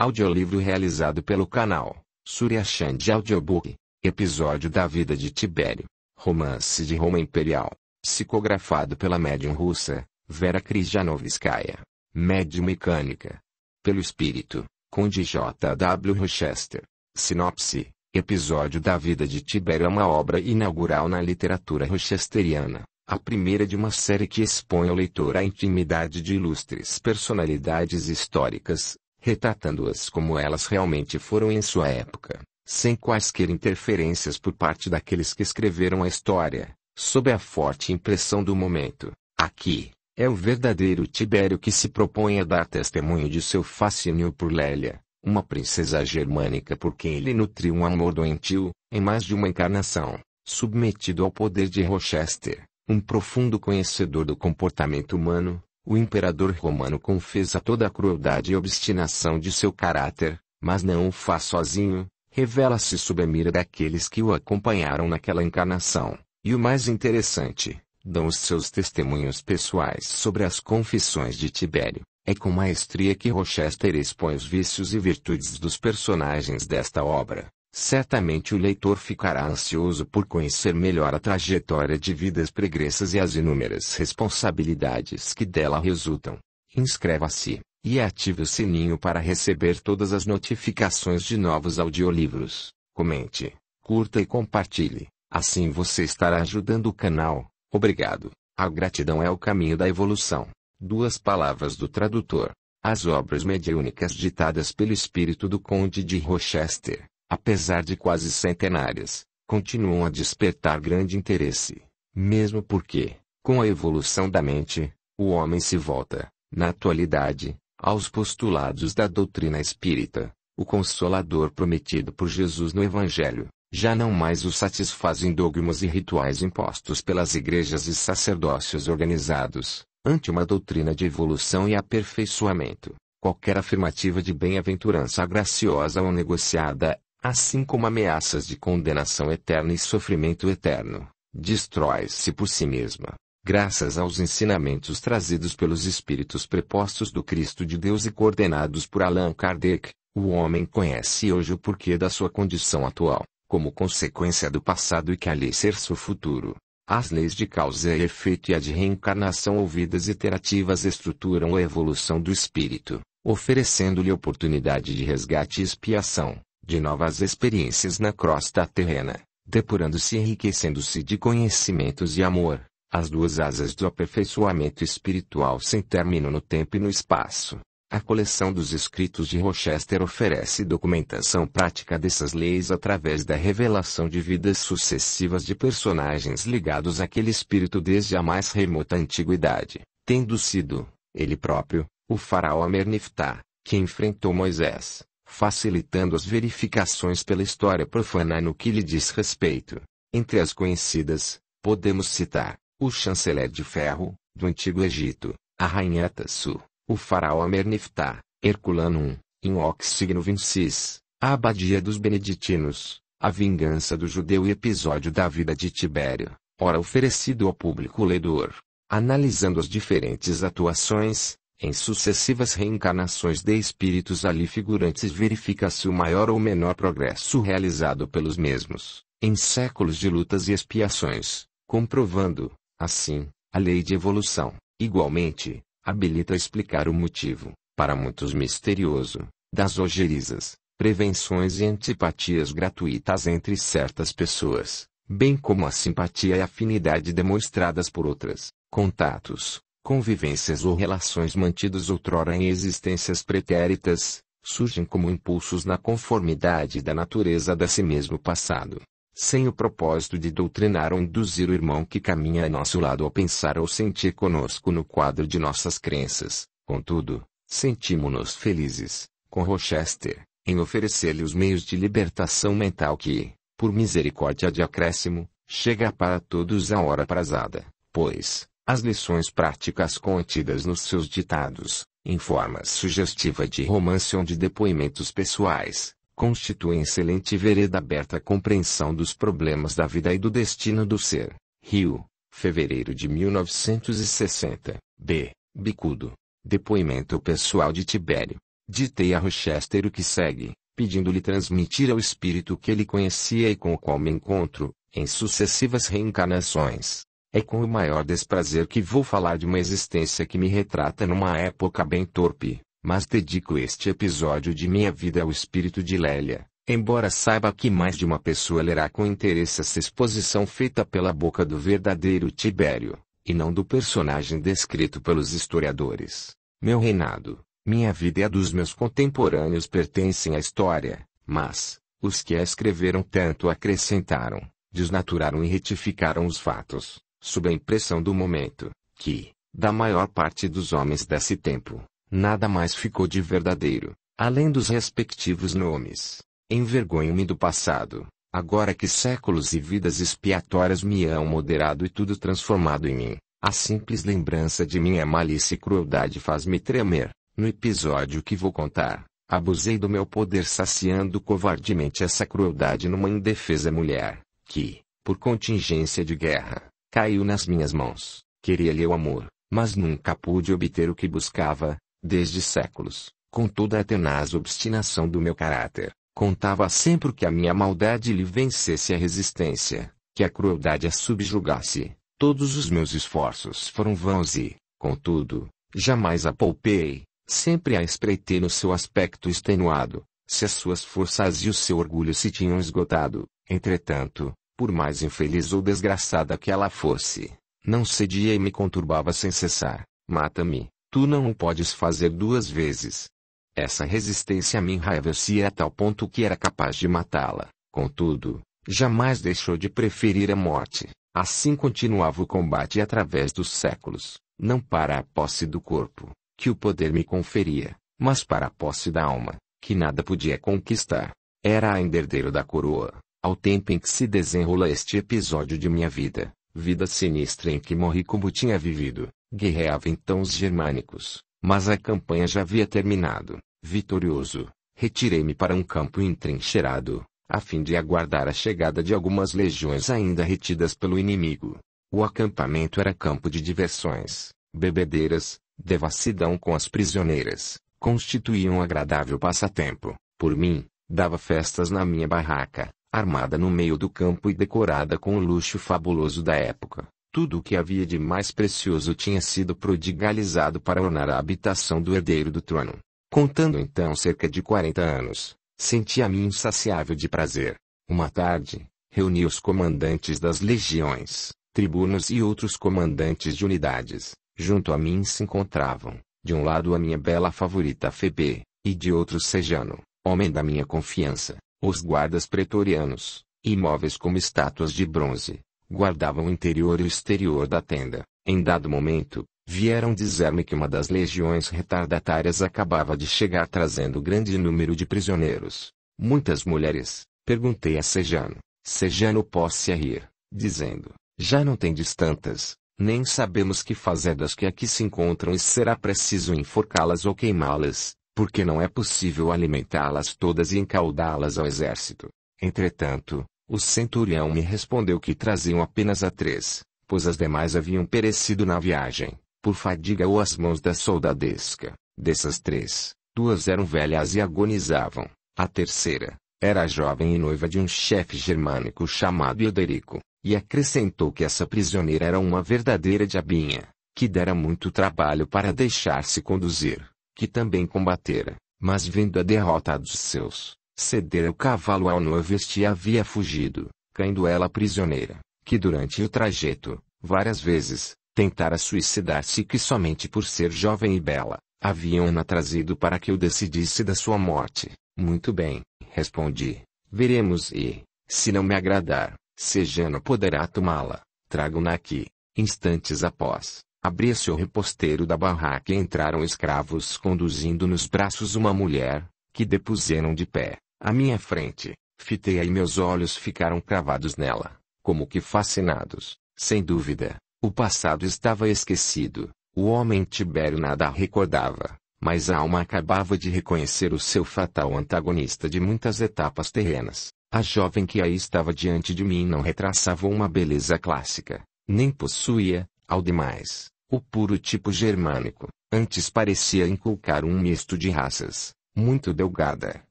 Audiolivro realizado pelo canal Surya Chand Audiobook. Episódio da vida de Tibério. Romance de Roma Imperial. Psicografado pela médium russa Vera Krijanovskaya. Médium mecânica. Pelo espírito Conde J. W. Rochester. Sinopse. Episódio da vida de Tibério é uma obra inaugural na literatura rochesteriana, a primeira de uma série que expõe ao leitor a intimidade de ilustres personalidades históricas, retratando-as como elas realmente foram em sua época, sem quaisquer interferências por parte daqueles que escreveram a história, sob a forte impressão do momento. Aqui, é o verdadeiro Tibério que se propõe a dar testemunho de seu fascínio por Lélia, uma princesa germânica por quem ele nutriu um amor doentio, em mais de uma encarnação, submetido ao poder de Rochester, um profundo conhecedor do comportamento humano, o imperador romano confessa toda a crueldade e obstinação de seu caráter, mas não o faz sozinho, revela-se sob a mira daqueles que o acompanharam naquela encarnação, e o mais interessante, dão os seus testemunhos pessoais sobre as confissões de Tibério. É com maestria que Rochester expõe os vícios e virtudes dos personagens desta obra. Certamente o leitor ficará ansioso por conhecer melhor a trajetória de vidas pregressas e as inúmeras responsabilidades que dela resultam. Inscreva-se e ative o sininho para receber todas as notificações de novos audiolivros. Comente, curta e compartilhe. Assim você estará ajudando o canal. Obrigado. A gratidão é o caminho da evolução. Duas palavras do tradutor. As obras mediúnicas ditadas pelo espírito do Conde de Rochester apesar de quase centenárias, continuam a despertar grande interesse, mesmo porque, com a evolução da mente, o homem se volta, na atualidade, aos postulados da doutrina espírita, o consolador prometido por Jesus no Evangelho, já não mais o satisfazem dogmas e rituais impostos pelas igrejas e sacerdócios organizados, ante uma doutrina de evolução e aperfeiçoamento. Qualquer afirmativa de bem-aventurança graciosa ou negociada assim como ameaças de condenação eterna e sofrimento eterno, destrói-se por si mesma, graças aos ensinamentos trazidos pelos espíritos prepostos do Cristo de Deus e coordenados por Allan Kardec. O homem conhece hoje o porquê da sua condição atual, como consequência do passado e que ser seu futuro. As leis de causa e efeito e a de reencarnação ouvidas iterativas estruturam a evolução do espírito, oferecendo-lhe oportunidade de resgate e expiação de novas experiências na crosta terrena, depurando-se e enriquecendo-se de conhecimentos e amor, as duas asas do aperfeiçoamento espiritual sem término no tempo e no espaço. A coleção dos escritos de Rochester oferece documentação prática dessas leis através da revelação de vidas sucessivas de personagens ligados àquele espírito desde a mais remota antiguidade, tendo sido, ele próprio, o faraó Merniftah, que enfrentou Moisés, facilitando as verificações pela história profana no que lhe diz respeito. Entre as conhecidas, podemos citar o chanceler de ferro, do Antigo Egito, a rainha Tassu, o faraó Herculano Herculanum, Inox signo Vincis, a abadia dos beneditinos, a vingança do judeu e episódio da vida de Tibério, ora oferecido ao público ledor. Analisando as diferentes atuações, em sucessivas reencarnações de espíritos ali figurantes verifica-se o maior ou menor progresso realizado pelos mesmos, em séculos de lutas e expiações, comprovando, assim, a lei de evolução, igualmente, habilita explicar o motivo, para muitos misterioso, das ogerizas, prevenções e antipatias gratuitas entre certas pessoas, bem como a simpatia e afinidade demonstradas por outras, contatos, convivências ou relações mantidas outrora em existências pretéritas, surgem como impulsos na conformidade da natureza da si mesmo passado, sem o propósito de doutrinar ou induzir o irmão que caminha a nosso lado ao pensar ou sentir conosco no quadro de nossas crenças. Contudo, sentimo-nos felizes, com Rochester, em oferecer-lhe os meios de libertação mental que, por misericórdia de acréscimo, chega para todos à hora prazada, pois, as lições práticas contidas nos seus ditados, em forma sugestiva de romance ou de depoimentos pessoais, constituem excelente vereda aberta à compreensão dos problemas da vida e do destino do ser. Rio, fevereiro de 1960. B. Bicudo. Depoimento pessoal de Tibério. Ditei a Rochester o que segue, pedindo-lhe transmitir ao espírito que ele conhecia e com o qual me encontro, em sucessivas reencarnações, é com o maior desprazer que vou falar de uma existência que me retrata numa época bem torpe, mas dedico este episódio de minha vida ao espírito de Lélia, embora saiba que mais de uma pessoa lerá com interesse essa exposição feita pela boca do verdadeiro Tibério, e não do personagem descrito pelos historiadores. Meu reinado, minha vida e a dos meus contemporâneos pertencem à história, mas, os que a escreveram tanto acrescentaram, desnaturaram e retificaram os fatos, sob a impressão do momento, que, da maior parte dos homens desse tempo, nada mais ficou de verdadeiro, além dos respectivos nomes. Envergonho-me do passado, agora que séculos e vidas expiatórias me hão moderado e tudo transformado em mim. A simples lembrança de minha malícia e crueldade faz-me tremer. No episódio que vou contar, abusei do meu poder saciando covardemente essa crueldade numa indefesa mulher, que, por contingência de guerra, Caiu nas minhas mãos. Queria-lhe o amor, mas nunca pude obter o que buscava, desde séculos, com toda a tenaz obstinação do meu caráter. Contava sempre que a minha maldade lhe vencesse a resistência, que a crueldade a subjugasse. Todos os meus esforços foram vãos e, contudo, jamais a poupei, sempre a espreitei no seu aspecto extenuado, se as suas forças e o seu orgulho se tinham esgotado. Entretanto, por mais infeliz ou desgraçada que ela fosse, não cedia e me conturbava sem cessar. Mata-me, tu não o podes fazer duas vezes. Essa resistência me enraivecia a tal ponto que era capaz de matá-la. Contudo, jamais deixou de preferir a morte. Assim continuava o combate através dos séculos, não para a posse do corpo, que o poder me conferia, mas para a posse da alma, que nada podia conquistar. Era a herdeiro da coroa, ao tempo em que se desenrola este episódio de minha vida, vida sinistra em que morri como tinha vivido, guerreava então os germânicos, mas a campanha já havia terminado. Vitorioso, retirei-me para um campo entrincheirado, a fim de aguardar a chegada de algumas legiões ainda retidas pelo inimigo. O acampamento era campo de diversões, bebedeiras, devassidão com as prisioneiras, constituía um agradável passatempo. Por mim, dava festas na minha barraca, armada no meio do campo e decorada com o luxo fabuloso da época. Tudo o que havia de mais precioso tinha sido prodigalizado para ornar a habitação do herdeiro do trono. Contando então cerca de 40 anos, sentia-me insaciável de prazer. Uma tarde, reuni os comandantes das legiões, tribunos e outros comandantes de unidades. Junto a mim se encontravam, de um lado a minha bela favorita Febe, e de outro Sejano, homem da minha confiança, os guardas pretorianos, imóveis como estátuas de bronze, guardavam o interior e o exterior da tenda. Em dado momento, vieram dizer-me que uma das legiões retardatárias acabava de chegar trazendo grande número de prisioneiros. Muitas mulheres, perguntei a Sejano. Sejano a rir, dizendo, já não tem tantas, nem sabemos que fazer das que aqui se encontram e será preciso enforcá-las ou queimá-las, porque não é possível alimentá-las todas e encaudá-las ao exército. Entretanto, o centurião me respondeu que traziam apenas a três, pois as demais haviam perecido na viagem, por fadiga ou as mãos da soldadesca. Dessas três, duas eram velhas e agonizavam. A terceira, era jovem e noiva de um chefe germânico chamado Ilderico, e acrescentou que essa prisioneira era uma verdadeira diabinha, que dera muito trabalho para deixar-se conduzir que também combatera, mas vendo a derrota dos seus, cedera o cavalo ao novo e havia fugido, caindo ela prisioneira, que durante o trajeto, várias vezes, tentara suicidar-se que somente por ser jovem e bela, haviam-na trazido para que eu decidisse da sua morte. Muito bem, respondi, veremos e, se não me agradar, Sejano poderá tomá-la, trago-na aqui, instantes após, Abria-se o reposteiro da barraca e entraram escravos conduzindo nos braços uma mulher, que depuseram de pé, à minha frente. Fitei-a e meus olhos ficaram cravados nela, como que fascinados. Sem dúvida, o passado estava esquecido. O homem Tibério nada recordava, mas a alma acabava de reconhecer o seu fatal antagonista de muitas etapas terrenas. A jovem que aí estava diante de mim não retraçava uma beleza clássica, nem possuía, ao demais, o puro tipo germânico, antes parecia inculcar um misto de raças, muito delgada,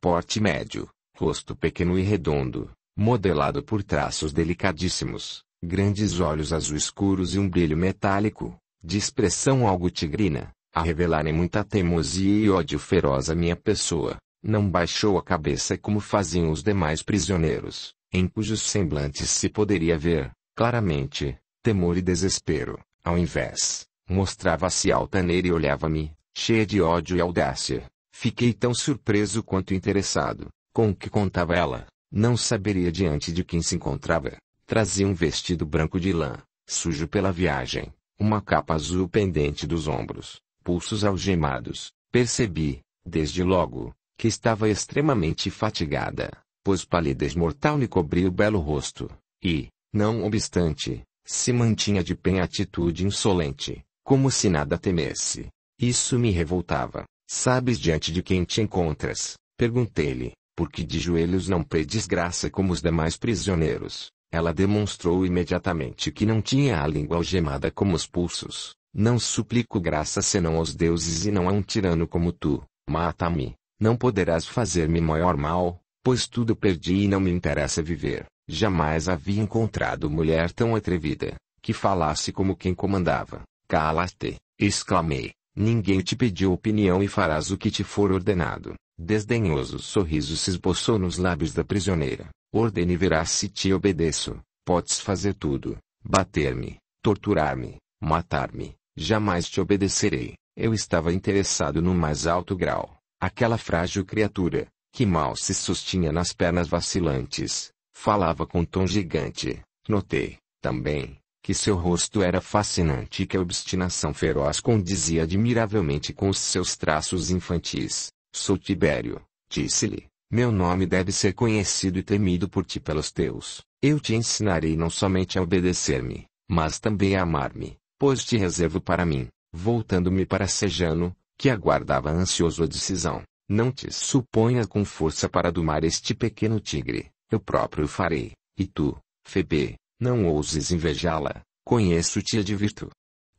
porte médio, rosto pequeno e redondo, modelado por traços delicadíssimos, grandes olhos azul escuros e um brilho metálico, de expressão algo tigrina, a revelarem muita teimosia e ódio feroz à minha pessoa, não baixou a cabeça como faziam os demais prisioneiros, em cujos semblantes se poderia ver, claramente, temor e desespero. Ao invés, mostrava-se altaneira e olhava-me, cheia de ódio e audácia. Fiquei tão surpreso quanto interessado, com o que contava ela. Não saberia diante de quem se encontrava. Trazia um vestido branco de lã, sujo pela viagem, uma capa azul pendente dos ombros, pulsos algemados. Percebi, desde logo, que estava extremamente fatigada, pois palidez mortal lhe cobria o belo rosto, e, não obstante, se mantinha de pé em atitude insolente, como se nada temesse. Isso me revoltava. Sabes diante de quem te encontras? Perguntei-lhe, porque de joelhos não pedes graça como os demais prisioneiros. Ela demonstrou imediatamente que não tinha a língua algemada como os pulsos. Não suplico graça senão aos deuses e não a um tirano como tu. Mata-me, não poderás fazer-me maior mal, pois tudo perdi e não me interessa viver. Jamais havia encontrado mulher tão atrevida, que falasse como quem comandava. Cala-te, exclamei. Ninguém te pediu opinião e farás o que te for ordenado. Desdenhoso sorriso se esboçou nos lábios da prisioneira. Ordene e verás se te obedeço. Podes fazer tudo. Bater-me, torturar-me, matar-me. Jamais te obedecerei. Eu estava interessado no mais alto grau. Aquela frágil criatura, que mal se sustinha nas pernas vacilantes, Falava com tom gigante. Notei, também, que seu rosto era fascinante e que a obstinação feroz condizia admiravelmente com os seus traços infantis. Sou Tibério, disse-lhe. Meu nome deve ser conhecido e temido por ti pelos teus. Eu te ensinarei não somente a obedecer-me, mas também a amar-me, pois te reservo para mim. Voltando-me para Sejano, que aguardava ansioso a decisão. Não te suponha com força para domar este pequeno tigre. Eu próprio farei, e tu, Febe, não ouses invejá-la, conheço-te e advirto.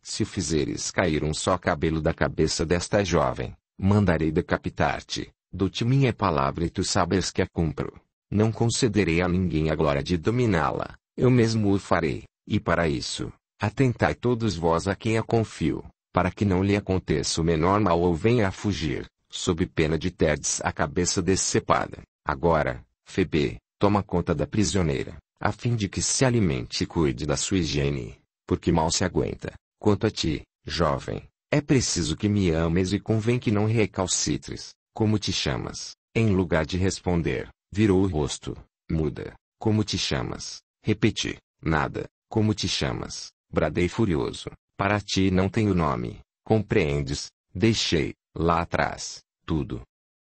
Se fizeres cair um só cabelo da cabeça desta jovem, mandarei decapitar-te, dou-te minha palavra e tu sabes que a cumpro. Não concederei a ninguém a glória de dominá-la, eu mesmo o farei, e para isso, atentai todos vós a quem a confio, para que não lhe aconteça o menor mal ou venha a fugir, sob pena de terdes a cabeça decepada. Agora, Febe, Toma conta da prisioneira, a fim de que se alimente e cuide da sua higiene, porque mal se aguenta. Quanto a ti, jovem, é preciso que me ames e convém que não recalcitres, como te chamas. Em lugar de responder, virou o rosto, muda, como te chamas? Repeti, nada, como te chamas? Bradei furioso, para ti não tenho nome, compreendes? Deixei, lá atrás, tudo.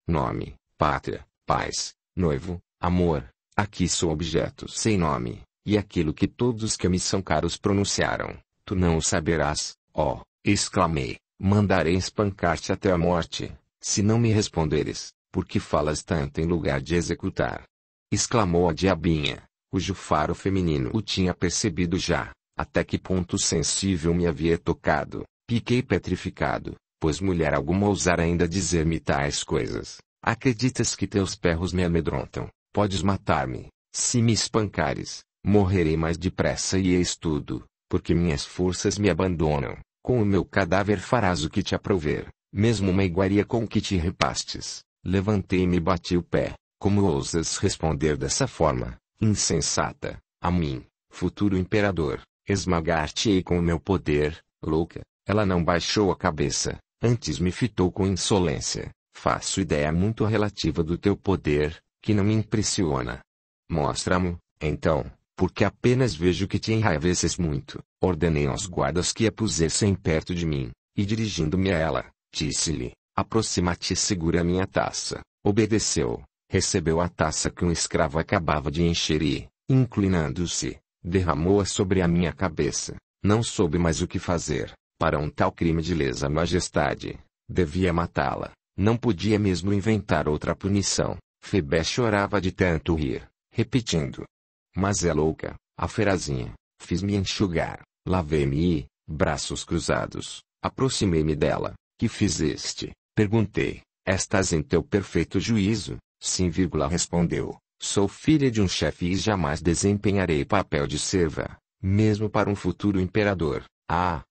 Nome, pátria, paz, noivo, amor, Aqui sou objeto sem nome, e aquilo que todos que me são caros pronunciaram, tu não o saberás, ó, oh, exclamei, mandarei espancar-te até a morte, se não me responderes, porque falas tanto em lugar de executar. Exclamou a diabinha, cujo faro feminino o tinha percebido já, até que ponto sensível me havia tocado, piquei petrificado, pois mulher alguma ousar ainda dizer-me tais coisas. Acreditas que teus perros me amedrontam? podes matar-me. Se me espancares, morrerei mais depressa e eis tudo, porque minhas forças me abandonam. Com o meu cadáver farás o que te aprover, mesmo uma iguaria com que te repastes. Levantei-me e bati o pé. Como ousas responder dessa forma, insensata, a mim, futuro imperador, esmagar-te-ei com o meu poder, louca? Ela não baixou a cabeça, antes me fitou com insolência. Faço ideia muito relativa do teu poder, que não me impressiona. Mostra-mo, então, porque apenas vejo que te enraiveces muito. Ordenei aos guardas que a pusessem perto de mim, e dirigindo-me a ela, disse-lhe, aproxima-te e segura a minha taça. Obedeceu, recebeu a taça que um escravo acabava de encher e, inclinando-se, derramou-a sobre a minha cabeça. Não soube mais o que fazer, para um tal crime de lesa majestade, devia matá-la, não podia mesmo inventar outra punição. Febé chorava de tanto rir, repetindo. Mas é louca, a ferazinha. Fiz-me enxugar, lavei-me e, braços cruzados, aproximei-me dela. Que fizeste? Perguntei. Estás em teu perfeito juízo? Sim, vírgula, respondeu. Sou filha de um chefe e jamais desempenharei papel de serva, mesmo para um futuro imperador. Ah!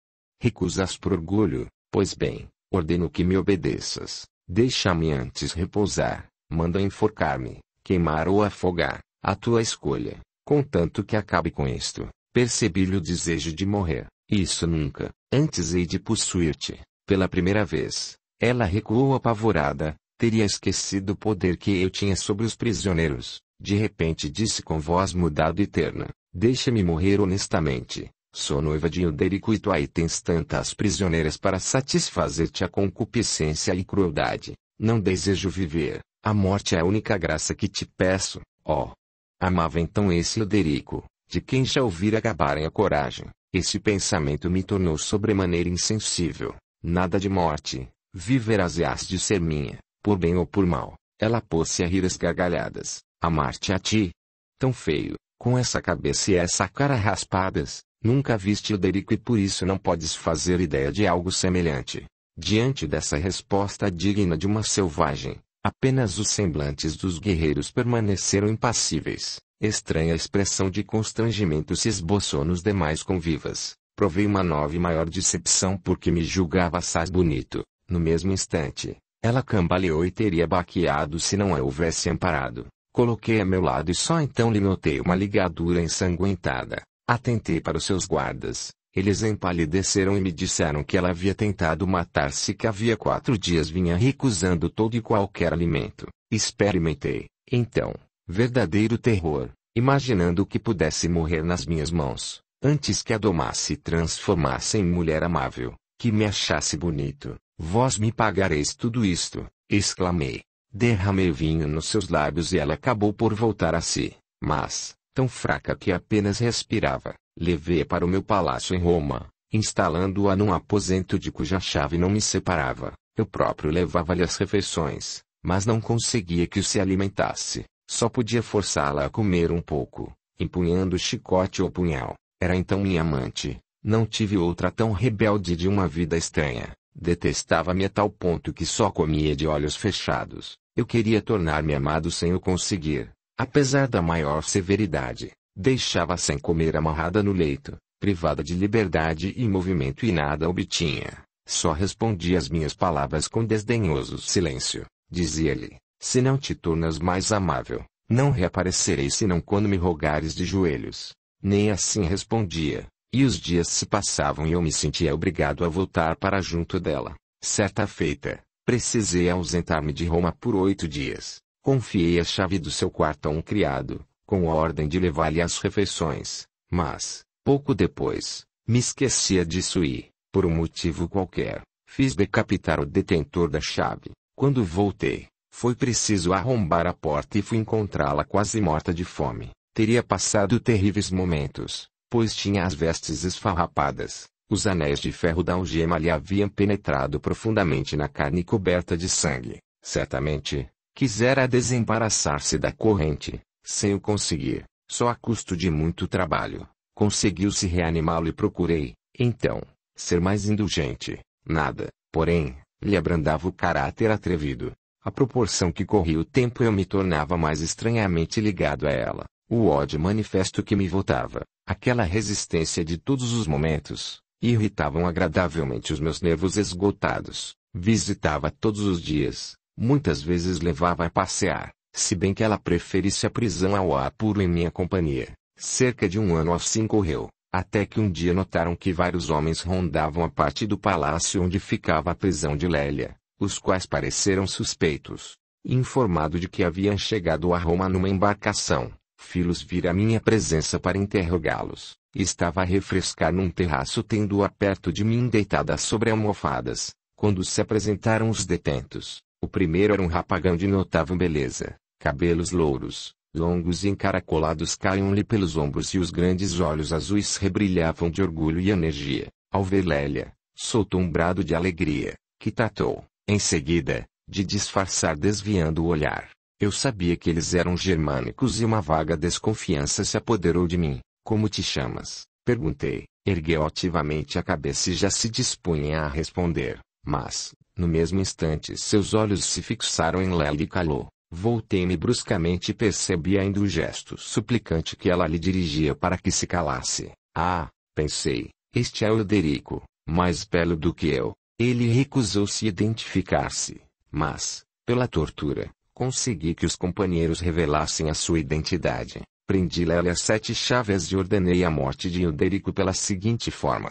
Recusas por orgulho, pois bem, ordeno que me obedeças. Deixa-me antes repousar manda enforcar-me, queimar ou afogar, a tua escolha, contanto que acabe com isto. Percebi-lhe o desejo de morrer, isso nunca, antes hei de possuir-te. Pela primeira vez, ela recuou apavorada, teria esquecido o poder que eu tinha sobre os prisioneiros. De repente disse com voz mudada e terna, deixa-me morrer honestamente. Sou noiva de Uderico e tu aí tens tantas prisioneiras para satisfazer-te a concupiscência e crueldade. Não desejo viver, a morte é a única graça que te peço, ó. Amava então esse Oderico, de quem já ouvira gabarem a coragem. Esse pensamento me tornou sobremaneira insensível. Nada de morte, viverás e has de ser minha, por bem ou por mal. Ela pôs-se a rir as gargalhadas. Amar-te a ti? Tão feio, com essa cabeça e essa cara raspadas, nunca viste Oderico e por isso não podes fazer ideia de algo semelhante. Diante dessa resposta digna de uma selvagem, Apenas os semblantes dos guerreiros permaneceram impassíveis. Estranha expressão de constrangimento se esboçou nos demais convivas. Provei uma nova e maior decepção porque me julgava assaz bonito. No mesmo instante, ela cambaleou e teria baqueado se não a houvesse amparado. Coloquei a meu lado e só então lhe notei uma ligadura ensanguentada. Atentei para os seus guardas, eles empalideceram e me disseram que ela havia tentado matar-se que havia quatro dias vinha recusando todo e qualquer alimento. Experimentei, então, verdadeiro terror, imaginando que pudesse morrer nas minhas mãos, antes que a domasse e transformasse em mulher amável, que me achasse bonito. Vós me pagareis tudo isto, exclamei. Derramei vinho nos seus lábios e ela acabou por voltar a si, mas, tão fraca que apenas respirava. Levei para o meu palácio em Roma, instalando-a num aposento de cuja chave não me separava. Eu próprio levava-lhe as refeições, mas não conseguia que se alimentasse. Só podia forçá-la a comer um pouco, empunhando chicote ou punhal. Era então minha amante. Não tive outra tão rebelde de uma vida estranha. Detestava-me a tal ponto que só comia de olhos fechados. Eu queria tornar-me amado sem o conseguir, apesar da maior severidade. Deixava sem comer amarrada no leito, privada de liberdade e movimento e nada obtinha. Só respondia às minhas palavras com desdenhoso silêncio. Dizia-lhe, se não te tornas mais amável, não reaparecerei senão quando me rogares de joelhos. Nem assim respondia, e os dias se passavam e eu me sentia obrigado a voltar para junto dela. Certa feita, precisei ausentar-me de Roma por oito dias. Confiei a chave do seu quarto a um criado, com a ordem de levar-lhe as refeições, mas, pouco depois, me esquecia disso e, por um motivo qualquer, fiz decapitar o detentor da chave. Quando voltei, foi preciso arrombar a porta e fui encontrá-la quase morta de fome. Teria passado terríveis momentos, pois tinha as vestes esfarrapadas, os anéis de ferro da algema lhe haviam penetrado profundamente na carne coberta de sangue. Certamente, quisera desembaraçar-se da corrente, sem o conseguir, só a custo de muito trabalho, conseguiu-se reanimá-lo e procurei, então, ser mais indulgente. Nada, porém, lhe abrandava o caráter atrevido. À proporção que corria o tempo eu me tornava mais estranhamente ligado a ela. O ódio manifesto que me voltava, aquela resistência de todos os momentos, irritavam agradavelmente os meus nervos esgotados. Visitava todos os dias, muitas vezes levava a passear, se bem que ela preferisse a prisão ao apuro em minha companhia. Cerca de um ano assim correu, até que um dia notaram que vários homens rondavam a parte do palácio onde ficava a prisão de Lélia, os quais pareceram suspeitos. Informado de que haviam chegado a Roma numa embarcação, Filos vira a minha presença para interrogá-los. Estava a refrescar num terraço tendo-a perto de mim deitada sobre almofadas, quando se apresentaram os detentos. O primeiro era um rapagão de notável beleza, Cabelos louros, longos e encaracolados caíam-lhe pelos ombros e os grandes olhos azuis rebrilhavam de orgulho e energia. Ao ver Lélia, soltou um brado de alegria, que tratou, em seguida, de disfarçar desviando o olhar. Eu sabia que eles eram germânicos e uma vaga desconfiança se apoderou de mim. Como te chamas? Perguntei. Ergueu ativamente a cabeça e já se dispunha a responder, mas, no mesmo instante, seus olhos se fixaram em Lélia e calou. Voltei-me bruscamente e percebi ainda o gesto suplicante que ela lhe dirigia para que se calasse. Ah, pensei, este é o Ederico, mais belo do que eu. Ele recusou-se identificar-se, mas, pela tortura, consegui que os companheiros revelassem a sua identidade. Prendi Lélia a sete chaves e ordenei a morte de Ederico pela seguinte forma.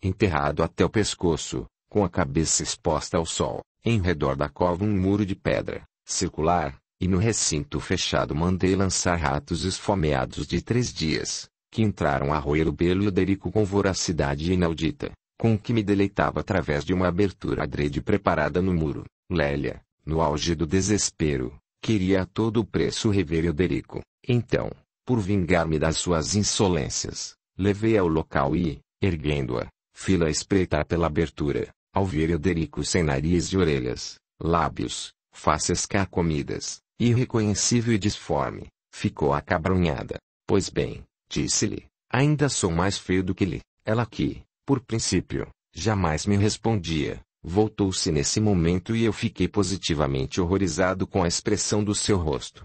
Enterrado até o pescoço, com a cabeça exposta ao sol, em redor da cova um muro de pedra, circular, e no recinto fechado mandei lançar ratos esfomeados de três dias, que entraram a roer o belo derico com voracidade inaudita, com que me deleitava através de uma abertura adrede preparada no muro. Lélia, no auge do desespero, queria a todo preço rever Euderico. Então, por vingar-me das suas insolências, levei ao local e, erguendo-a, fila espreitar pela abertura, ao ver Euderico sem nariz e orelhas, lábios, faces carcomidas, irreconhecível e disforme, ficou acabrunhada. Pois bem, disse-lhe, ainda sou mais feio do que ele. Ela que, por princípio, jamais me respondia, voltou-se nesse momento e eu fiquei positivamente horrorizado com a expressão do seu rosto.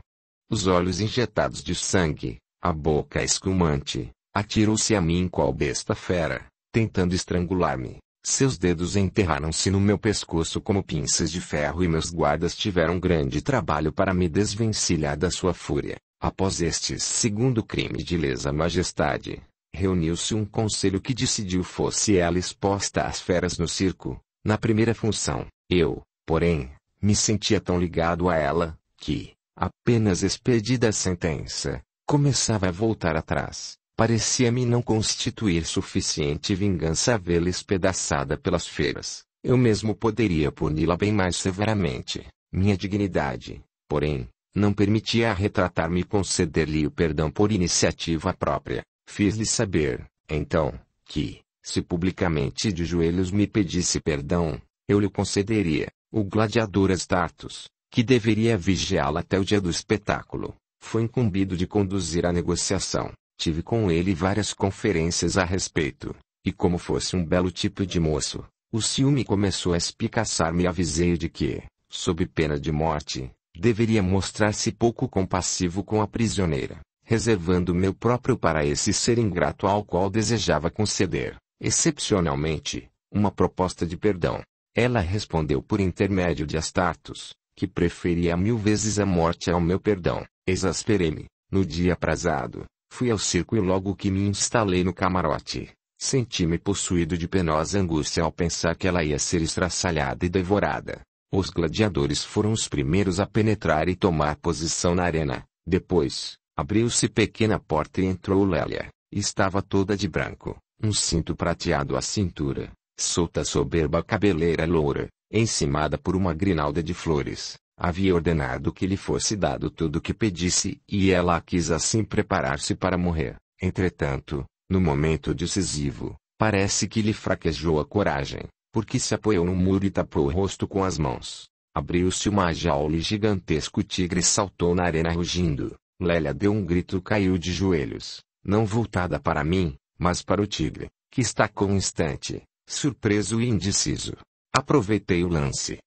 Os olhos injetados de sangue, a boca escumante, atirou-se a mim qual besta fera, tentando estrangular-me. Seus dedos enterraram-se no meu pescoço como pinças de ferro e meus guardas tiveram grande trabalho para me desvencilhar da sua fúria. Após este segundo crime de lesa majestade, reuniu-se um conselho que decidiu fosse ela exposta às feras no circo, na primeira função. Eu, porém, me sentia tão ligado a ela, que, apenas expedida a sentença, começava a voltar atrás. Parecia-me não constituir suficiente vingança vê-la espedaçada pelas feiras. Eu mesmo poderia puni-la bem mais severamente. Minha dignidade, porém, não permitia a retratar-me e conceder-lhe o perdão por iniciativa própria. Fiz-lhe saber, então, que, se publicamente de joelhos me pedisse perdão, eu lhe concederia. O gladiador Astartos, que deveria vigiá-la até o dia do espetáculo, foi incumbido de conduzir a negociação. Tive com ele várias conferências a respeito, e como fosse um belo tipo de moço, o ciúme começou a espicaçar-me e avisei de que, sob pena de morte, deveria mostrar-se pouco compassivo com a prisioneira, reservando meu próprio para esse ser ingrato ao qual desejava conceder, excepcionalmente, uma proposta de perdão. Ela respondeu por intermédio de Astartos, que preferia mil vezes a morte ao meu perdão. Exasperei-me, no dia aprazado, Fui ao circo e logo que me instalei no camarote, senti-me possuído de penosa angústia ao pensar que ela ia ser estraçalhada e devorada. Os gladiadores foram os primeiros a penetrar e tomar posição na arena. Depois, abriu-se pequena porta e entrou Lélia. Estava toda de branco, um cinto prateado à cintura, solta soberba cabeleira loura, encimada por uma grinalda de flores havia ordenado que lhe fosse dado tudo o que pedisse e ela quis assim preparar-se para morrer. Entretanto, no momento decisivo, parece que lhe fraquejou a coragem, porque se apoiou no muro e tapou o rosto com as mãos. Abriu-se uma jaula e gigantesco tigre saltou na arena rugindo. Lélia deu um grito e caiu de joelhos, não voltada para mim, mas para o tigre, que estacou um instante, surpreso e indeciso. Aproveitei o lance,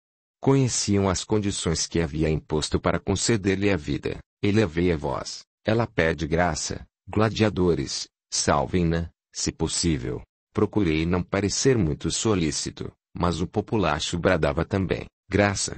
Conheciam as condições que havia imposto para conceder-lhe a vida. Ele veio a voz. Ela pede graça. Gladiadores, salvem-na, se possível. Procurei não parecer muito solícito, mas o populacho bradava também. Graça!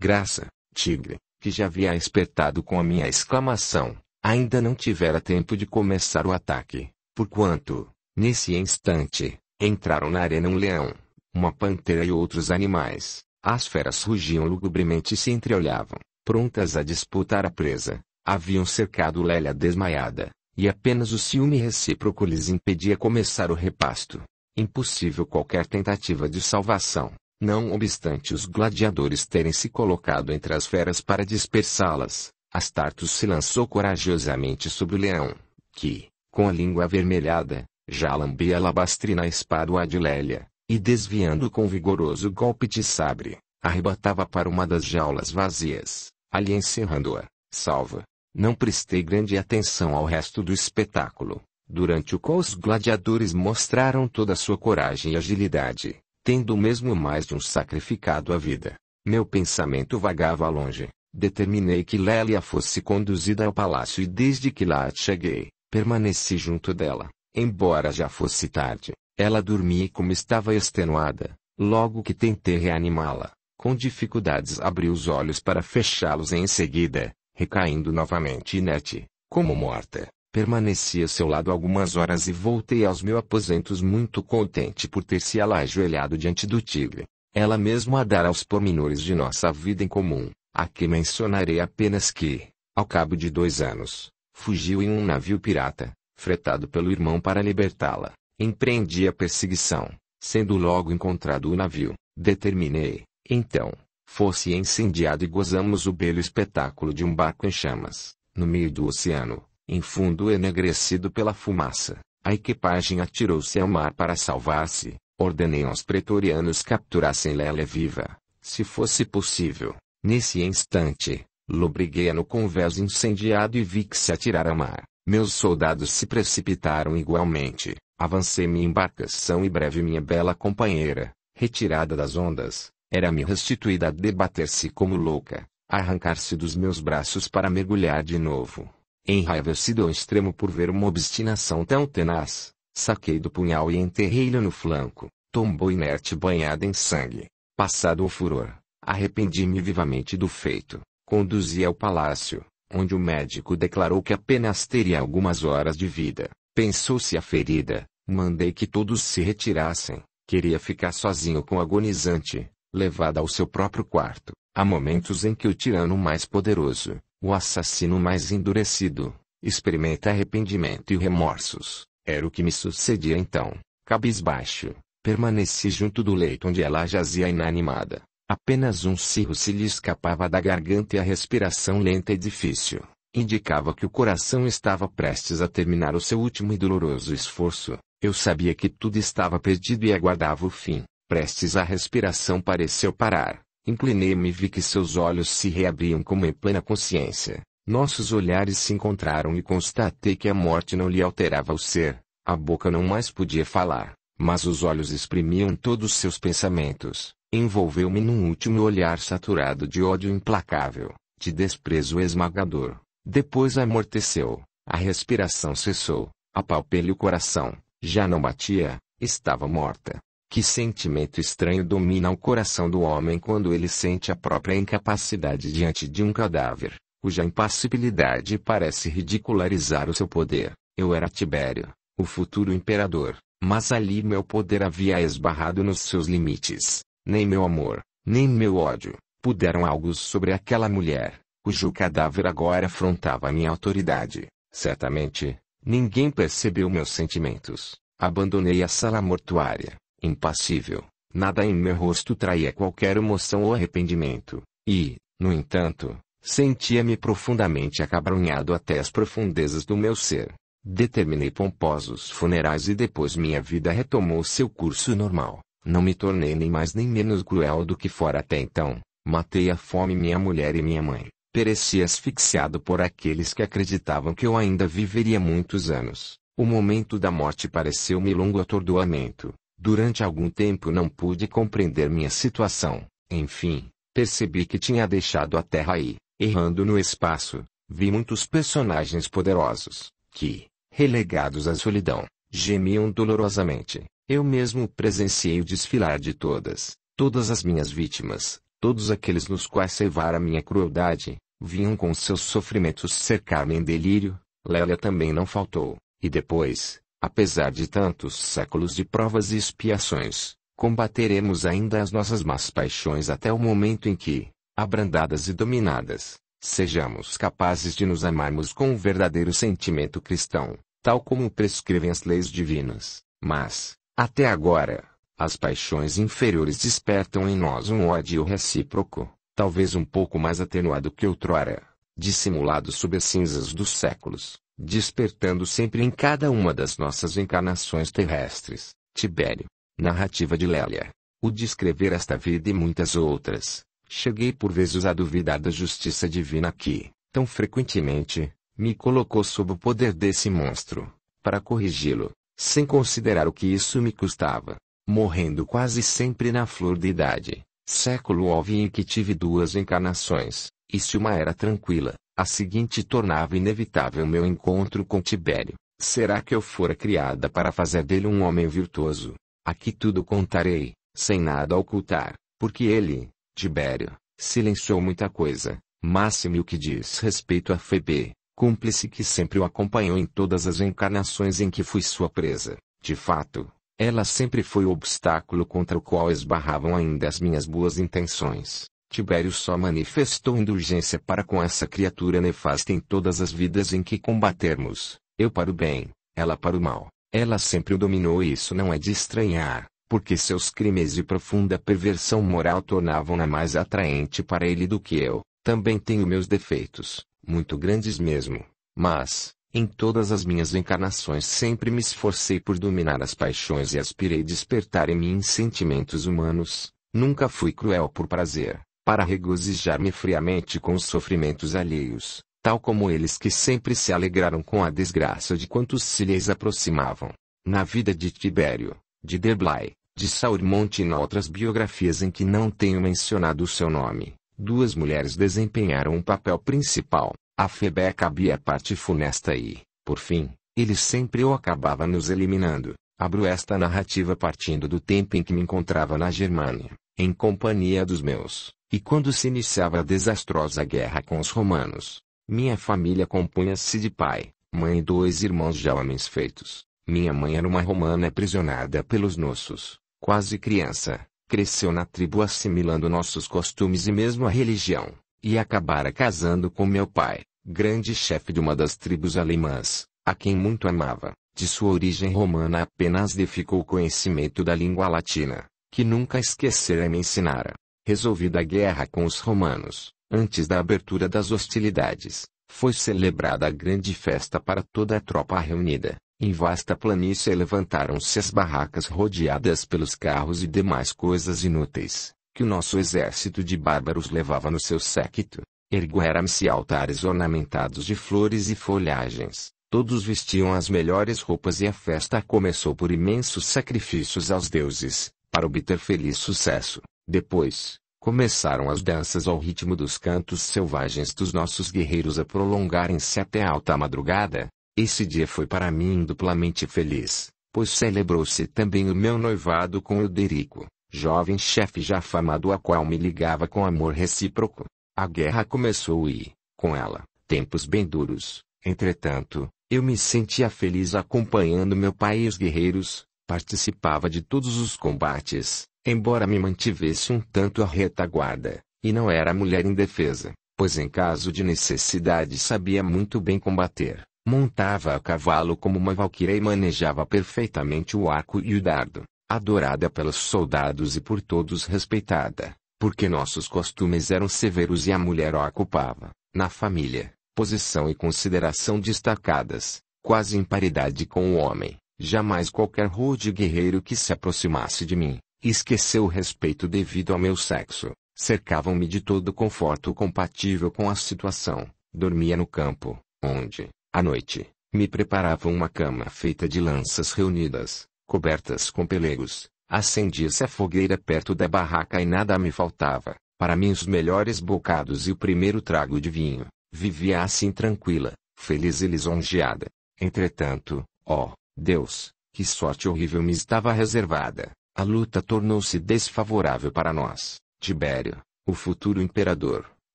Graça, tigre, que já havia espertado com a minha exclamação, ainda não tivera tempo de começar o ataque, porquanto, nesse instante, entraram na arena um leão, uma pantera e outros animais, as feras rugiam lugubremente e se entreolhavam, prontas a disputar a presa. Haviam cercado Lélia desmaiada, e apenas o ciúme recíproco lhes impedia começar o repasto. Impossível qualquer tentativa de salvação, não obstante os gladiadores terem se colocado entre as feras para dispersá-las. Astartos se lançou corajosamente sobre o leão, que, com a língua avermelhada, já lambia a labastrina espada de Lélia, e desviando com vigoroso golpe de sabre, arrebatava para uma das jaulas vazias, ali encerrando-a, salva. Não prestei grande atenção ao resto do espetáculo, durante o qual os gladiadores mostraram toda a sua coragem e agilidade, tendo mesmo mais de um sacrificado à vida. Meu pensamento vagava longe. Determinei que Lélia fosse conduzida ao palácio e desde que lá cheguei, permaneci junto dela, embora já fosse tarde. Ela dormia e como estava extenuada, logo que tentei reanimá-la, com dificuldades abri os olhos para fechá-los em seguida, recaindo novamente inerte, como morta. Permaneci a seu lado algumas horas e voltei aos meus aposentos muito contente por ter se ela ajoelhado diante do tigre. Ela mesma a dar aos pormenores de nossa vida em comum. Aqui mencionarei apenas que, ao cabo de dois anos, fugiu em um navio pirata, fretado pelo irmão para libertá-la. Empreendi a perseguição, sendo logo encontrado o navio, determinei, então, fosse incendiado e gozamos o belo espetáculo de um barco em chamas, no meio do oceano, em fundo enegrecido pela fumaça. A equipagem atirou-se ao mar para salvar-se. Ordenei aos pretorianos capturassem Lela viva, se fosse possível. Nesse instante, lobriguei-a no convés incendiado e vi que se atirara ao mar. Meus soldados se precipitaram igualmente. Avancei minha embarcação e breve minha bela companheira, retirada das ondas, era-me restituída a debater-se como louca, arrancar-se dos meus braços para mergulhar de novo. Enraivecido ao extremo por ver uma obstinação tão tenaz, saquei do punhal e enterrei-lhe no flanco, tombou inerte banhada em sangue. Passado o furor, arrependi-me vivamente do feito, conduzi ao palácio, onde o médico declarou que apenas teria algumas horas de vida. Pensou-se a ferida, mandei que todos se retirassem, queria ficar sozinho com o agonizante, levada ao seu próprio quarto. Há momentos em que o tirano mais poderoso, o assassino mais endurecido, experimenta arrependimento e remorsos. Era o que me sucedia então. Cabisbaixo, permaneci junto do leito onde ela jazia inanimada. Apenas um cirro se lhe escapava da garganta e a respiração lenta e difícil indicava que o coração estava prestes a terminar o seu último e doloroso esforço. Eu sabia que tudo estava perdido e aguardava o fim. Prestes a respiração pareceu parar. Inclinei-me e vi que seus olhos se reabriam como em plena consciência. Nossos olhares se encontraram e constatei que a morte não lhe alterava o ser. A boca não mais podia falar, mas os olhos exprimiam todos seus pensamentos. Envolveu-me num último olhar saturado de ódio implacável, de desprezo esmagador. Depois amorteceu, a respiração cessou, apalpei-lhe o coração, já não batia, estava morta. Que sentimento estranho domina o coração do homem quando ele sente a própria incapacidade diante de um cadáver, cuja impassibilidade parece ridicularizar o seu poder. Eu era Tibério, o futuro imperador, mas ali meu poder havia esbarrado nos seus limites. Nem meu amor, nem meu ódio, puderam algo sobre aquela mulher cujo cadáver agora afrontava minha autoridade. Certamente, ninguém percebeu meus sentimentos. Abandonei a sala mortuária, impassível. Nada em meu rosto traía qualquer emoção ou arrependimento, e, no entanto, sentia-me profundamente acabrunhado até as profundezas do meu ser. Determinei pomposos funerais e depois minha vida retomou seu curso normal. Não me tornei nem mais nem menos cruel do que fora até então. Matei a fome minha mulher e minha mãe. Pereci asfixiado por aqueles que acreditavam que eu ainda viveria muitos anos. O momento da morte pareceu-me longo atordoamento. Durante algum tempo não pude compreender minha situação. Enfim, percebi que tinha deixado a Terra aí, errando no espaço. Vi muitos personagens poderosos, que, relegados à solidão, gemiam dolorosamente. Eu mesmo presenciei o desfilar de todas, todas as minhas vítimas, todos aqueles nos quais a minha crueldade, vinham com seus sofrimentos cercar-me em delírio, Lélia também não faltou, e depois, apesar de tantos séculos de provas e expiações, combateremos ainda as nossas más paixões até o momento em que, abrandadas e dominadas, sejamos capazes de nos amarmos com um verdadeiro sentimento cristão, tal como prescrevem as leis divinas, mas, até agora, as paixões inferiores despertam em nós um ódio recíproco talvez um pouco mais atenuado que outrora, dissimulado sob as cinzas dos séculos, despertando sempre em cada uma das nossas encarnações terrestres. Tibério, narrativa de Lélia, o descrever esta vida e muitas outras, cheguei por vezes a duvidar da justiça divina que, tão frequentemente, me colocou sob o poder desse monstro, para corrigi-lo, sem considerar o que isso me custava, morrendo quase sempre na flor da idade Século houve em que tive duas encarnações, e se uma era tranquila, a seguinte tornava inevitável meu encontro com Tibério. Será que eu fora criada para fazer dele um homem virtuoso? Aqui tudo contarei, sem nada ocultar, porque ele, Tibério, silenciou muita coisa, máximo o que diz respeito a Febe, cúmplice que sempre o acompanhou em todas as encarnações em que fui sua presa. De fato, ela sempre foi o obstáculo contra o qual esbarravam ainda as minhas boas intenções. Tibério só manifestou indulgência para com essa criatura nefasta em todas as vidas em que combatermos, eu para o bem, ela para o mal. Ela sempre o dominou e isso não é de estranhar, porque seus crimes e profunda perversão moral tornavam-na mais atraente para ele do que eu. Também tenho meus defeitos, muito grandes mesmo, mas, em todas as minhas encarnações sempre me esforcei por dominar as paixões e aspirei despertar em mim sentimentos humanos, nunca fui cruel por prazer, para regozijar-me friamente com os sofrimentos alheios, tal como eles que sempre se alegraram com a desgraça de quantos se lhes aproximavam. Na vida de Tibério, de Deblai, de Saurmonte e em outras biografias em que não tenho mencionado o seu nome, duas mulheres desempenharam um papel principal. A Febé cabia a parte funesta e, por fim, ele sempre ou acabava nos eliminando. Abro esta narrativa partindo do tempo em que me encontrava na Germânia, em companhia dos meus, e quando se iniciava a desastrosa guerra com os romanos. Minha família compunha-se de pai, mãe e dois irmãos já homens feitos. Minha mãe era uma romana aprisionada pelos nossos, quase criança, cresceu na tribo assimilando nossos costumes e mesmo a religião e acabara casando com meu pai, grande chefe de uma das tribos alemãs, a quem muito amava. De sua origem romana apenas lhe ficou o conhecimento da língua latina, que nunca esquecera e me ensinara. Resolvida a guerra com os romanos, antes da abertura das hostilidades, foi celebrada a grande festa para toda a tropa reunida. Em vasta planície levantaram-se as barracas rodeadas pelos carros e demais coisas inúteis que o nosso exército de bárbaros levava no seu séquito. Ergueram-se altares ornamentados de flores e folhagens, todos vestiam as melhores roupas e a festa começou por imensos sacrifícios aos deuses, para obter feliz sucesso. Depois, começaram as danças ao ritmo dos cantos selvagens dos nossos guerreiros a prolongarem-se até alta madrugada. Esse dia foi para mim duplamente feliz, pois celebrou-se também o meu noivado com Euderico, jovem chefe já afamado a qual me ligava com amor recíproco. A guerra começou e, com ela, tempos bem duros. Entretanto, eu me sentia feliz acompanhando meu pai e os guerreiros, participava de todos os combates, embora me mantivesse um tanto à retaguarda, e não era mulher indefesa, pois em caso de necessidade sabia muito bem combater. Montava a cavalo como uma valquíria e manejava perfeitamente o arco e o dardo adorada pelos soldados e por todos respeitada, porque nossos costumes eram severos e a mulher ocupava, na família, posição e consideração destacadas, quase em paridade com o homem. Jamais qualquer rude guerreiro que se aproximasse de mim, esqueceu o respeito devido ao meu sexo, cercavam-me de todo conforto compatível com a situação, dormia no campo, onde, à noite, me preparavam uma cama feita de lanças reunidas, cobertas com pelegos, acendia-se a fogueira perto da barraca e nada me faltava, para mim os melhores bocados e o primeiro trago de vinho, vivia assim tranquila, feliz e lisonjeada. Entretanto, ó, oh, Deus, que sorte horrível me estava reservada, a luta tornou-se desfavorável para nós, Tibério, o futuro imperador,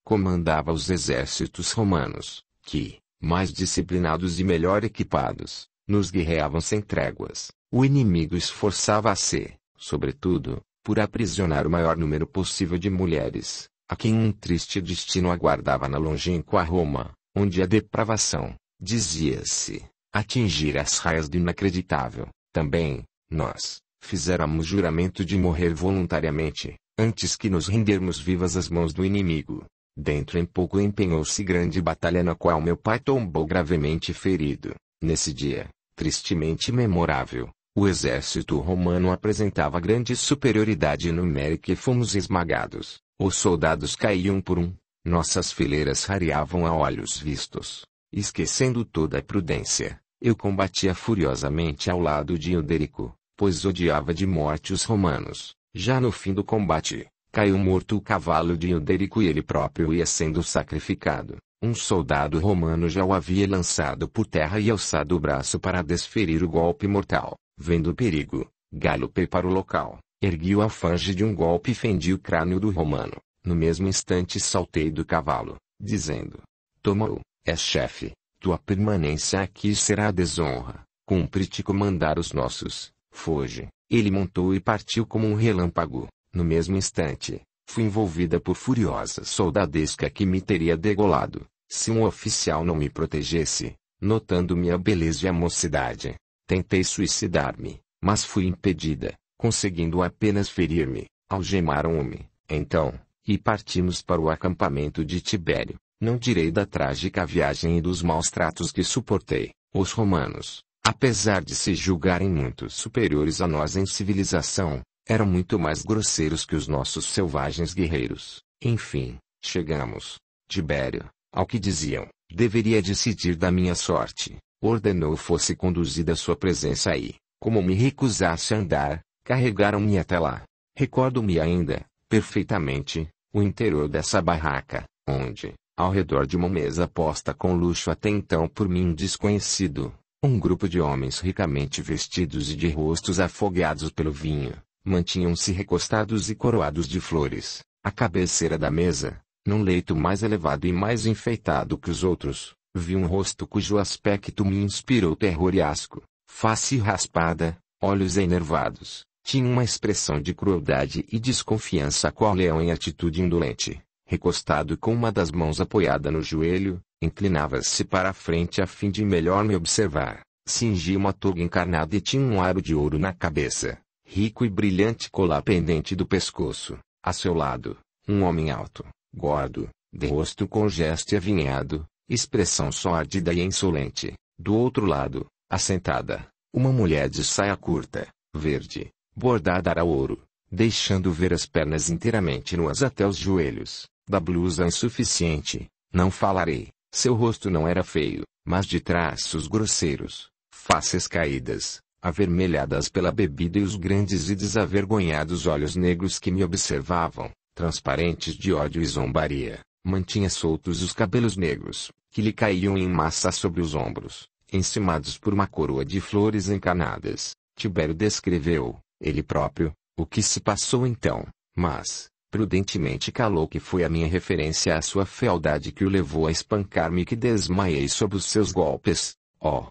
comandava os exércitos romanos, que, mais disciplinados e melhor equipados, nos guerreavam sem tréguas. O inimigo esforçava-se, sobretudo, por aprisionar o maior número possível de mulheres, a quem um triste destino aguardava na longínqua Roma, onde a depravação, dizia-se, atingira as raias do inacreditável. Também, nós, fizéramos juramento de morrer voluntariamente, antes que nos rendermos vivas às mãos do inimigo. Dentro em pouco empenhou-se grande batalha na qual meu pai tombou gravemente ferido. Nesse dia, tristemente memorável, o exército romano apresentava grande superioridade numérica e fomos esmagados. Os soldados caíam por um, nossas fileiras rareavam a olhos vistos. Esquecendo toda a prudência, eu combatia furiosamente ao lado de Euderico, pois odiava de morte os romanos. Já no fim do combate, caiu morto o cavalo de Euderico e ele próprio ia sendo sacrificado. Um soldado romano já o havia lançado por terra e alçado o braço para desferir o golpe mortal. Vendo o perigo, galopei para o local, ergui o alfange de um golpe e fendi o crânio do romano. No mesmo instante saltei do cavalo, dizendo: Toma-o, é chefe, tua permanência aqui será desonra, cumpre-te comandar os nossos, foge. Ele montou e partiu como um relâmpago. No mesmo instante, fui envolvida por furiosa soldadesca que me teria degolado, se um oficial não me protegesse, notando minha beleza e a mocidade. Tentei suicidar-me, mas fui impedida, conseguindo apenas ferir-me. Algemaram-me, então, e partimos para o acampamento de Tibério. Não direi da trágica viagem e dos maus tratos que suportei. Os romanos, apesar de se julgarem muito superiores a nós em civilização, eram muito mais grosseiros que os nossos selvagens guerreiros. Enfim, chegamos, Tibério, ao que diziam, deveria decidir da minha sorte ordenou fosse conduzida sua presença aí, como me recusasse a andar, carregaram-me até lá. Recordo-me ainda, perfeitamente, o interior dessa barraca, onde, ao redor de uma mesa posta com luxo até então por mim desconhecido, um grupo de homens ricamente vestidos e de rostos afogueados pelo vinho, mantinham-se recostados e coroados de flores, à cabeceira da mesa, num leito mais elevado e mais enfeitado que os outros, Vi um rosto cujo aspecto me inspirou terror e asco. Face raspada, olhos enervados, tinha uma expressão de crueldade e desconfiança qual leão em atitude indolente. Recostado com uma das mãos apoiada no joelho, inclinava-se para a frente a fim de melhor me observar. Cingia uma toga encarnada e tinha um aro de ouro na cabeça, rico e brilhante colar pendente do pescoço. A seu lado, um homem alto, gordo, de rosto com gesto avinhado, expressão sórdida e insolente. Do outro lado, assentada, uma mulher de saia curta, verde, bordada a ouro, deixando ver as pernas inteiramente nuas até os joelhos, da blusa insuficiente, não falarei. Seu rosto não era feio, mas de traços grosseiros, faces caídas, avermelhadas pela bebida e os grandes e desavergonhados olhos negros que me observavam, transparentes de ódio e zombaria, mantinha soltos os cabelos negros, que lhe caíam em massa sobre os ombros, encimados por uma coroa de flores encanadas. Tibério descreveu, ele próprio, o que se passou então, mas, prudentemente calou que foi a minha referência à sua fealdade que o levou a espancar-me que desmaiei sob os seus golpes. Oh!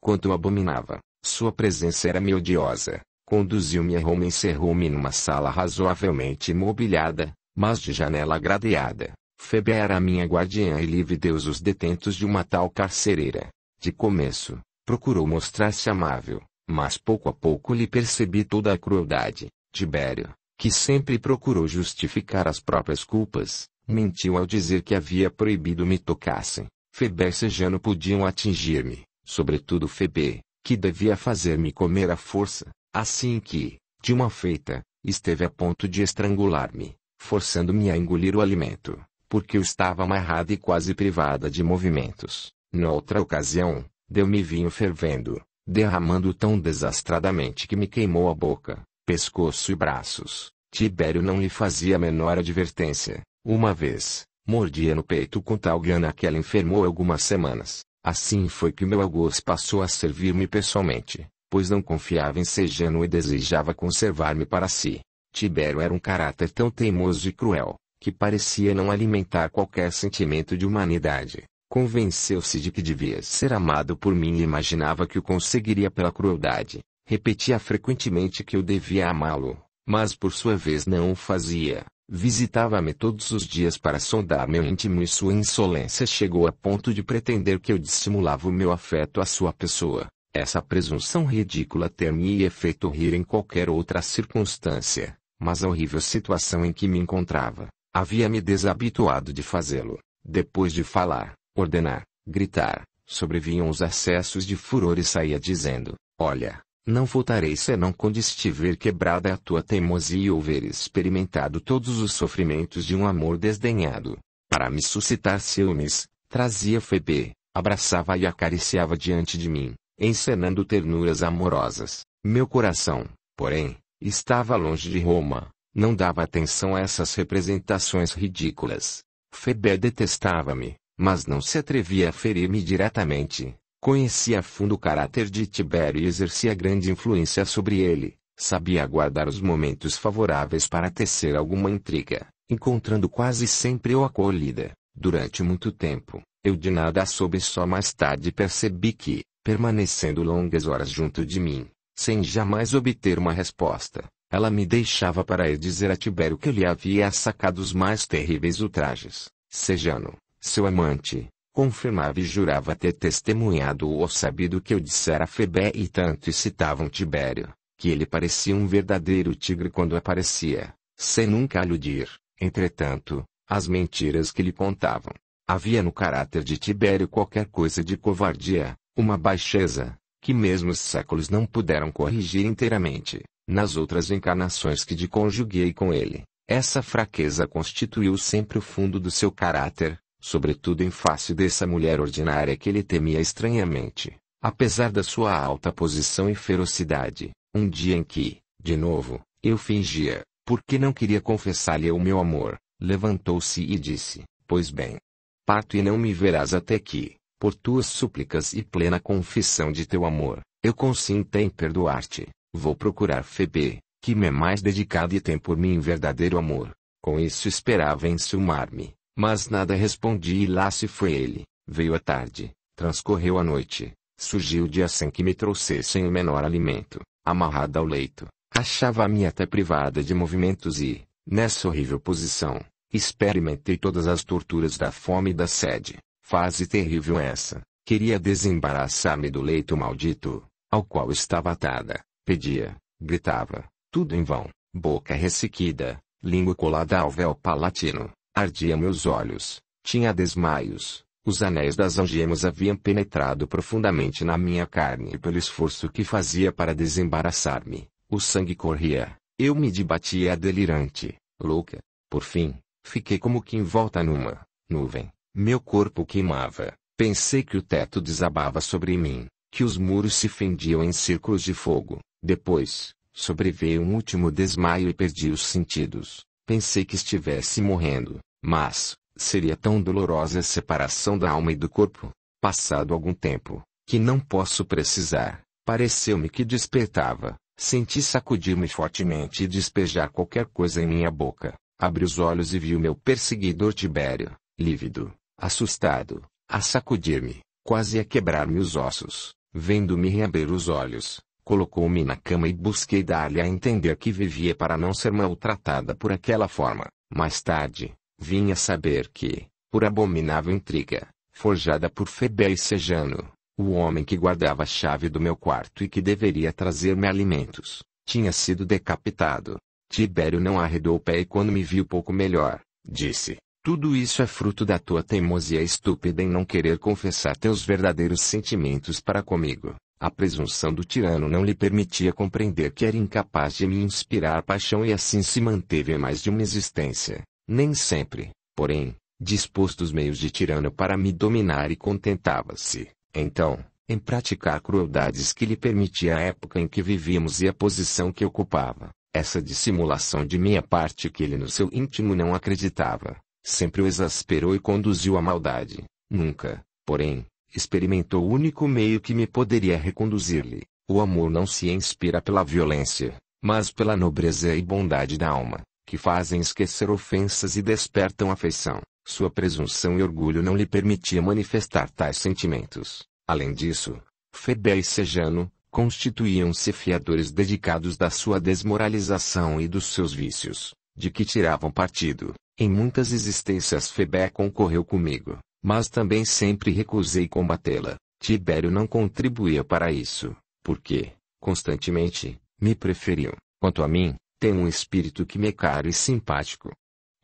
Quanto abominava! Sua presença era-me odiosa. Conduziu-me a Roma e encerrou-me numa sala razoavelmente mobiliada, mas de janela gradeada. Febe era minha guardiã e livre Deus os detentos de uma tal carcereira. De começo, procurou mostrar-se amável, mas pouco a pouco lhe percebi toda a crueldade. Tibério, que sempre procurou justificar as próprias culpas, mentiu ao dizer que havia proibido me tocassem. Febe e Sejano podiam atingir-me, sobretudo Febe, que devia fazer-me comer à força, assim que, de uma feita, esteve a ponto de estrangular-me, forçando-me a engolir o alimento porque eu estava amarrada e quase privada de movimentos. Noutra ocasião, deu-me vinho fervendo, derramando tão desastradamente que me queimou a boca, pescoço e braços. Tibério não lhe fazia a menor advertência. Uma vez, mordia no peito com tal gana que ela enfermou algumas semanas. Assim foi que meu Augusto passou a servir-me pessoalmente, pois não confiava em Sejano e desejava conservar-me para si. Tibério era um caráter tão teimoso e cruel, que parecia não alimentar qualquer sentimento de humanidade. Convenceu-se de que devia ser amado por mim e imaginava que o conseguiria pela crueldade. Repetia frequentemente que eu devia amá-lo, mas por sua vez não o fazia. Visitava-me todos os dias para sondar meu íntimo e sua insolência chegou a ponto de pretender que eu dissimulava o meu afeto à sua pessoa. Essa presunção ridícula ter-me feito rir em qualquer outra circunstância, mas a horrível situação em que me encontrava, Havia me desabituado de fazê-lo. Depois de falar, ordenar, gritar, sobrevinham os acessos de furor e saía dizendo: Olha, não voltarei senão quando estiver quebrada a tua teimosia e houver experimentado todos os sofrimentos de um amor desdenhado. Para me suscitar ciúmes, trazia Febe, abraçava e acariciava diante de mim, encenando ternuras amorosas. Meu coração, porém, estava longe de Roma, não dava atenção a essas representações ridículas. Febé detestava-me, mas não se atrevia a ferir-me diretamente. Conhecia a fundo o caráter de Tibério e exercia grande influência sobre ele. Sabia aguardar os momentos favoráveis para tecer alguma intriga, encontrando quase sempre eu acolhida. Durante muito tempo, eu de nada soube só mais tarde percebi que, permanecendo longas horas junto de mim, sem jamais obter uma resposta, ela me deixava para dizer a Tibério que lhe havia sacado os mais terríveis ultrajes. Sejano, seu amante, confirmava e jurava ter testemunhado ou sabido que eu dissera a Febé e tanto excitavam Tibério, que ele parecia um verdadeiro tigre quando aparecia, sem nunca aludir, entretanto, às mentiras que lhe contavam. Havia no caráter de Tibério qualquer coisa de covardia, uma baixeza, que mesmo os séculos não puderam corrigir inteiramente. Nas outras encarnações que de conjuguei com ele, essa fraqueza constituiu sempre o fundo do seu caráter, sobretudo em face dessa mulher ordinária que ele temia estranhamente, apesar da sua alta posição e ferocidade. Um dia em que, de novo, eu fingia, porque não queria confessar-lhe o meu amor, levantou-se e disse: Pois bem, parto e não me verás até que, por tuas súplicas e plena confissão de teu amor, eu consinta em perdoar-te. Vou procurar Febe, que me é mais dedicada e tem por mim verdadeiro amor. Com isso esperava ensumar-me, mas nada respondi e lá se foi ele. Veio a tarde, transcorreu a noite, surgiu o dia sem que me trouxessem o menor alimento. Amarrada ao leito, achava-me até privada de movimentos e, nessa horrível posição, experimentei todas as torturas da fome e da sede. Fase terrível essa. Queria desembaraçar-me do leito maldito, ao qual estava atada, pedia, gritava, tudo em vão, boca ressequida, língua colada ao véu palatino, ardia meus olhos, tinha desmaios, os anéis das algemas haviam penetrado profundamente na minha carne pelo esforço que fazia para desembaraçar-me, o sangue corria, eu me debatia delirante, louca, por fim, fiquei como que envolta numa nuvem, meu corpo queimava, pensei que o teto desabava sobre mim, que os muros se fendiam em círculos de fogo, depois, sobreveio um último desmaio e perdi os sentidos. Pensei que estivesse morrendo, mas, seria tão dolorosa a separação da alma e do corpo, passado algum tempo, que não posso precisar, pareceu-me que despertava, senti sacudir-me fortemente e despejar qualquer coisa em minha boca, abri os olhos e vi o meu perseguidor Tibério, lívido, assustado, a sacudir-me, quase a quebrar-me os ossos, vendo-me reabrir os olhos, Colocou-me na cama e busquei dar-lhe a entender que vivia para não ser maltratada por aquela forma. Mais tarde, vinha saber que, por abominável intriga, forjada por Febé e Sejano, o homem que guardava a chave do meu quarto e que deveria trazer-me alimentos, tinha sido decapitado. Tibério não arredou o pé e quando me viu pouco melhor, disse, tudo isso é fruto da tua teimosia estúpida em não querer confessar teus verdadeiros sentimentos para comigo. A presunção do tirano não lhe permitia compreender que era incapaz de me inspirar paixão e assim se manteve mais de uma existência, nem sempre, porém, dispostos meios de tirano para me dominar e contentava-se, então, em praticar crueldades que lhe permitia a época em que vivíamos e a posição que ocupava, essa dissimulação de minha parte que ele no seu íntimo não acreditava, sempre o exasperou e conduziu à maldade, nunca, porém, experimentou o único meio que me poderia reconduzir-lhe. O amor não se inspira pela violência, mas pela nobreza e bondade da alma, que fazem esquecer ofensas e despertam afeição. Sua presunção e orgulho não lhe permitia manifestar tais sentimentos. Além disso, Febé e Sejano constituíam-se fiadores dedicados da sua desmoralização e dos seus vícios, de que tiravam partido. Em muitas existências Febé concorreu comigo, mas também sempre recusei combatê-la. Tibério não contribuía para isso, porque, constantemente, me preferiam. Quanto a mim, tenho um espírito que me é caro e simpático.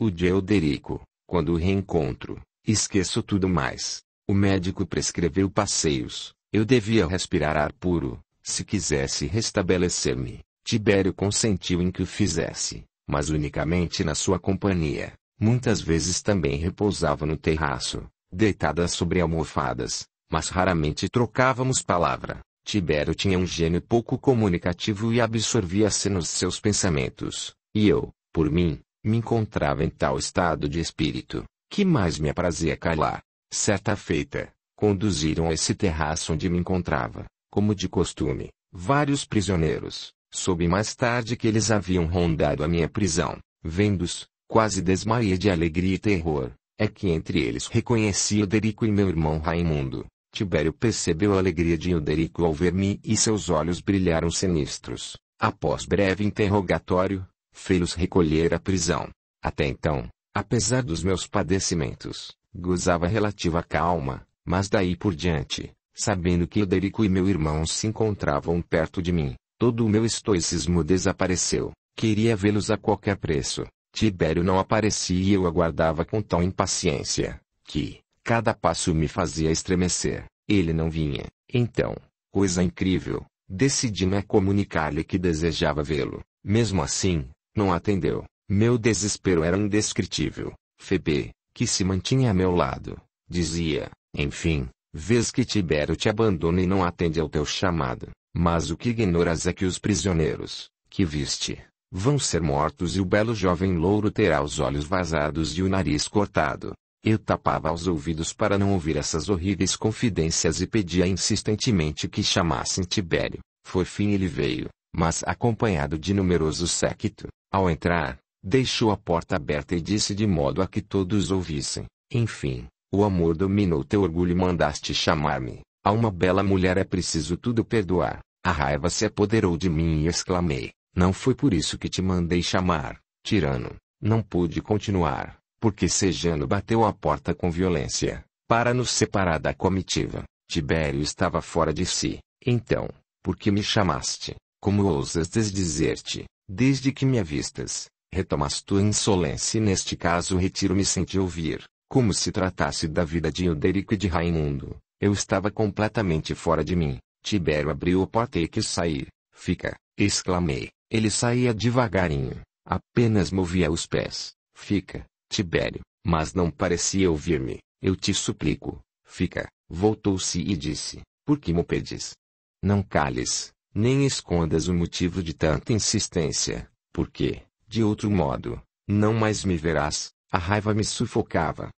O de quando o reencontro, esqueço tudo mais. O médico prescreveu passeios, eu devia respirar ar puro, se quisesse restabelecer-me. Tibério consentiu em que o fizesse, mas unicamente na sua companhia. Muitas vezes também repousava no terraço, deitadas sobre almofadas, mas raramente trocávamos palavra. Tibério tinha um gênio pouco comunicativo e absorvia-se nos seus pensamentos, e eu, por mim, me encontrava em tal estado de espírito, que mais me aprazia calar. Certa feita, conduziram a esse terraço onde me encontrava, como de costume, vários prisioneiros. Soube mais tarde que eles haviam rondado a minha prisão. Vendo-os, quase desmaiei de alegria e terror é que entre eles reconheci Uderico e meu irmão Raimundo. Tibério percebeu a alegria de Uderico ao ver-me e seus olhos brilharam sinistros. Após breve interrogatório, fê-los recolher à prisão. Até então, apesar dos meus padecimentos, gozava relativa calma, mas daí por diante, sabendo que Uderico e meu irmão se encontravam perto de mim, todo o meu estoicismo desapareceu. Queria vê-los a qualquer preço. Tibério não aparecia e eu aguardava com tal impaciência, que, cada passo me fazia estremecer. Ele não vinha. Então, coisa incrível, decidi-me comunicar-lhe que desejava vê-lo. Mesmo assim, não atendeu. Meu desespero era indescritível. Febe, que se mantinha a meu lado, dizia, enfim, vês que Tibério te abandona e não atende ao teu chamado. Mas o que ignoras é que os prisioneiros, que viste, Vão ser mortos e o belo jovem louro terá os olhos vazados e o nariz cortado. Eu tapava os ouvidos para não ouvir essas horríveis confidências e pedia insistentemente que chamassem Tibério. Foi fim ele veio, mas acompanhado de numeroso séquito. Ao entrar, deixou a porta aberta e disse de modo a que todos ouvissem. Enfim, o amor dominou teu orgulho e mandaste chamar-me. A uma bela mulher é preciso tudo perdoar. A raiva se apoderou de mim e exclamei: não foi por isso que te mandei chamar, tirano. Não pude continuar, porque Sejano bateu a porta com violência, para nos separar da comitiva. Tibério estava fora de si. Então, por que me chamaste? Como ousas desdizer-te? Desde que me avistas, retomas tua insolência e neste caso retiro-me sem te ouvir. Como se tratasse da vida de Euderico e de Raimundo, eu estava completamente fora de mim. Tibério abriu a porta e quis sair. Fica, exclamei. Ele saía devagarinho, apenas movia os pés. Fica, Tibério, mas não parecia ouvir-me. Eu te suplico, fica. Voltou-se e disse: Por que me pedes? Não cales, nem escondas o motivo de tanta insistência, porque, de outro modo, não mais me verás. A raiva me sufocava.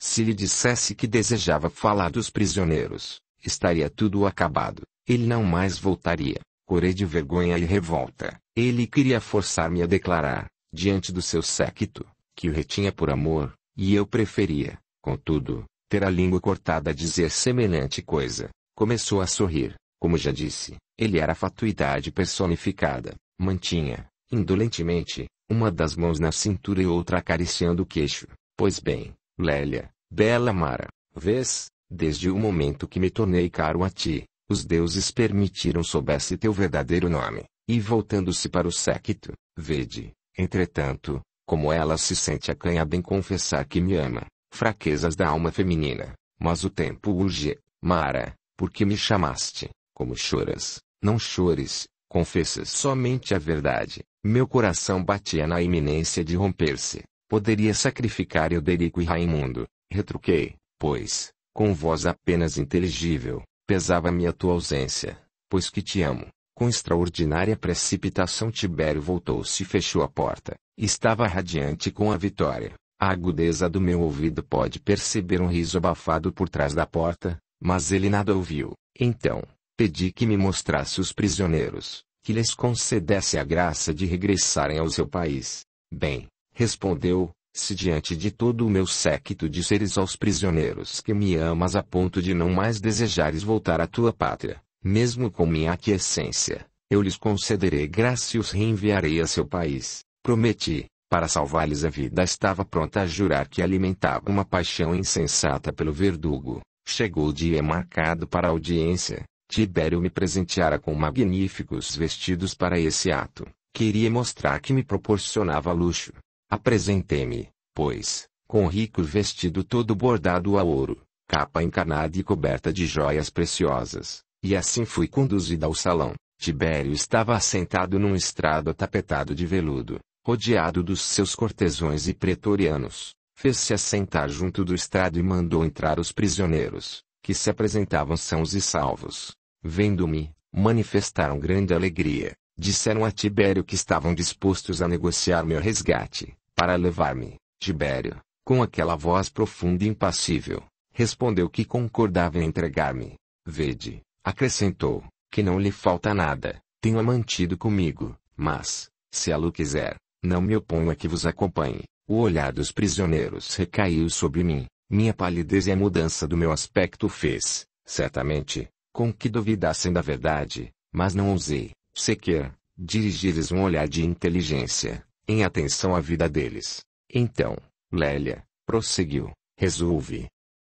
Se lhe dissesse que desejava falar dos prisioneiros, estaria tudo acabado. Ele não mais voltaria. Corei de vergonha e revolta, ele queria forçar-me a declarar, diante do seu séquito, que o retinha por amor, e eu preferia, contudo, ter a língua cortada a dizer semelhante coisa. Começou a sorrir, como já disse, ele era a fatuidade personificada, mantinha, indolentemente, uma das mãos na cintura e outra acariciando o queixo. Pois bem, Lélia, bela Mara, vês, desde o momento que me tornei caro a ti, os deuses permitiram soubesse teu verdadeiro nome, e voltando-se para o séquito, vede, entretanto, como ela se sente acanhada em confessar que me ama, fraquezas da alma feminina, mas o tempo urge, Mara, porque me chamaste, como choras, não chores, confessa somente a verdade, meu coração batia na iminência de romper-se, poderia sacrificar Euderico e Raimundo, retruquei, pois, com voz apenas inteligível, pesava-me a tua ausência, pois que te amo, com extraordinária precipitação Tibério voltou-se e fechou a porta. Estava radiante com a vitória. A agudeza do meu ouvido pode perceber um riso abafado por trás da porta, mas ele nada ouviu. Então, pedi que me mostrasse os prisioneiros, que lhes concedesse a graça de regressarem ao seu país. Bem, respondeu, se diante de todo o meu séquito disseres aos prisioneiros que me amas a ponto de não mais desejares voltar à tua pátria, mesmo com minha aquiescência, eu lhes concederei graça e os reenviarei a seu país. Prometi, para salvar-lhes a vida estava pronta a jurar que alimentava uma paixão insensata pelo verdugo. Chegou o dia marcado para a audiência. Tibério me presenteara com magníficos vestidos para esse ato. Queria mostrar que me proporcionava luxo. Apresentei-me, pois, com rico vestido todo bordado a ouro, capa encarnada e coberta de joias preciosas, e assim fui conduzida ao salão. Tibério estava assentado num estrado tapetado de veludo, rodeado dos seus cortesões e pretorianos. Fez-se assentar junto do estrado e mandou entrar os prisioneiros, que se apresentavam sãos e salvos. Vendo-me, manifestaram grande alegria. Disseram a Tibério que estavam dispostos a negociar meu resgate, para levar-me. Tibério, com aquela voz profunda e impassível, respondeu que concordava em entregar-me. Vede, Acrescentou, que não lhe falta nada, tenho-a mantido comigo, mas, se ela o quiser, não me oponho a que vos acompanhe. O olhar dos prisioneiros recaiu sobre mim, minha palidez e a mudança do meu aspecto fez, certamente, com que duvidassem da verdade, mas não ousei, sequer, dirigir-lhes um olhar de inteligência, em atenção à vida deles. Então, Lélia, prosseguiu, resolve.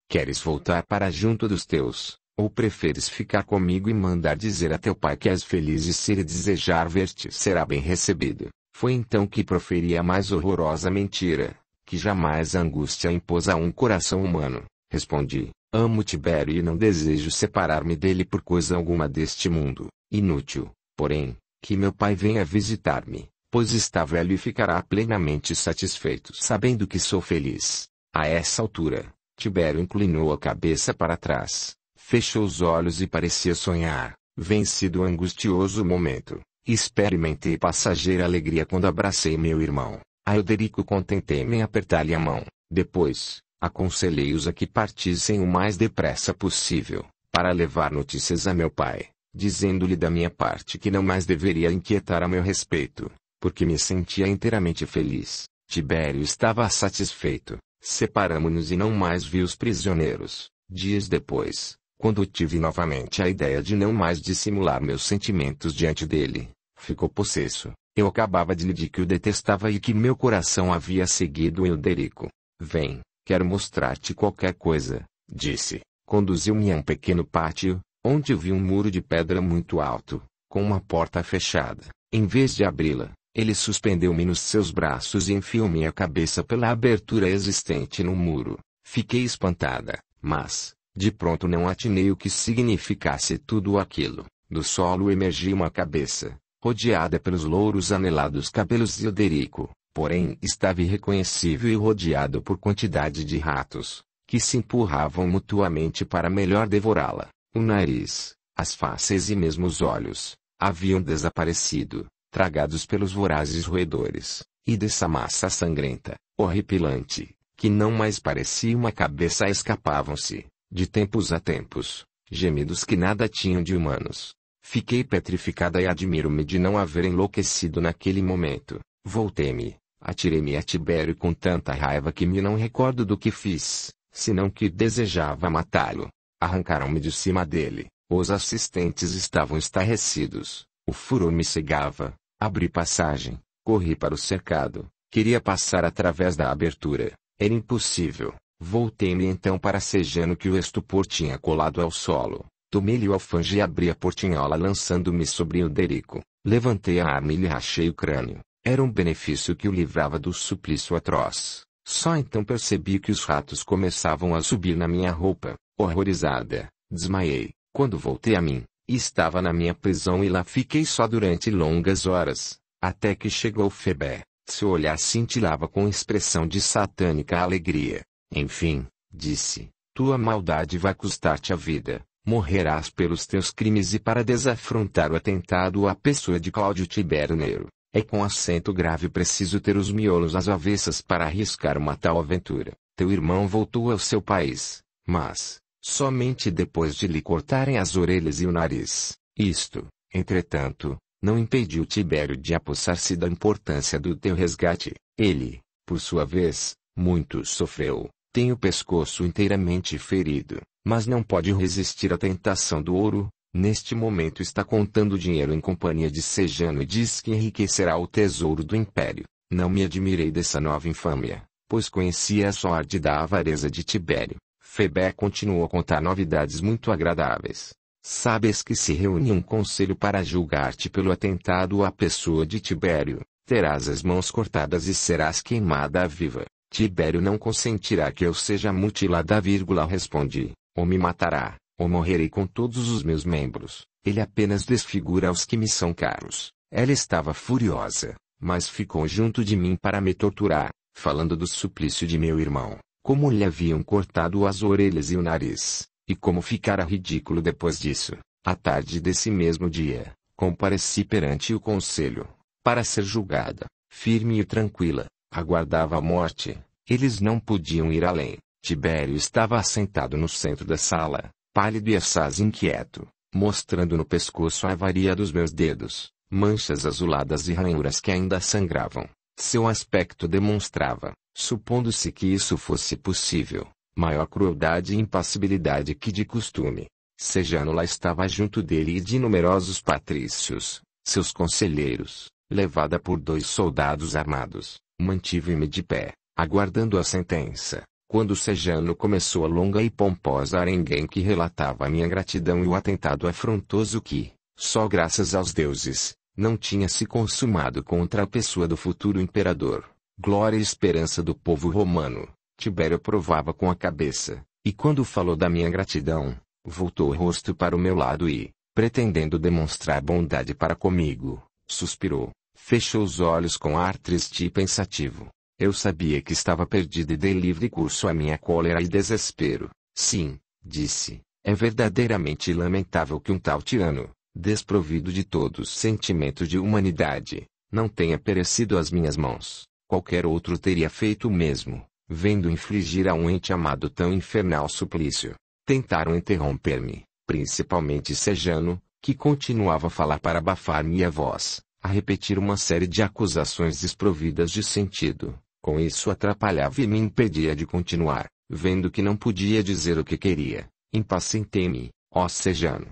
Queres voltar para junto dos teus, ou preferes ficar comigo e mandar dizer a teu pai que és feliz e se ele desejar ver-te será bem recebido? Foi então que proferi a mais horrorosa mentira, que jamais a angústia impôs a um coração humano. Respondi, amo Tibério e não desejo separar-me dele por coisa alguma deste mundo. Inútil, porém, que meu pai venha visitar-me, pois está velho e ficará plenamente satisfeito sabendo que sou feliz. A essa altura, Tibério inclinou a cabeça para trás, Fechou os olhos e parecia sonhar, vencido o angustioso momento. Experimentei passageira alegria quando abracei meu irmão. A Euderico contentei-me em apertar-lhe a mão. Depois, aconselhei-os a que partissem o mais depressa possível, para levar notícias a meu pai, dizendo-lhe da minha parte que não mais deveria inquietar a meu respeito, porque me sentia inteiramente feliz. Tibério estava satisfeito. Separamo-nos e não mais vi os prisioneiros. Dias depois, quando tive novamente a ideia de não mais dissimular meus sentimentos diante dele, ficou possesso. Eu acabava de lhe dizer que o detestava e que meu coração havia seguido o Euderico. Vem, quero mostrar-te qualquer coisa, disse. Conduziu-me a um pequeno pátio, onde vi um muro de pedra muito alto, com uma porta fechada. Em vez de abri-la, ele suspendeu-me nos seus braços e enfiou minha cabeça pela abertura existente no muro. Fiquei espantada, mas, de pronto não atinei o que significasse tudo aquilo. Do solo emergia uma cabeça, rodeada pelos louros anelados cabelos de Oderico, porém estava irreconhecível e rodeado por quantidade de ratos, que se empurravam mutuamente para melhor devorá-la. O nariz, as faces e mesmo os olhos, haviam desaparecido, tragados pelos vorazes roedores, e dessa massa sangrenta, horripilante, que não mais parecia uma cabeça escapavam-se de tempos a tempos, gemidos que nada tinham de humanos. Fiquei petrificada e admiro-me de não haver enlouquecido naquele momento. Voltei-me, atirei-me a Tibério com tanta raiva que me não recordo do que fiz, senão que desejava matá-lo. Arrancaram-me de cima dele. Os assistentes estavam estarrecidos. O furor me cegava. Abri passagem, corri para o cercado. Queria passar através da abertura. Era impossível. Voltei-me então para Sejano que o estupor tinha colado ao solo. Tomei-lhe o alfange e abri a portinhola lançando-me sobre o derico. Levantei a arma e rachei o crânio. Era um benefício que o livrava do suplício atroz. Só então percebi que os ratos começavam a subir na minha roupa. Horrorizada, desmaiei. Quando voltei a mim, estava na minha prisão e lá fiquei só durante longas horas, até que chegou Febé. Seu olhar cintilava com expressão de satânica alegria. Enfim, disse, tua maldade vai custar-te a vida, morrerás pelos teus crimes e para desafrontar o atentado à pessoa de Cláudio Tibério Nero, é com acento grave preciso ter os miolos às avessas para arriscar uma tal aventura. Teu irmão voltou ao seu país, mas, somente depois de lhe cortarem as orelhas e o nariz. Isto, entretanto, não impediu Tibério de apossar-se da importância do teu resgate. Ele, por sua vez, muito sofreu, tem o pescoço inteiramente ferido, mas não pode resistir à tentação do ouro. Neste momento está contando dinheiro em companhia de Sejano e diz que enriquecerá o tesouro do império. Não me admirei dessa nova infâmia, pois conhecia a sorte da avareza de Tibério. Febé continuou a contar novidades muito agradáveis. Sabes que se reúne um conselho para julgar-te pelo atentado à pessoa de Tibério. Terás as mãos cortadas e serás queimada viva. Tibério não consentirá que eu seja mutilada, vírgula, respondi, ou me matará, ou morrerei com todos os meus membros, ele apenas desfigura os que me são caros. Ela estava furiosa, mas ficou junto de mim para me torturar, falando do suplício de meu irmão, como lhe haviam cortado as orelhas e o nariz, e como ficara ridículo depois disso. À tarde desse mesmo dia, compareci perante o conselho, para ser julgada, firme e tranquila, aguardava a morte. Eles não podiam ir além. Tibério estava assentado no centro da sala, pálido e assaz inquieto, mostrando no pescoço a avaria dos meus dedos, manchas azuladas e ranhuras que ainda sangravam. Seu aspecto demonstrava, supondo-se que isso fosse possível, maior crueldade e impassibilidade que de costume. Sejano lá estava junto dele e de numerosos patrícios, seus conselheiros, levada por dois soldados armados, Mantive-me de pé, aguardando a sentença, quando Sejano começou a longa e pomposa arengue em que relatava minha gratidão e o atentado afrontoso que, só graças aos deuses, não tinha se consumado contra a pessoa do futuro imperador, glória e esperança do povo romano. Tibério provava com a cabeça, e quando falou da minha gratidão, voltou o rosto para o meu lado e, pretendendo demonstrar bondade para comigo, suspirou. Fechou os olhos com ar triste e pensativo. Eu sabia que estava perdido e dei livre curso à minha cólera e desespero. Sim, disse, é verdadeiramente lamentável que um tal tirano, desprovido de todo sentimento de humanidade, não tenha perecido às minhas mãos. Qualquer outro teria feito o mesmo, vendo infligir a um ente amado tão infernal suplício. Tentaram interromper-me, principalmente Sejano, que continuava a falar para abafar minha voz a repetir uma série de acusações desprovidas de sentido. Com isso atrapalhava e me impedia de continuar, vendo que não podia dizer o que queria. Impacientei-me, ó Sejano.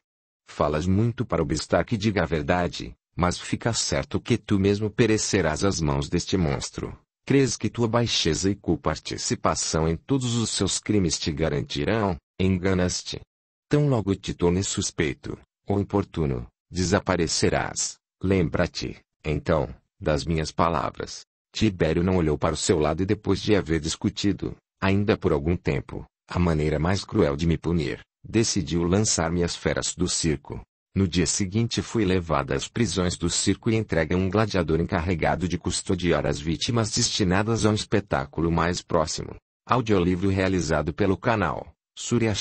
Falas muito para obstar que diga a verdade, mas fica certo que tu mesmo perecerás às mãos deste monstro. Crês que tua baixeza e participação em todos os seus crimes te garantirão? Enganas-te. Tão logo te tornes suspeito, ou importuno, desaparecerás. Lembra-te, então, das minhas palavras. Tibério não olhou para o seu lado e depois de haver discutido, ainda por algum tempo, a maneira mais cruel de me punir, decidiu lançar-me às feras do circo. No dia seguinte fui levada às prisões do circo e entregue a um gladiador encarregado de custodiar as vítimas destinadas a um espetáculo mais próximo. Audiolivro realizado pelo canal Surya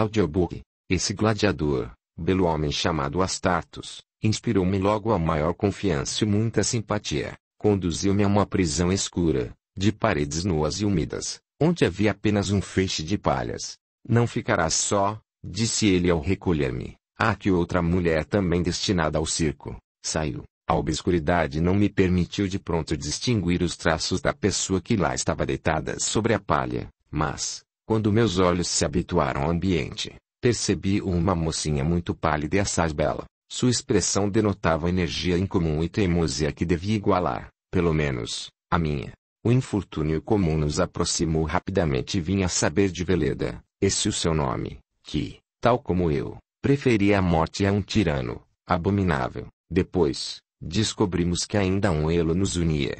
Audiobook. Esse gladiador, belo homem chamado Astartos, Inspirou-me logo a maior confiança e muita simpatia. Conduziu-me a uma prisão escura, de paredes nuas e úmidas, onde havia apenas um feixe de palhas. Não ficarás só, disse ele ao recolher-me. Há aqui outra mulher também destinada ao circo. Saiu. A obscuridade não me permitiu de pronto distinguir os traços da pessoa que lá estava deitada sobre a palha, mas, quando meus olhos se habituaram ao ambiente, percebi uma mocinha muito pálida e assaz bela, sua expressão denotava energia incomum e teimosia que devia igualar, pelo menos, a minha. O infortúnio comum nos aproximou rapidamente e vinha a saber de Veleda, esse o seu nome, que, tal como eu, preferia a morte a um tirano, abominável. Depois, descobrimos que ainda um elo nos unia.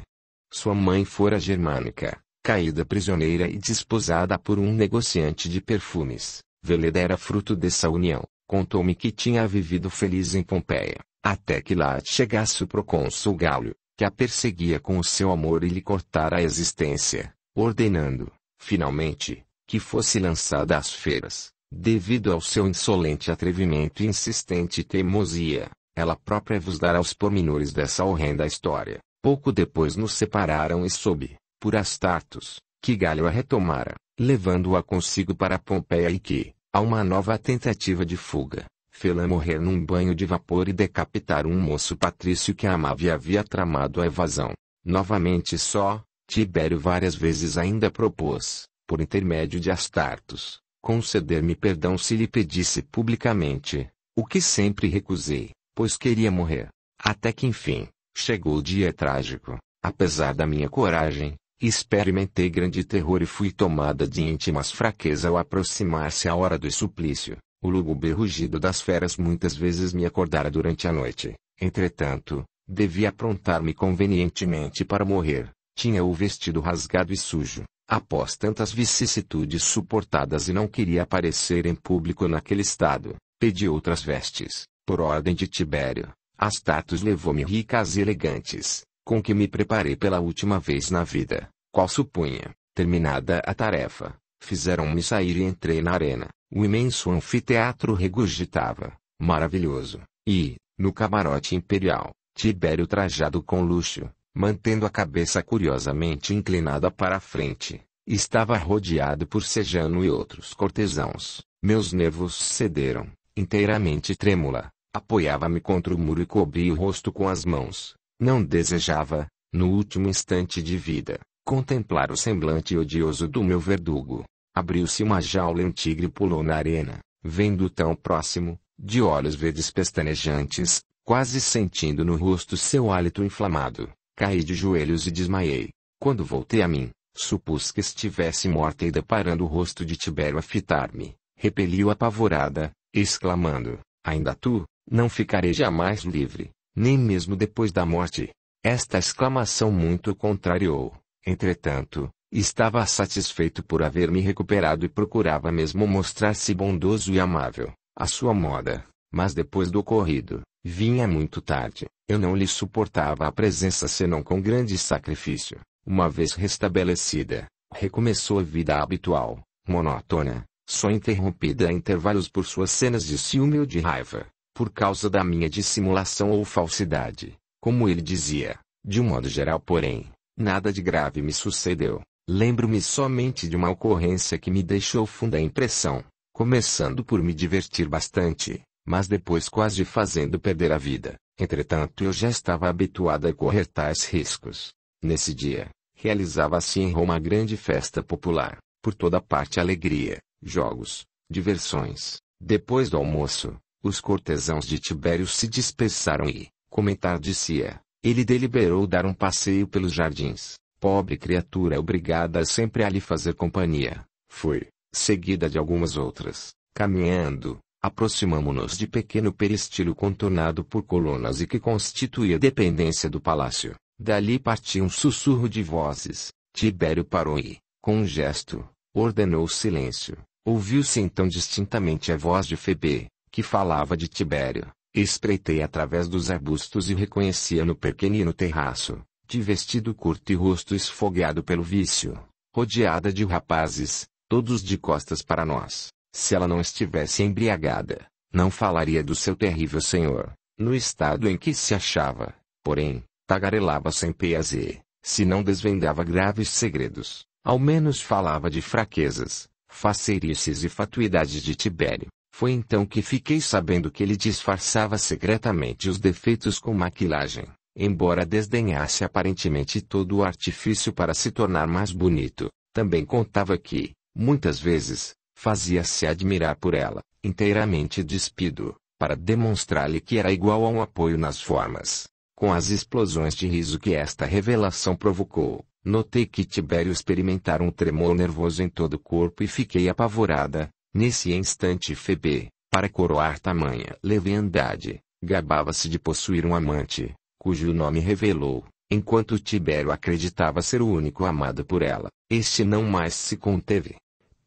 Sua mãe fora germânica, caída prisioneira e desposada por um negociante de perfumes. Veleda era fruto dessa união. Contou-me que tinha vivido feliz em Pompeia, até que lá chegasse o procônsul Gálio, que a perseguia com o seu amor e lhe cortara a existência, ordenando, finalmente, que fosse lançada às feiras. Devido ao seu insolente atrevimento e insistente teimosia, ela própria vos dará os pormenores dessa horrenda história. Pouco depois nos separaram e soube, por Astartos, que Galho a retomara, levando-a consigo para Pompeia e que, Há uma nova tentativa de fuga. Fê-la morrer num banho de vapor e decapitar um moço patrício que a amava e havia tramado a evasão. Novamente só, Tibério várias vezes ainda propôs, por intermédio de Astartos, conceder-me perdão se lhe pedisse publicamente, o que sempre recusei, pois queria morrer. Até que enfim, chegou o dia trágico, apesar da minha coragem, Experimentei grande terror e fui tomada de íntimas fraqueza ao aproximar-se a hora do suplício. O lúgubre rugido das feras muitas vezes me acordara durante a noite. Entretanto, devia aprontar-me convenientemente para morrer. Tinha o vestido rasgado e sujo. Após tantas vicissitudes suportadas e não queria aparecer em público naquele estado, pedi outras vestes, por ordem de Tibério. As Astartes levou-me ricas e elegantes, com que me preparei pela última vez na vida, qual supunha, terminada a tarefa, fizeram-me sair e entrei na arena. O imenso anfiteatro regurgitava, maravilhoso, e, no camarote imperial, Tibério trajado com luxo, mantendo a cabeça curiosamente inclinada para a frente, estava rodeado por Sejano e outros cortesãos. Meus nervos cederam, inteiramente trêmula, apoiava-me contra o muro e cobri o rosto com as mãos não desejava, no último instante de vida, contemplar o semblante odioso do meu verdugo. Abriu-se uma jaula e um tigre pulou na arena, vendo tão próximo, de olhos verdes pestanejantes, quase sentindo no rosto seu hálito inflamado. Caí de joelhos e desmaiei. Quando voltei a mim, supus que estivesse morta e deparando o rosto de Tibério a fitar-me, repeliu apavorada, exclamando: Ainda tu, não ficarei jamais livre nem mesmo depois da morte. Esta exclamação muito contrariou. Entretanto, estava satisfeito por haver me recuperado e procurava mesmo mostrar-se bondoso e amável, à sua moda. Mas depois do ocorrido, vinha muito tarde. Eu não lhe suportava a presença senão com grande sacrifício. Uma vez restabelecida, recomeçou a vida habitual, monótona, só interrompida a intervalos por suas cenas de ciúme ou de raiva por causa da minha dissimulação ou falsidade, como ele dizia. De um modo geral, porém, nada de grave me sucedeu. Lembro-me somente de uma ocorrência que me deixou funda impressão, começando por me divertir bastante, mas depois quase fazendo perder a vida. Entretanto, eu já estava habituada a correr tais riscos. Nesse dia, realizava-se em Roma a grande festa popular, por toda parte alegria, jogos, diversões. Depois do almoço, os cortesãos de Tibério se dispersaram e, comentar dizia, ele deliberou dar um passeio pelos jardins. Pobre criatura obrigada sempre a lhe fazer companhia. Foi, seguida de algumas outras, caminhando, aproximamo-nos de pequeno peristilo contornado por colunas e que constituía dependência do palácio. Dali partiu um sussurro de vozes. Tibério parou e, com um gesto, ordenou o silêncio. Ouviu-se então distintamente a voz de Febê, que falava de Tibério, espreitei através dos arbustos e reconhecia no pequenino terraço, de vestido curto e rosto esfogueado pelo vício, rodeada de rapazes, todos de costas para nós. Se ela não estivesse embriagada, não falaria do seu terrível senhor, no estado em que se achava, porém, tagarelava sem e, se não desvendava graves segredos, ao menos falava de fraquezas, facerices e fatuidades de Tibério. Foi então que fiquei sabendo que ele disfarçava secretamente os defeitos com maquilagem, embora desdenhasse aparentemente todo o artifício para se tornar mais bonito. Também contava que, muitas vezes, fazia-se admirar por ela, inteiramente despido, para demonstrar-lhe que era igual a um apoio nas formas. Com as explosões de riso que esta revelação provocou, notei que Tibério experimentara um tremor nervoso em todo o corpo e fiquei apavorada, Nesse instante Febê, para coroar tamanha leviandade, gabava-se de possuir um amante, cujo nome revelou, enquanto Tibério acreditava ser o único amado por ela. Este não mais se conteve.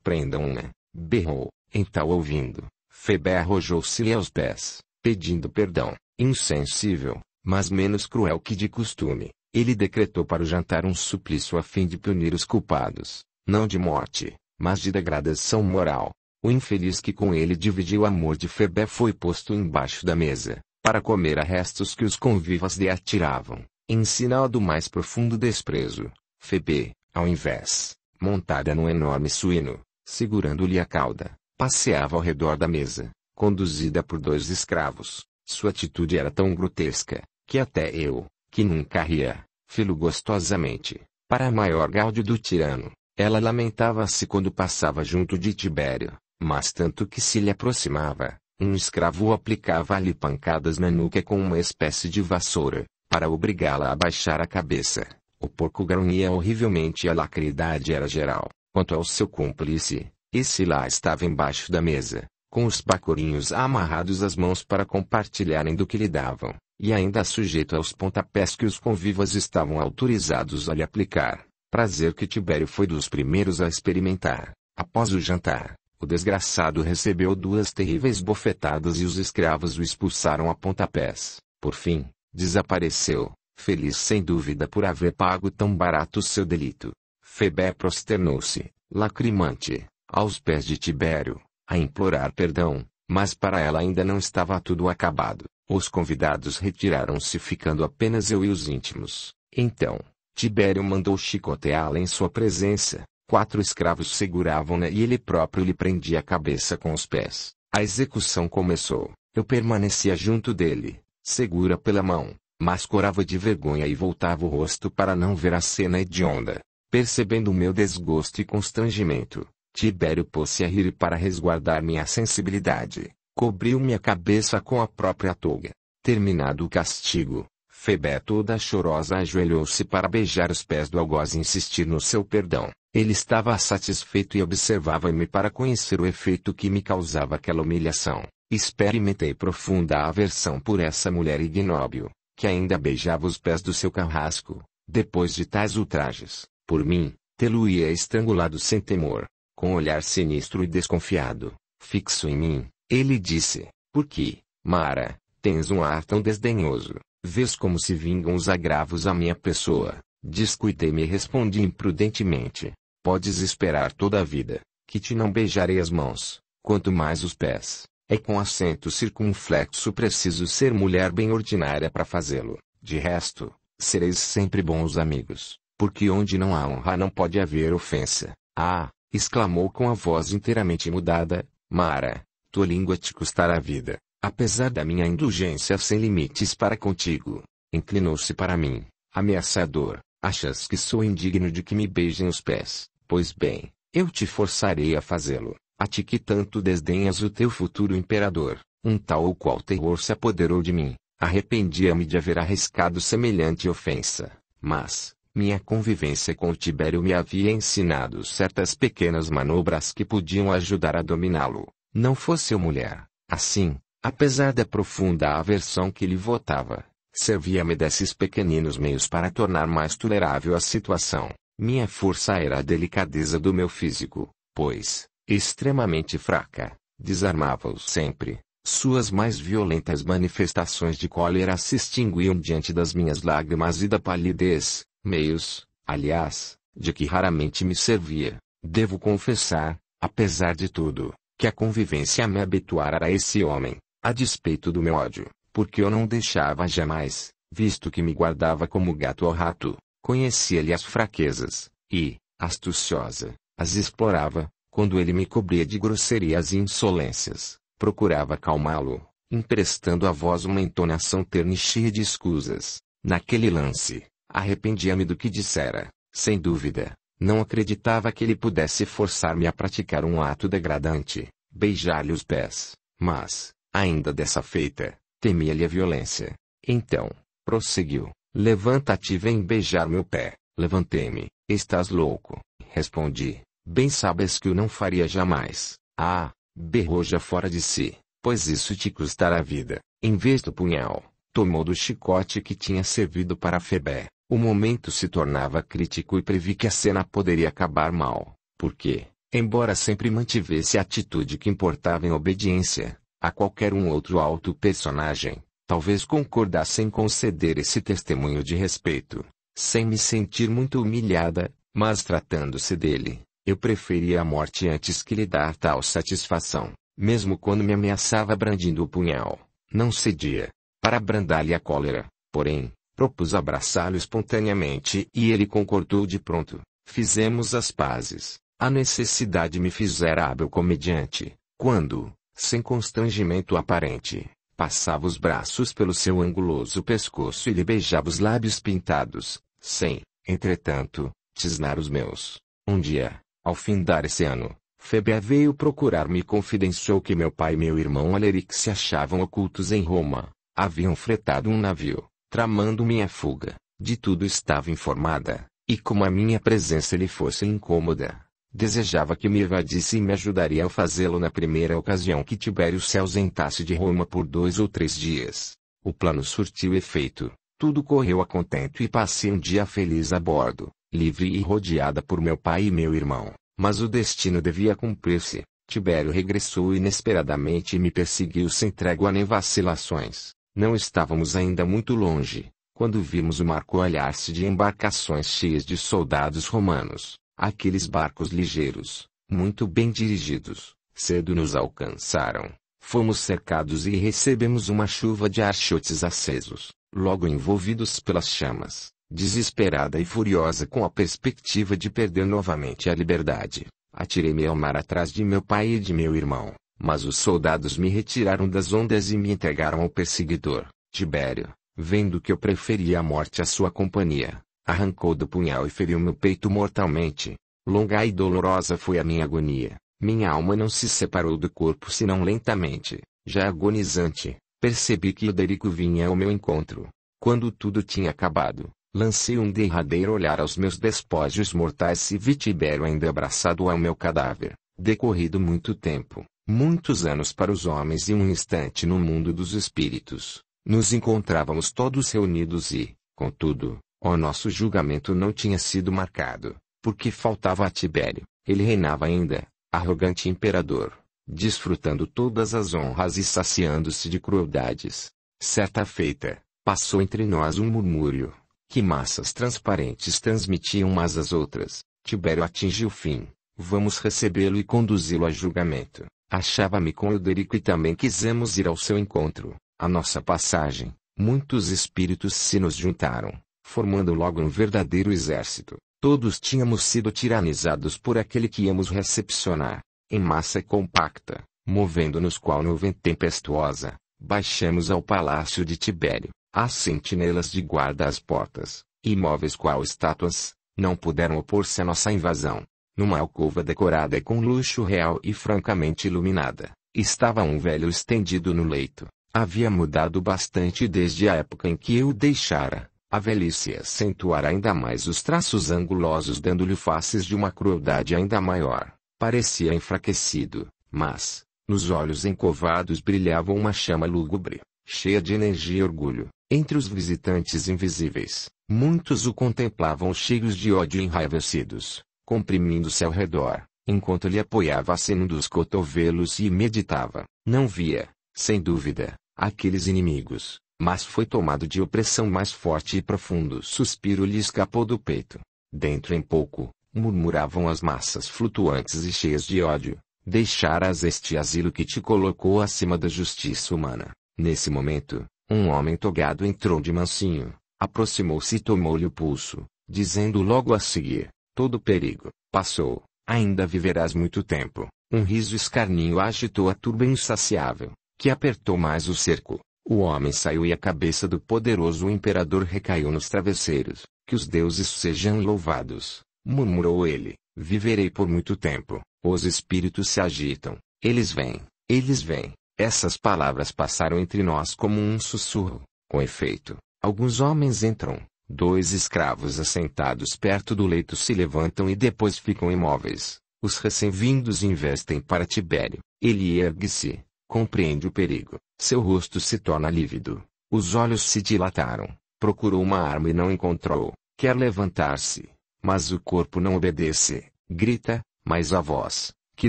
Prendam-na, né? berrou, então ouvindo, Febé arrojou-se lhe aos pés, pedindo perdão, insensível, mas menos cruel que de costume. Ele decretou para o jantar um suplício a fim de punir os culpados, não de morte, mas de degradação moral. O infeliz que com ele dividiu o amor de Febé foi posto embaixo da mesa, para comer a restos que os convivas lhe atiravam, em sinal do mais profundo desprezo. Febé, ao invés, montada num enorme suíno, segurando-lhe a cauda, passeava ao redor da mesa, conduzida por dois escravos. Sua atitude era tão grotesca, que até eu, que nunca ria, filo gostosamente, para maior gáudio do tirano. Ela lamentava-se quando passava junto de Tibério, mas tanto que se lhe aproximava, um escravo aplicava-lhe pancadas na nuca com uma espécie de vassoura, para obrigá-la a baixar a cabeça. O porco grunhia horrivelmente e a lacridade era geral. Quanto ao seu cúmplice, esse lá estava embaixo da mesa, com os pacorinhos amarrados às mãos para compartilharem do que lhe davam, e ainda sujeito aos pontapés que os convivas estavam autorizados a lhe aplicar. Prazer que Tibério foi dos primeiros a experimentar. Após o jantar, o desgraçado recebeu duas terríveis bofetadas e os escravos o expulsaram a pontapés. Por fim, desapareceu, feliz sem dúvida por haver pago tão barato seu delito. Febé prosternou-se, lacrimante, aos pés de Tibério, a implorar perdão, mas para ela ainda não estava tudo acabado. Os convidados retiraram-se, ficando apenas eu e os íntimos. Então, Tibério mandou chicoteá-la em sua presença, Quatro escravos seguravam-na e ele próprio lhe prendia a cabeça com os pés. A execução começou. Eu permanecia junto dele, segura pela mão, mas corava de vergonha e voltava o rosto para não ver a cena hedionda. Percebendo o meu desgosto e constrangimento, Tibério pôs-se a rir para resguardar minha sensibilidade. Cobriu minha cabeça com a própria toga. Terminado o castigo, Febé toda chorosa ajoelhou-se para beijar os pés do algoz e insistir no seu perdão. Ele estava satisfeito e observava-me para conhecer o efeito que me causava aquela humilhação. Experimentei profunda aversão por essa mulher ignóbil, que ainda beijava os pés do seu carrasco, depois de tais ultrajes. Por mim, tê-lo-ia estrangulado sem temor. Com um olhar sinistro e desconfiado, fixo em mim, ele disse, Por que, Mara, tens um ar tão desdenhoso? Vês como se vingam os agravos à minha pessoa. Descuidei-me e respondi imprudentemente. Podes esperar toda a vida, que te não beijarei as mãos, quanto mais os pés. É com acento circunflexo preciso ser mulher bem ordinária para fazê-lo. De resto, sereis sempre bons amigos, porque onde não há honra não pode haver ofensa. Ah! exclamou com a voz inteiramente mudada, Mara, tua língua te custará a vida. Apesar da minha indulgência sem limites para contigo, inclinou-se para mim, ameaçador. Achas que sou indigno de que me beijem os pés? Pois bem, eu te forçarei a fazê-lo. A ti que tanto desdenhas o teu futuro imperador, um tal ou qual terror se apoderou de mim. Arrependia-me de haver arriscado semelhante ofensa, mas, minha convivência com o Tibério me havia ensinado certas pequenas manobras que podiam ajudar a dominá-lo. Não fosse eu mulher. Assim, Apesar da profunda aversão que lhe votava, servia-me desses pequeninos meios para tornar mais tolerável a situação. Minha força era a delicadeza do meu físico, pois, extremamente fraca, desarmava-os sempre. Suas mais violentas manifestações de cólera se extinguiam diante das minhas lágrimas e da palidez, meios, aliás, de que raramente me servia. Devo confessar, apesar de tudo, que a convivência me habituara a esse homem, a despeito do meu ódio, porque eu não deixava jamais, visto que me guardava como gato ao rato, conhecia-lhe as fraquezas, e, astuciosa, as explorava, quando ele me cobria de grosserias e insolências, procurava calmá-lo, emprestando à voz uma entonação terna e cheia de escusas. Naquele lance, arrependia-me do que dissera, sem dúvida, não acreditava que ele pudesse forçar-me a praticar um ato degradante, beijar-lhe os pés, mas, Ainda dessa feita, temia-lhe a violência. Então, prosseguiu, levanta-te e vem beijar meu pé. Levantei-me, estás louco, respondi. Bem sabes que eu não faria jamais. Ah, berrou já fora de si, pois isso te custará a vida. Em vez do punhal, tomou do chicote que tinha servido para Febé. O momento se tornava crítico e previ que a cena poderia acabar mal, porque, embora sempre mantivesse a atitude que importava em obediência, a qualquer um outro alto personagem, talvez concordasse em conceder esse testemunho de respeito, sem me sentir muito humilhada, mas tratando-se dele, eu preferia a morte antes que lhe dar tal satisfação, mesmo quando me ameaçava brandindo o punhal. Não cedia. Para abrandar-lhe a cólera, porém, propus abraçá-lo espontaneamente e ele concordou de pronto. Fizemos as pazes. A necessidade me fizera hábil comediante, quando, sem constrangimento aparente, passava os braços pelo seu anguloso pescoço e lhe beijava os lábios pintados, sem, entretanto, tisnar os meus. Um dia, ao dar esse ano, Febe veio procurar-me e confidenciou que meu pai e meu irmão Aleric se achavam ocultos em Roma, haviam fretado um navio, tramando minha fuga, de tudo estava informada, e como a minha presença lhe fosse incômoda, Desejava que me evadisse e me ajudaria a fazê-lo na primeira ocasião que Tibério se ausentasse de Roma por dois ou três dias. O plano surtiu efeito. Tudo correu a contento e passei um dia feliz a bordo, livre e rodeada por meu pai e meu irmão. Mas o destino devia cumprir-se. Tibério regressou inesperadamente e me perseguiu sem trégua nem vacilações. Não estávamos ainda muito longe, quando vimos o mar coalhar-se de embarcações cheias de soldados romanos. Aqueles barcos ligeiros, muito bem dirigidos, cedo nos alcançaram. Fomos cercados e recebemos uma chuva de archotes acesos, logo envolvidos pelas chamas, desesperada e furiosa com a perspectiva de perder novamente a liberdade. Atirei-me ao mar atrás de meu pai e de meu irmão, mas os soldados me retiraram das ondas e me entregaram ao perseguidor, Tibério, vendo que eu preferia a morte à sua companhia arrancou do punhal e feriu meu peito mortalmente. Longa e dolorosa foi a minha agonia. Minha alma não se separou do corpo senão lentamente, já agonizante. Percebi que Ilderico vinha ao meu encontro. Quando tudo tinha acabado, lancei um derradeiro olhar aos meus despojos mortais e vi Tibério ainda abraçado ao meu cadáver. Decorrido muito tempo, muitos anos para os homens e um instante no mundo dos espíritos, nos encontrávamos todos reunidos e, contudo, o nosso julgamento não tinha sido marcado, porque faltava a Tibério. Ele reinava ainda, arrogante imperador, desfrutando todas as honras e saciando-se de crueldades. Certa feita, passou entre nós um murmúrio, que massas transparentes transmitiam umas às outras. Tibério atingiu o fim. Vamos recebê-lo e conduzi-lo a julgamento. Achava-me com Euderico e também quisemos ir ao seu encontro. A nossa passagem, muitos espíritos se nos juntaram formando logo um verdadeiro exército. Todos tínhamos sido tiranizados por aquele que íamos recepcionar, em massa compacta, movendo-nos qual nuvem tempestuosa, baixamos ao palácio de Tibério. As sentinelas de guarda às portas, imóveis qual estátuas, não puderam opor-se à nossa invasão. Numa alcova decorada com luxo real e francamente iluminada, estava um velho estendido no leito. Havia mudado bastante desde a época em que eu o deixara, a velhice acentuara ainda mais os traços angulosos dando-lhe faces de uma crueldade ainda maior. Parecia enfraquecido, mas, nos olhos encovados brilhava uma chama lúgubre, cheia de energia e orgulho. Entre os visitantes invisíveis, muitos o contemplavam cheios de ódio enraivecidos, comprimindo-se ao redor, enquanto lhe apoiava a sino dos cotovelos e meditava. Não via, sem dúvida, aqueles inimigos, mas foi tomado de opressão mais forte e profundo suspiro lhe escapou do peito. Dentro em pouco, murmuravam as massas flutuantes e cheias de ódio, deixarás este asilo que te colocou acima da justiça humana. Nesse momento, um homem togado entrou de mansinho, aproximou-se e tomou-lhe o pulso, dizendo logo a seguir, todo perigo, passou, ainda viverás muito tempo. Um riso escarninho agitou a turba insaciável, que apertou mais o cerco. O homem saiu e a cabeça do poderoso imperador recaiu nos travesseiros. Que os deuses sejam louvados, murmurou ele. Viverei por muito tempo. Os espíritos se agitam. Eles vêm, eles vêm. Essas palavras passaram entre nós como um sussurro. Com efeito, alguns homens entram, dois escravos assentados perto do leito se levantam e depois ficam imóveis. Os recém-vindos investem para Tibério. Ele ergue-se, Compreende o perigo. Seu rosto se torna lívido. Os olhos se dilataram. Procurou uma arma e não encontrou. Quer levantar-se, mas o corpo não obedece. Grita, mas a voz, que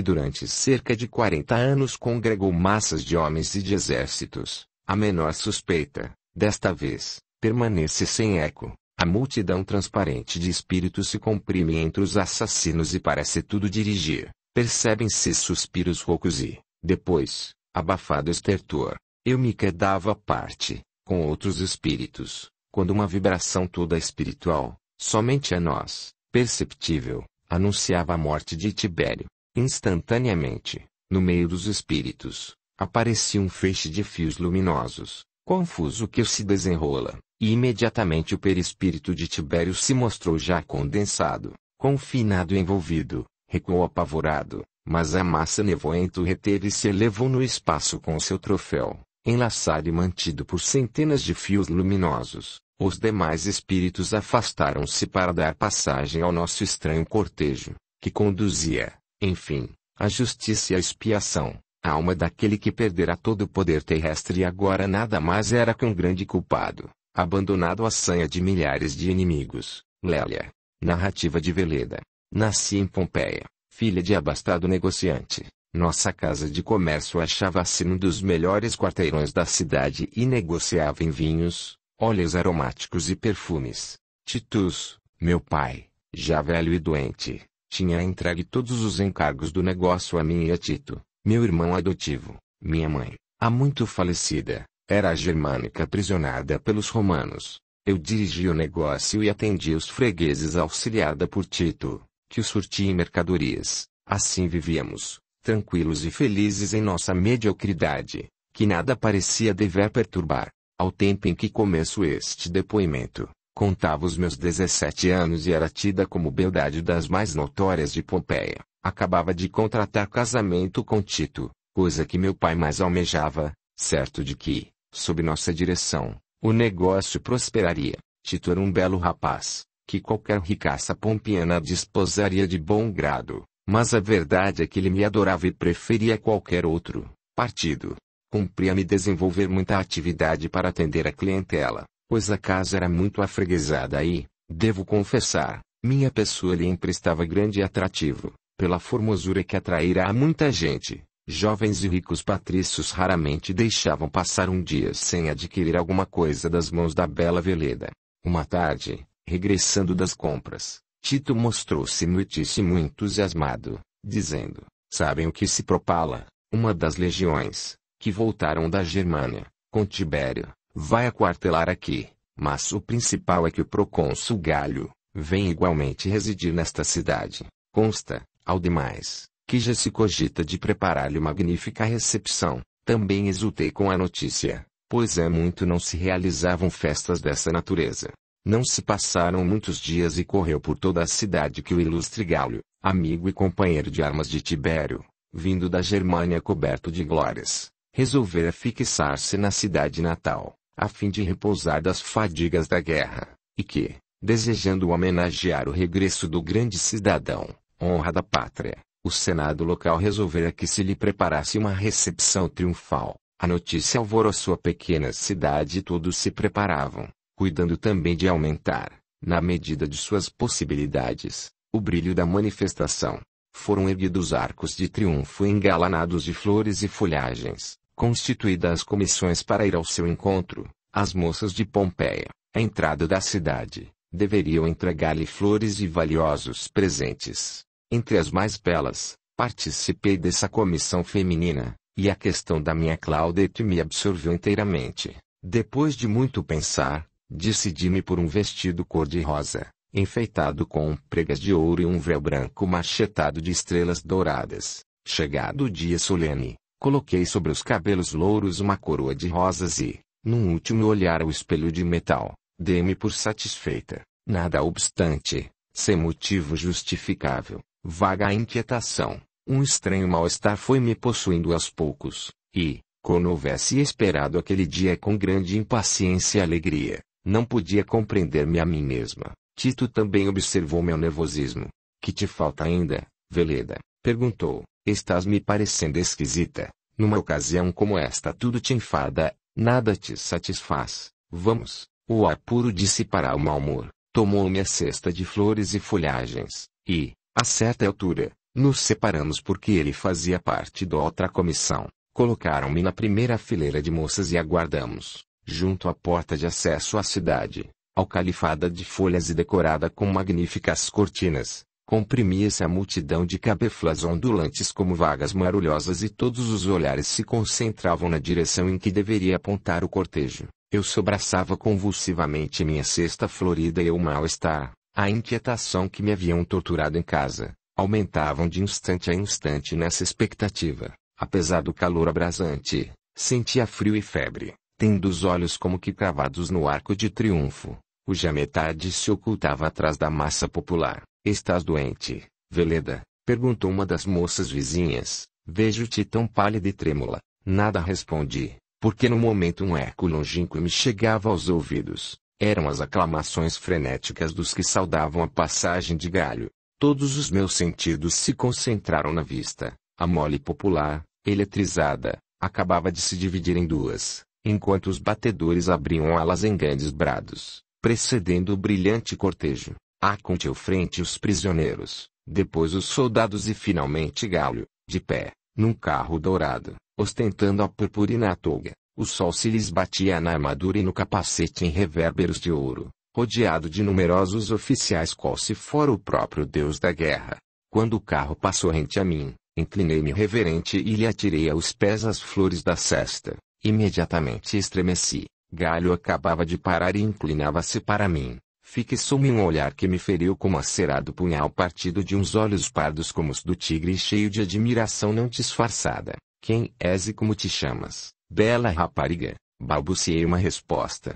durante cerca de 40 anos congregou massas de homens e de exércitos, a menor suspeita, desta vez, permanece sem eco. A multidão transparente de espíritos se comprime entre os assassinos e parece tudo dirigir. Percebem-se suspiros roucos e, depois, abafado estertor. Eu me quedava à parte, com outros espíritos, quando uma vibração toda espiritual, somente a nós, perceptível, anunciava a morte de Tibério. Instantaneamente, no meio dos espíritos, aparecia um feixe de fios luminosos, confuso que se desenrola, e imediatamente o perispírito de Tibério se mostrou já condensado, confinado e envolvido, recuou apavorado, mas a massa nevoento reteve e se elevou no espaço com seu troféu, enlaçado e mantido por centenas de fios luminosos. Os demais espíritos afastaram-se para dar passagem ao nosso estranho cortejo, que conduzia, enfim, à justiça e à expiação, a alma daquele que perdera todo o poder terrestre e agora nada mais era que um grande culpado, abandonado à sanha de milhares de inimigos. Lélia. Narrativa de Veleda. Nasci em Pompeia, filha de abastado negociante, nossa casa de comércio achava-se num dos melhores quarteirões da cidade e negociava em vinhos, óleos aromáticos e perfumes. Titus, meu pai, já velho e doente, tinha entregue todos os encargos do negócio a mim e a Tito, meu irmão adotivo. Minha mãe, há muito falecida, era a germânica aprisionada pelos romanos. Eu dirigia o negócio e atendia os fregueses auxiliada por Tito, que surtia mercadorias. Assim vivíamos, tranquilos e felizes em nossa mediocridade, que nada parecia dever perturbar. Ao tempo em que começo este depoimento, contava os meus 17 anos e era tida como beldade das mais notórias de Pompeia. Acabava de contratar casamento com Tito, coisa que meu pai mais almejava, certo de que, sob nossa direção, o negócio prosperaria. Tito era um belo rapaz, que qualquer ricaça pompiana desposaria de bom grado, mas a verdade é que ele me adorava e preferia qualquer outro partido. Cumpria-me desenvolver muita atividade para atender a clientela, pois a casa era muito afreguesada e, devo confessar, minha pessoa lhe emprestava grande atrativo, pela formosura que atraíra a muita gente. Jovens e ricos patrícios raramente deixavam passar um dia sem adquirir alguma coisa das mãos da bela Veleda. Uma tarde, Regressando das compras, Tito mostrou-se muitíssimo entusiasmado, dizendo: Sabem o que se propala? Uma das legiões, que voltaram da Germânia, com Tibério, vai aquartelar aqui, mas o principal é que o procônsul Galho, vem igualmente residir nesta cidade. Consta, ao demais, que já se cogita de preparar-lhe magnífica recepção. Também exultei com a notícia, pois há é muito não se realizavam festas dessa natureza. Não se passaram muitos dias e correu por toda a cidade que o ilustre Galho, amigo e companheiro de armas de Tibério, vindo da Germânia coberto de glórias, resolvera fixar-se na cidade natal, a fim de repousar das fadigas da guerra, e que, desejando homenagear o regresso do grande cidadão, honra da pátria, o senado local resolvera que se lhe preparasse uma recepção triunfal. A notícia alvoroçou a pequena cidade e todos se preparavam, cuidando também de aumentar, na medida de suas possibilidades, o brilho da manifestação. Foram erguidos arcos de triunfo engalanados de flores e folhagens, constituídas as comissões para ir ao seu encontro. As moças de Pompeia, à entrada da cidade, deveriam entregar-lhe flores e valiosos presentes. Entre as mais belas, participei dessa comissão feminina, e a questão da minha Claudete é me absorveu inteiramente. Depois de muito pensar, Decidi-me por um vestido cor-de-rosa, enfeitado com pregas de ouro e um véu branco machetado de estrelas douradas. Chegado o dia solene, coloquei sobre os cabelos louros uma coroa de rosas e, num último olhar ao espelho de metal, dei-me por satisfeita. Nada obstante, sem motivo justificável, vaga a inquietação, um estranho mal-estar foi me possuindo aos poucos, e, quando houvesse esperado aquele dia com grande impaciência e alegria, não podia compreender-me a mim mesma. Tito também observou meu nervosismo. Que te falta ainda, Veleda? Perguntou. Estás me parecendo esquisita. Numa ocasião como esta tudo te enfada, nada te satisfaz. Vamos. O apuro dissipará o mau humor. Tomou me a cesta de flores e folhagens, e, a certa altura, nos separamos porque ele fazia parte da outra comissão. Colocaram-me na primeira fileira de moças e aguardamos junto à porta de acesso à cidade, alcalifada de folhas e decorada com magníficas cortinas, comprimia-se a multidão de cabeflas ondulantes como vagas marulhosas e todos os olhares se concentravam na direção em que deveria apontar o cortejo. Eu sobraçava convulsivamente minha cesta florida e o mal-estar, a inquietação que me haviam torturado em casa, aumentavam de instante a instante nessa expectativa. Apesar do calor abrasante, sentia frio e febre tendo os olhos como que cravados no arco de triunfo, cuja metade se ocultava atrás da massa popular. Estás doente, Veleda? perguntou uma das moças vizinhas. Vejo-te tão pálida e trêmula. Nada respondi, porque no momento um eco longínquo me chegava aos ouvidos. Eram as aclamações frenéticas dos que saudavam a passagem de galho. Todos os meus sentidos se concentraram na vista. A mole popular, eletrizada, acabava de se dividir em duas enquanto os batedores abriam alas em grandes brados, precedendo o brilhante cortejo. Aconteceu ah, frente os prisioneiros, depois os soldados e finalmente Galho, de pé, num carro dourado, ostentando a purpurina toga. O sol se lhes batia na armadura e no capacete em revérberos de ouro, rodeado de numerosos oficiais qual se fora o próprio deus da guerra. Quando o carro passou rente a mim, inclinei-me reverente e lhe atirei aos pés as flores da cesta, Imediatamente estremeci. Galho acabava de parar e inclinava-se para mim, fixou-me um olhar que me feriu como acerado punhal partido de uns olhos pardos como os do tigre e cheio de admiração não disfarçada. Quem és e como te chamas? Bela rapariga, balbuciei uma resposta.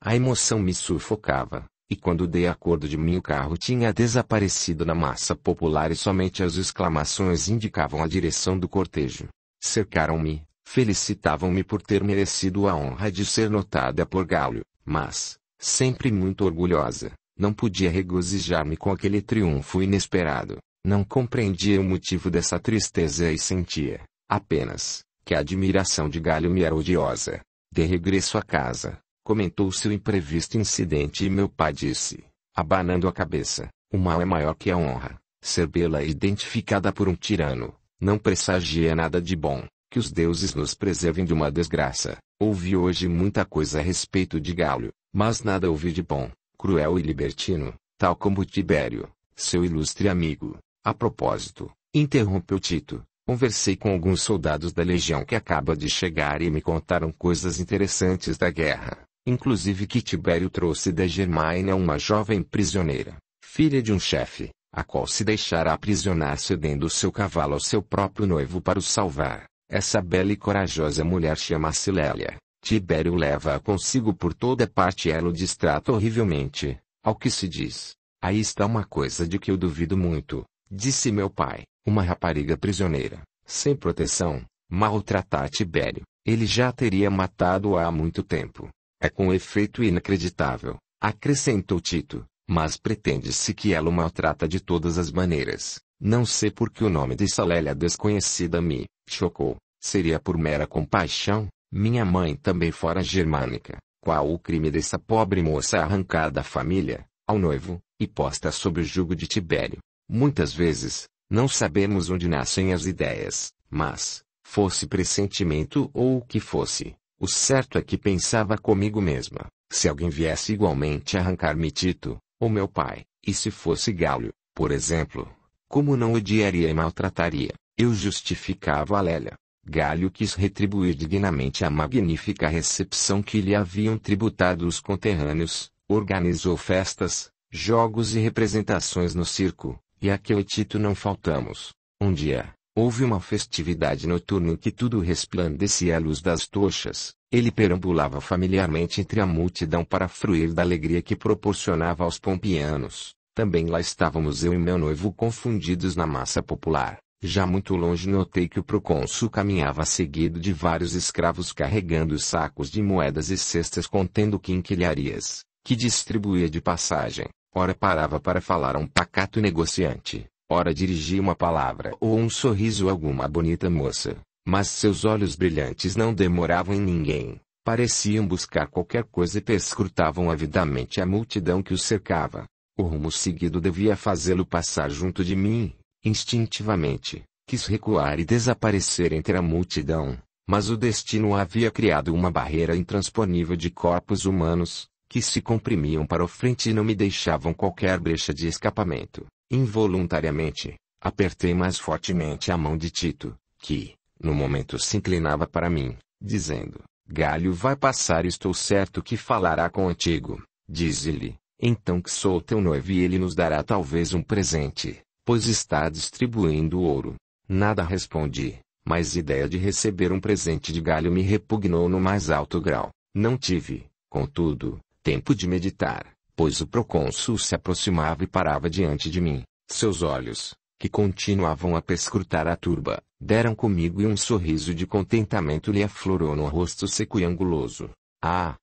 A emoção me sufocava, e quando dei acordo de mim o carro tinha desaparecido na massa popular e somente as exclamações indicavam a direção do cortejo. Cercaram-me, Felicitavam-me por ter merecido a honra de ser notada por Galho, mas, sempre muito orgulhosa, não podia regozijar-me com aquele triunfo inesperado. Não compreendia o motivo dessa tristeza e sentia, apenas, que a admiração de Galho me era odiosa. De regresso a casa, comentou seu imprevisto incidente e meu pai disse, abanando a cabeça, o mal é maior que a honra. Ser bela identificada por um tirano, não pressagia nada de bom que os deuses nos preservem de uma desgraça. Ouvi hoje muita coisa a respeito de Galho, mas nada ouvi de bom, cruel e libertino, tal como Tibério, seu ilustre amigo. A propósito, interrompeu Tito, conversei com alguns soldados da legião que acaba de chegar e me contaram coisas interessantes da guerra, inclusive que Tibério trouxe da Germaina uma jovem prisioneira, filha de um chefe, a qual se deixará aprisionar cedendo seu cavalo ao seu próprio noivo para o salvar. Essa bela e corajosa mulher chama-se Lélia. Tibério leva-a consigo por toda parte e ela o distrata horrivelmente, ao que se diz. Aí está uma coisa de que eu duvido muito, disse meu pai. Uma rapariga prisioneira, sem proteção, maltratar Tibério, ele já teria matado-a há muito tempo. É com efeito inacreditável, acrescentou Tito, mas pretende-se que ela o maltrata de todas as maneiras. Não sei por que o nome dessa Lélia desconhecida me chocou, seria por mera compaixão, minha mãe também fora germânica, qual o crime dessa pobre moça arrancada da família, ao noivo, e posta sob o jugo de Tibério. Muitas vezes, não sabemos onde nascem as ideias, mas, fosse pressentimento ou o que fosse, o certo é que pensava comigo mesma, se alguém viesse igualmente arrancar-me Tito, ou meu pai, e se fosse Galho, por exemplo, como não odiaria e maltrataria? Eu justificava a Lélia. Galho quis retribuir dignamente a magnífica recepção que lhe haviam tributado os conterrâneos, organizou festas, jogos e representações no circo, e a que eu e Tito não faltamos. Um dia, houve uma festividade noturna em que tudo resplandecia à luz das tochas. Ele perambulava familiarmente entre a multidão para fruir da alegria que proporcionava aos pompianos. Também lá estávamos eu e meu noivo confundidos na massa popular. Já muito longe notei que o procônsul caminhava seguido de vários escravos carregando sacos de moedas e cestas contendo quinquilharias, que distribuía de passagem, ora parava para falar a um pacato negociante, ora dirigia uma palavra ou um sorriso a alguma bonita moça, mas seus olhos brilhantes não demoravam em ninguém, pareciam buscar qualquer coisa e perscrutavam avidamente a multidão que o cercava. O rumo seguido devia fazê-lo passar junto de mim, Instintivamente, quis recuar e desaparecer entre a multidão, mas o destino havia criado uma barreira intransponível de corpos humanos, que se comprimiam para o frente e não me deixavam qualquer brecha de escapamento. Involuntariamente, apertei mais fortemente a mão de Tito, que, no momento se inclinava para mim, dizendo: Galho vai passar e estou certo que falará contigo", Diz-lhe, então que sou teu noivo e ele nos dará talvez um presente pois está distribuindo ouro. Nada respondi, mas ideia de receber um presente de galho me repugnou no mais alto grau. Não tive, contudo, tempo de meditar, pois o procônsul se aproximava e parava diante de mim. Seus olhos, que continuavam a perscrutar a turba, deram comigo e um sorriso de contentamento lhe aflorou no rosto seco e anguloso. Ah!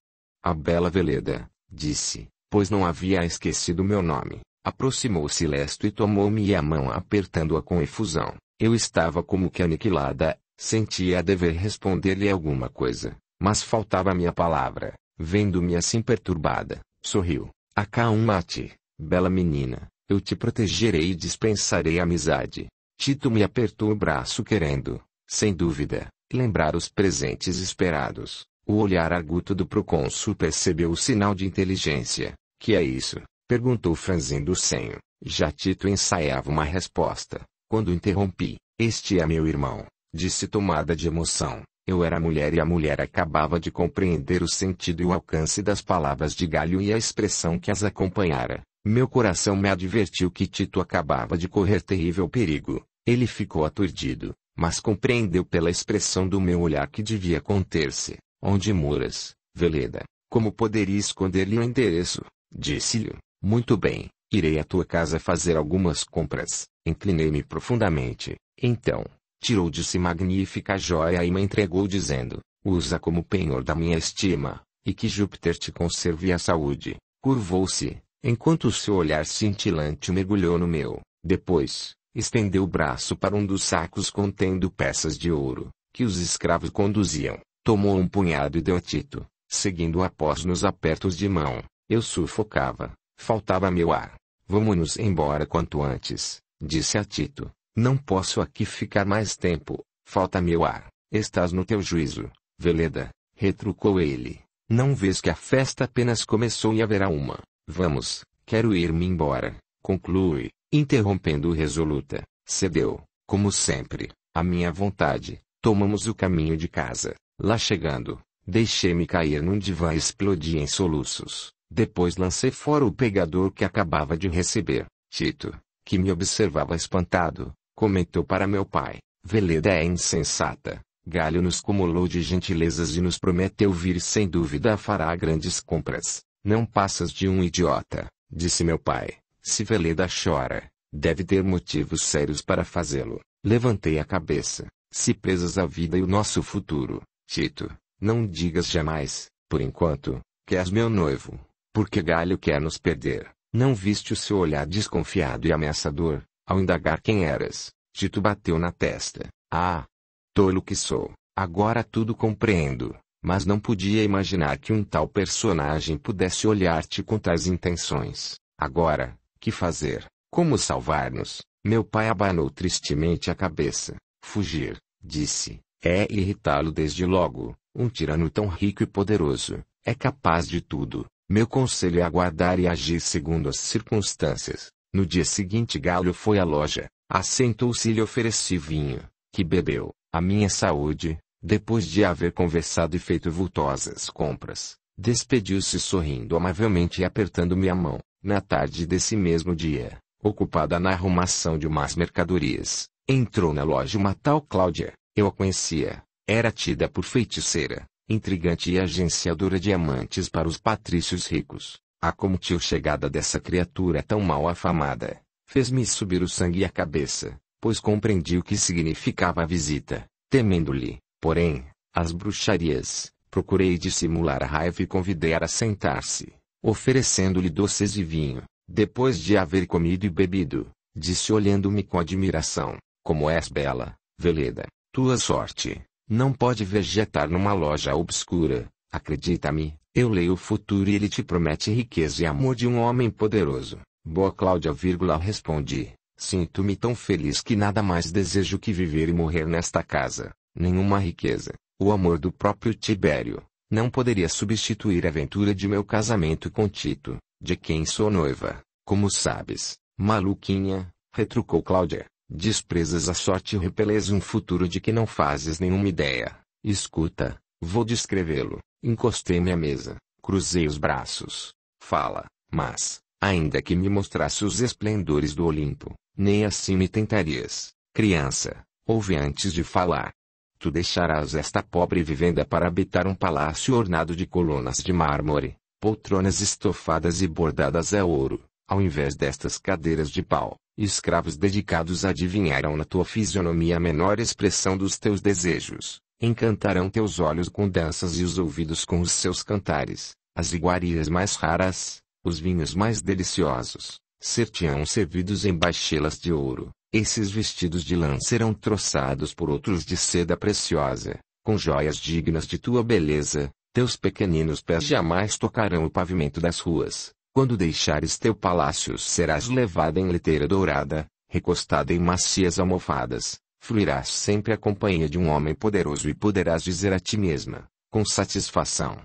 A bela Veleda, disse, pois não havia esquecido meu nome. Aproximou-se Lesto e tomou-me a mão apertando-a com efusão. Eu estava como que aniquilada, sentia dever responder-lhe alguma coisa, mas faltava minha palavra. Vendo-me assim perturbada, sorriu. um te bela menina, eu te protegerei e dispensarei amizade. Tito me apertou o braço querendo, sem dúvida, lembrar os presentes esperados. O olhar arguto do proconsul percebeu o sinal de inteligência. Que é isso? Perguntou franzindo o senho. Já Tito ensaiava uma resposta, quando interrompi. Este é meu irmão, disse tomada de emoção. Eu era mulher e a mulher acabava de compreender o sentido e o alcance das palavras de Galho e a expressão que as acompanhara. Meu coração me advertiu que Tito acabava de correr terrível perigo. Ele ficou aturdido, mas compreendeu pela expressão do meu olhar que devia conter-se. Onde moras, Veleda? Como poderia esconder-lhe o endereço? Disse-lhe. Muito bem, irei à tua casa fazer algumas compras. Inclinei-me profundamente. Então, tirou de si magnífica joia e me entregou dizendo: Usa como penhor da minha estima, e que Júpiter te conserve a saúde. Curvou-se, enquanto o seu olhar cintilante mergulhou no meu. Depois, estendeu o braço para um dos sacos contendo peças de ouro, que os escravos conduziam. Tomou um punhado e deu a Tito, seguindo após nos apertos de mão. Eu sufocava, Faltava meu ar. Vamos-nos embora quanto antes, disse a Tito. Não posso aqui ficar mais tempo, falta meu ar. Estás no teu juízo, Veleda, retrucou ele. Não vês que a festa apenas começou e haverá uma. Vamos, quero ir-me embora, conclui, interrompendo resoluta. Cedeu, como sempre, à minha vontade. Tomamos o caminho de casa. Lá chegando, deixei-me cair num divã e explodi em soluços. Depois lancei fora o pegador que acabava de receber. Tito, que me observava espantado, comentou para meu pai: Veleda é insensata. Galho nos cumulou de gentilezas e nos prometeu vir sem dúvida fará grandes compras. Não passas de um idiota, disse meu pai. Se Veleda chora, deve ter motivos sérios para fazê-lo. Levantei a cabeça. Se pesas a vida e o nosso futuro, Tito, não digas jamais, por enquanto, que és meu noivo. Porque Galho quer nos perder. Não viste o seu olhar desconfiado e ameaçador, ao indagar quem eras. Tito bateu na testa. Ah! Tolo que sou, agora tudo compreendo, mas não podia imaginar que um tal personagem pudesse olhar-te com tais intenções. Agora, que fazer? Como salvar-nos? Meu pai abanou tristemente a cabeça. Fugir, disse, é irritá-lo desde logo. Um tirano tão rico e poderoso, é capaz de tudo. Meu conselho é aguardar e agir segundo as circunstâncias. No dia seguinte, Galho foi à loja, assentou-se e lhe ofereci vinho, que bebeu. A minha saúde, depois de haver conversado e feito vultosas compras, despediu-se sorrindo amavelmente e apertando-me a mão. Na tarde desse mesmo dia, ocupada na arrumação de umas mercadorias, entrou na loja uma tal Cláudia. Eu a conhecia, era tida por feiticeira, intrigante e agenciadora de amantes para os patrícios ricos. A ah, comutil chegada dessa criatura tão mal afamada, fez-me subir o sangue à cabeça, pois compreendi o que significava a visita, temendo-lhe, porém, as bruxarias. Procurei dissimular a raiva e convidei-a a sentar-se, oferecendo-lhe doces e vinho. Depois de haver comido e bebido, disse olhando-me com admiração: Como és bela, Veleda, tua sorte, não pode vegetar numa loja obscura, acredita-me, eu leio o futuro e ele te promete riqueza e amor de um homem poderoso. Boa Cláudia, vírgula, respondi. Sinto-me tão feliz que nada mais desejo que viver e morrer nesta casa. Nenhuma riqueza, o amor do próprio Tibério, não poderia substituir a aventura de meu casamento com Tito, de quem sou noiva, como sabes, maluquinha, retrucou Cláudia. Desprezas a sorte e repeles um futuro de que não fazes nenhuma ideia. Escuta, vou descrevê-lo. Encostei-me à mesa, cruzei os braços. Fala, mas, ainda que me mostrasse os esplendores do Olimpo, nem assim me tentarias. Criança, ouve antes de falar. Tu deixarás esta pobre vivenda para habitar um palácio ornado de colunas de mármore, poltronas estofadas e bordadas a ouro, ao invés destas cadeiras de pau Escravos dedicados adivinharão na tua fisionomia a menor expressão dos teus desejos, encantarão teus olhos com danças e os ouvidos com os seus cantares, as iguarias mais raras, os vinhos mais deliciosos, ser-te-ão servidos em baixelas de ouro, esses vestidos de lã serão troçados por outros de seda preciosa, com joias dignas de tua beleza, teus pequeninos pés jamais tocarão o pavimento das ruas, quando deixares teu palácio serás levada em leteira dourada, recostada em macias almofadas, Fluirás sempre a companhia de um homem poderoso e poderás dizer a ti mesma, com satisfação.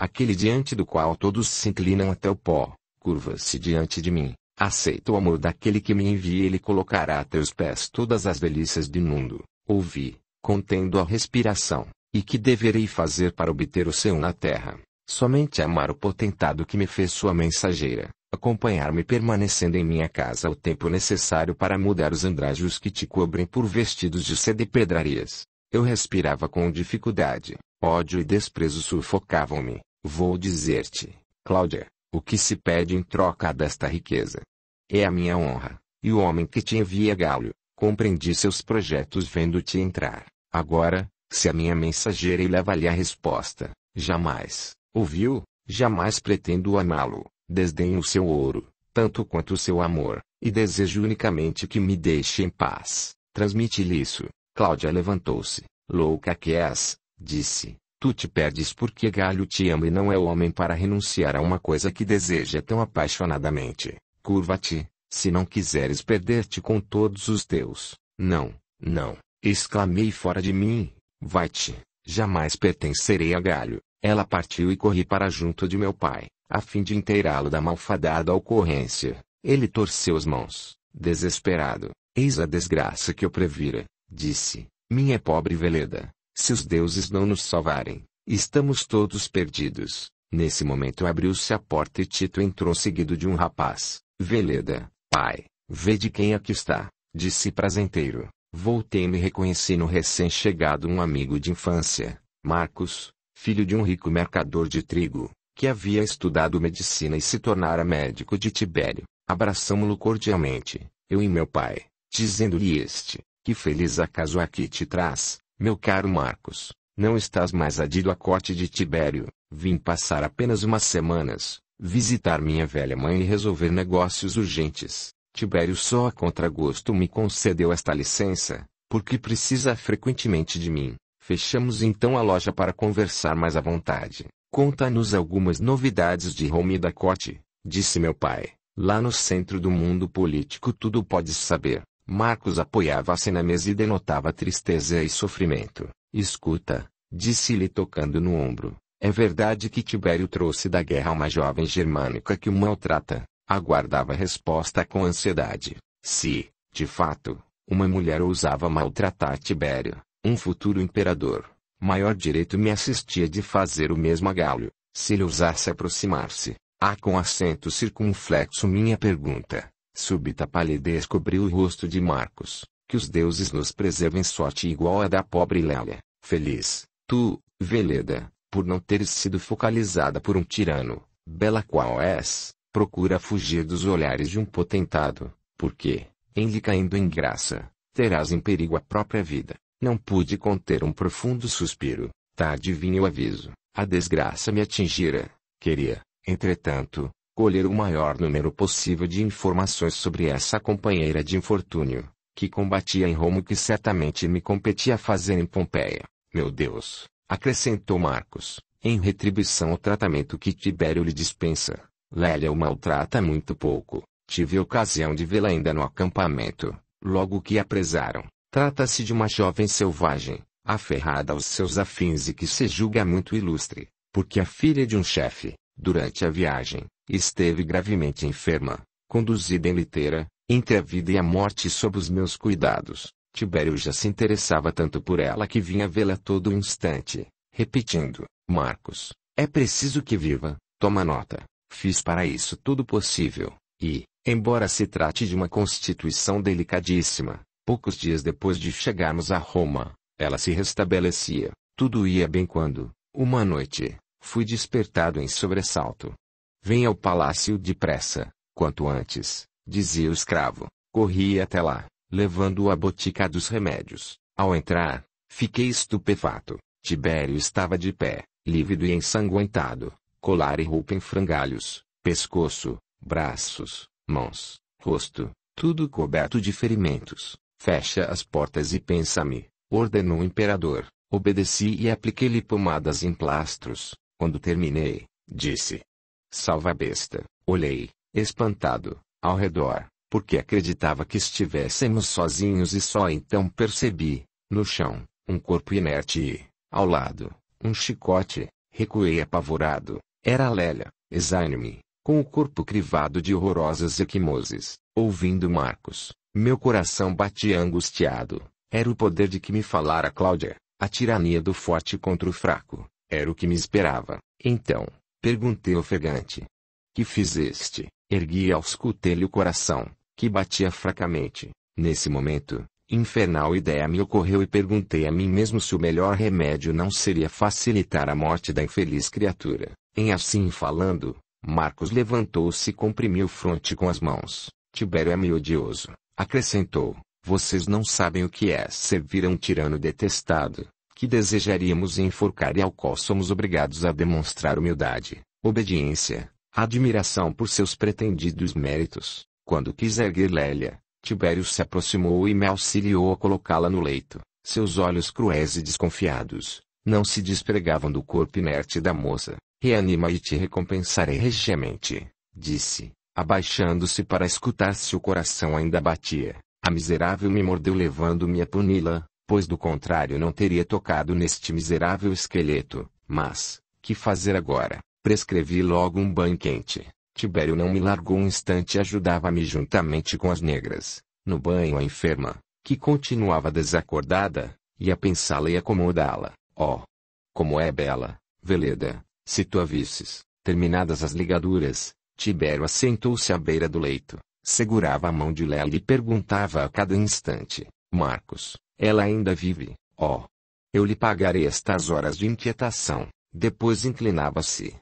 Aquele diante do qual todos se inclinam até o pó, curva-se diante de mim, aceita o amor daquele que me envia e ele colocará a teus pés todas as delícias do mundo. Ouvi, contendo a respiração, e que deverei fazer para obter o céu na terra? Somente amar o potentado que me fez sua mensageira, acompanhar-me permanecendo em minha casa o tempo necessário para mudar os andrajos que te cobrem por vestidos de seda e pedrarias. Eu respirava com dificuldade, ódio e desprezo sufocavam-me. Vou dizer-te, Cláudia, o que se pede em troca desta riqueza? É a minha honra, e o homem que te envia Galho, compreendi seus projetos vendo-te entrar. Agora, se a minha mensageira leva-lhe a resposta, jamais, Ouviu? Jamais pretendo amá-lo, desdenho seu ouro, tanto quanto seu amor, e desejo unicamente que me deixe em paz. Transmite-lhe isso. Cláudia levantou-se. Louca que és, disse. Tu te perdes porque Galho te ama e não é homem para renunciar a uma coisa que deseja tão apaixonadamente. Curva-te, se não quiseres perder-te com todos os teus. Não, não, exclamei fora de mim. Vai-te, jamais pertencerei a Galho. Ela partiu e corri para junto de meu pai, a fim de inteirá-lo da malfadada ocorrência. Ele torceu as mãos, desesperado. Eis a desgraça que eu previra, disse, minha pobre veleda. Se os deuses não nos salvarem, estamos todos perdidos. Nesse momento abriu-se a porta e Tito entrou seguido de um rapaz. Veleda, pai, vê de quem aqui está, disse prazenteiro. Voltei e reconheci no recém-chegado um amigo de infância, Marcos, filho de um rico mercador de trigo, que havia estudado medicina e se tornara médico de Tibério, abraçamo-lo cordialmente, eu e meu pai, dizendo-lhe este, que feliz acaso aqui te traz, meu caro Marcos, não estás mais adido à corte de Tibério, vim passar apenas umas semanas, visitar minha velha mãe e resolver negócios urgentes. Tibério só a contragosto me concedeu esta licença, porque precisa frequentemente de mim, Fechamos então a loja para conversar mais à vontade. Conta-nos algumas novidades de e da Corte, disse meu pai. Lá no centro do mundo político tudo pode saber. Marcos apoiava-se na mesa e denotava tristeza e sofrimento. Escuta, disse-lhe tocando no ombro. É verdade que Tibério trouxe da guerra uma jovem germânica que o maltrata. Aguardava resposta com ansiedade. Se, de fato, uma mulher ousava maltratar Tibério, um futuro imperador, maior direito me assistia de fazer o mesmo a Galho, se ele ousasse aproximar-se. Ah, com acento circunflexo minha pergunta. Súbita palidez cobriu o rosto de Marcos. Que os deuses nos preservem sorte igual à da pobre Lélia. Feliz, tu, Veleda, por não teres sido focalizada por um tirano, bela qual és, procura fugir dos olhares de um potentado, porque, em lhe caindo em graça, terás em perigo a própria vida. Não pude conter um profundo suspiro. Tarde vinha o aviso. A desgraça me atingira. Queria, entretanto, colher o maior número possível de informações sobre essa companheira de infortúnio, que combatia em Roma que certamente me competia fazer em Pompeia. Meu Deus, acrescentou Marcos, em retribuição ao tratamento que Tibério lhe dispensa. Lélia o maltrata muito pouco. Tive ocasião de vê-la ainda no acampamento, logo que a Trata-se de uma jovem selvagem, aferrada aos seus afins e que se julga muito ilustre, porque a filha de um chefe, durante a viagem, esteve gravemente enferma, conduzida em liteira, entre a vida e a morte sob os meus cuidados. Tibério já se interessava tanto por ela que vinha vê-la todo instante, repetindo: Marcos, é preciso que viva, toma nota, fiz para isso tudo possível, e, embora se trate de uma constituição delicadíssima, Poucos dias depois de chegarmos a Roma, ela se restabelecia. Tudo ia bem quando, uma noite, fui despertado em sobressalto. Venha ao palácio depressa, quanto antes, dizia o escravo. Corri até lá, levando a botica dos remédios. Ao entrar, fiquei estupefato. Tibério estava de pé, lívido e ensanguentado, colar e roupa em frangalhos, pescoço, braços, mãos, rosto, tudo coberto de ferimentos. Fecha as portas e pensa-me, ordenou o imperador. Obedeci e apliquei-lhe pomadas em plastros. Quando terminei, disse: Salva a besta. Olhei, espantado, ao redor, porque acreditava que estivéssemos sozinhos e só então percebi, no chão, um corpo inerte e, ao lado, um chicote. Recuei apavorado. Era Lélia, exânime, com o corpo crivado de horrorosas equimoses. Ouvindo Marcos, meu coração batia angustiado. Era o poder de que me falara Cláudia, a tirania do forte contra o fraco. Era o que me esperava. Então, perguntei ofegante. Que fizeste? Ergui aos lhe o coração, que batia fracamente. Nesse momento, infernal ideia me ocorreu e perguntei a mim mesmo se o melhor remédio não seria facilitar a morte da infeliz criatura. Em assim falando, Marcos levantou-se e comprimiu fronte com as mãos. Tibério é meio odioso. Acrescentou: Vocês não sabem o que é servir a um tirano detestado, que desejaríamos enforcar e ao qual somos obrigados a demonstrar humildade, obediência, admiração por seus pretendidos méritos. Quando quis erguer Lélia, Tibério se aproximou e me auxiliou a colocá-la no leito. Seus olhos cruéis e desconfiados, não se despregavam do corpo inerte da moça. Reanima e te recompensarei regiamente, disse, Abaixando-se para escutar se o coração ainda batia, a miserável me mordeu levando-me a puni-la, pois do contrário não teria tocado neste miserável esqueleto, mas, que fazer agora? Prescrevi logo um banho quente. Tibério não me largou um instante e ajudava-me juntamente com as negras. No banho a enferma, que continuava desacordada, ia pensá-la e acomodá-la. Oh! Como é bela, Veleda, se tu a visses, terminadas as ligaduras, Tibério assentou-se à beira do leito, segurava a mão de Lélia e perguntava a cada instante: Marcos, ela ainda vive, ó. Oh, eu lhe pagarei estas horas de inquietação. Depois inclinava-se.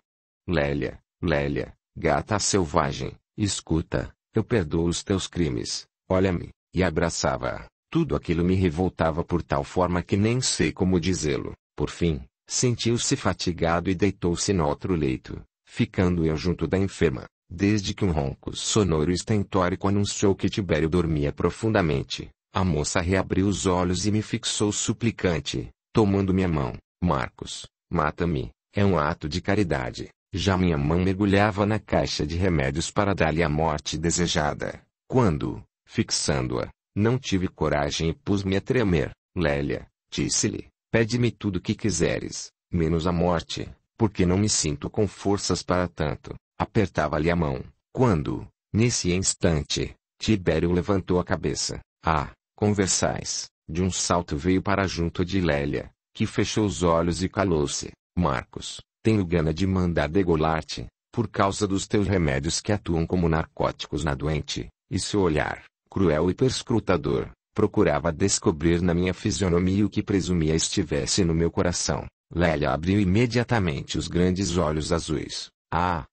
Lélia, Lélia, gata selvagem, escuta, eu perdoo os teus crimes, olha-me, e abraçava-a. Tudo aquilo me revoltava por tal forma que nem sei como dizê-lo. Por fim, sentiu-se fatigado e deitou-se no outro leito ficando eu junto da enferma, desde que um ronco sonoro e estentórico anunciou que Tibério dormia profundamente. A moça reabriu os olhos e me fixou suplicante, tomando minha mão. Marcos, mata-me, é um ato de caridade. Já minha mão mergulhava na caixa de remédios para dar-lhe a morte desejada, quando, fixando-a, não tive coragem e pus-me a tremer. Lélia, disse-lhe, pede-me tudo que quiseres, menos a morte porque não me sinto com forças para tanto. Apertava-lhe a mão, quando, nesse instante, Tibério levantou a cabeça. Ah, conversais. De um salto veio para junto de Lélia, que fechou os olhos e calou-se. Marcos, tenho gana de mandar degolar-te, por causa dos teus remédios que atuam como narcóticos na doente, e seu olhar, cruel e perscrutador, procurava descobrir na minha fisionomia o que presumia estivesse no meu coração. Lélia abriu imediatamente os grandes olhos azuis. Ah!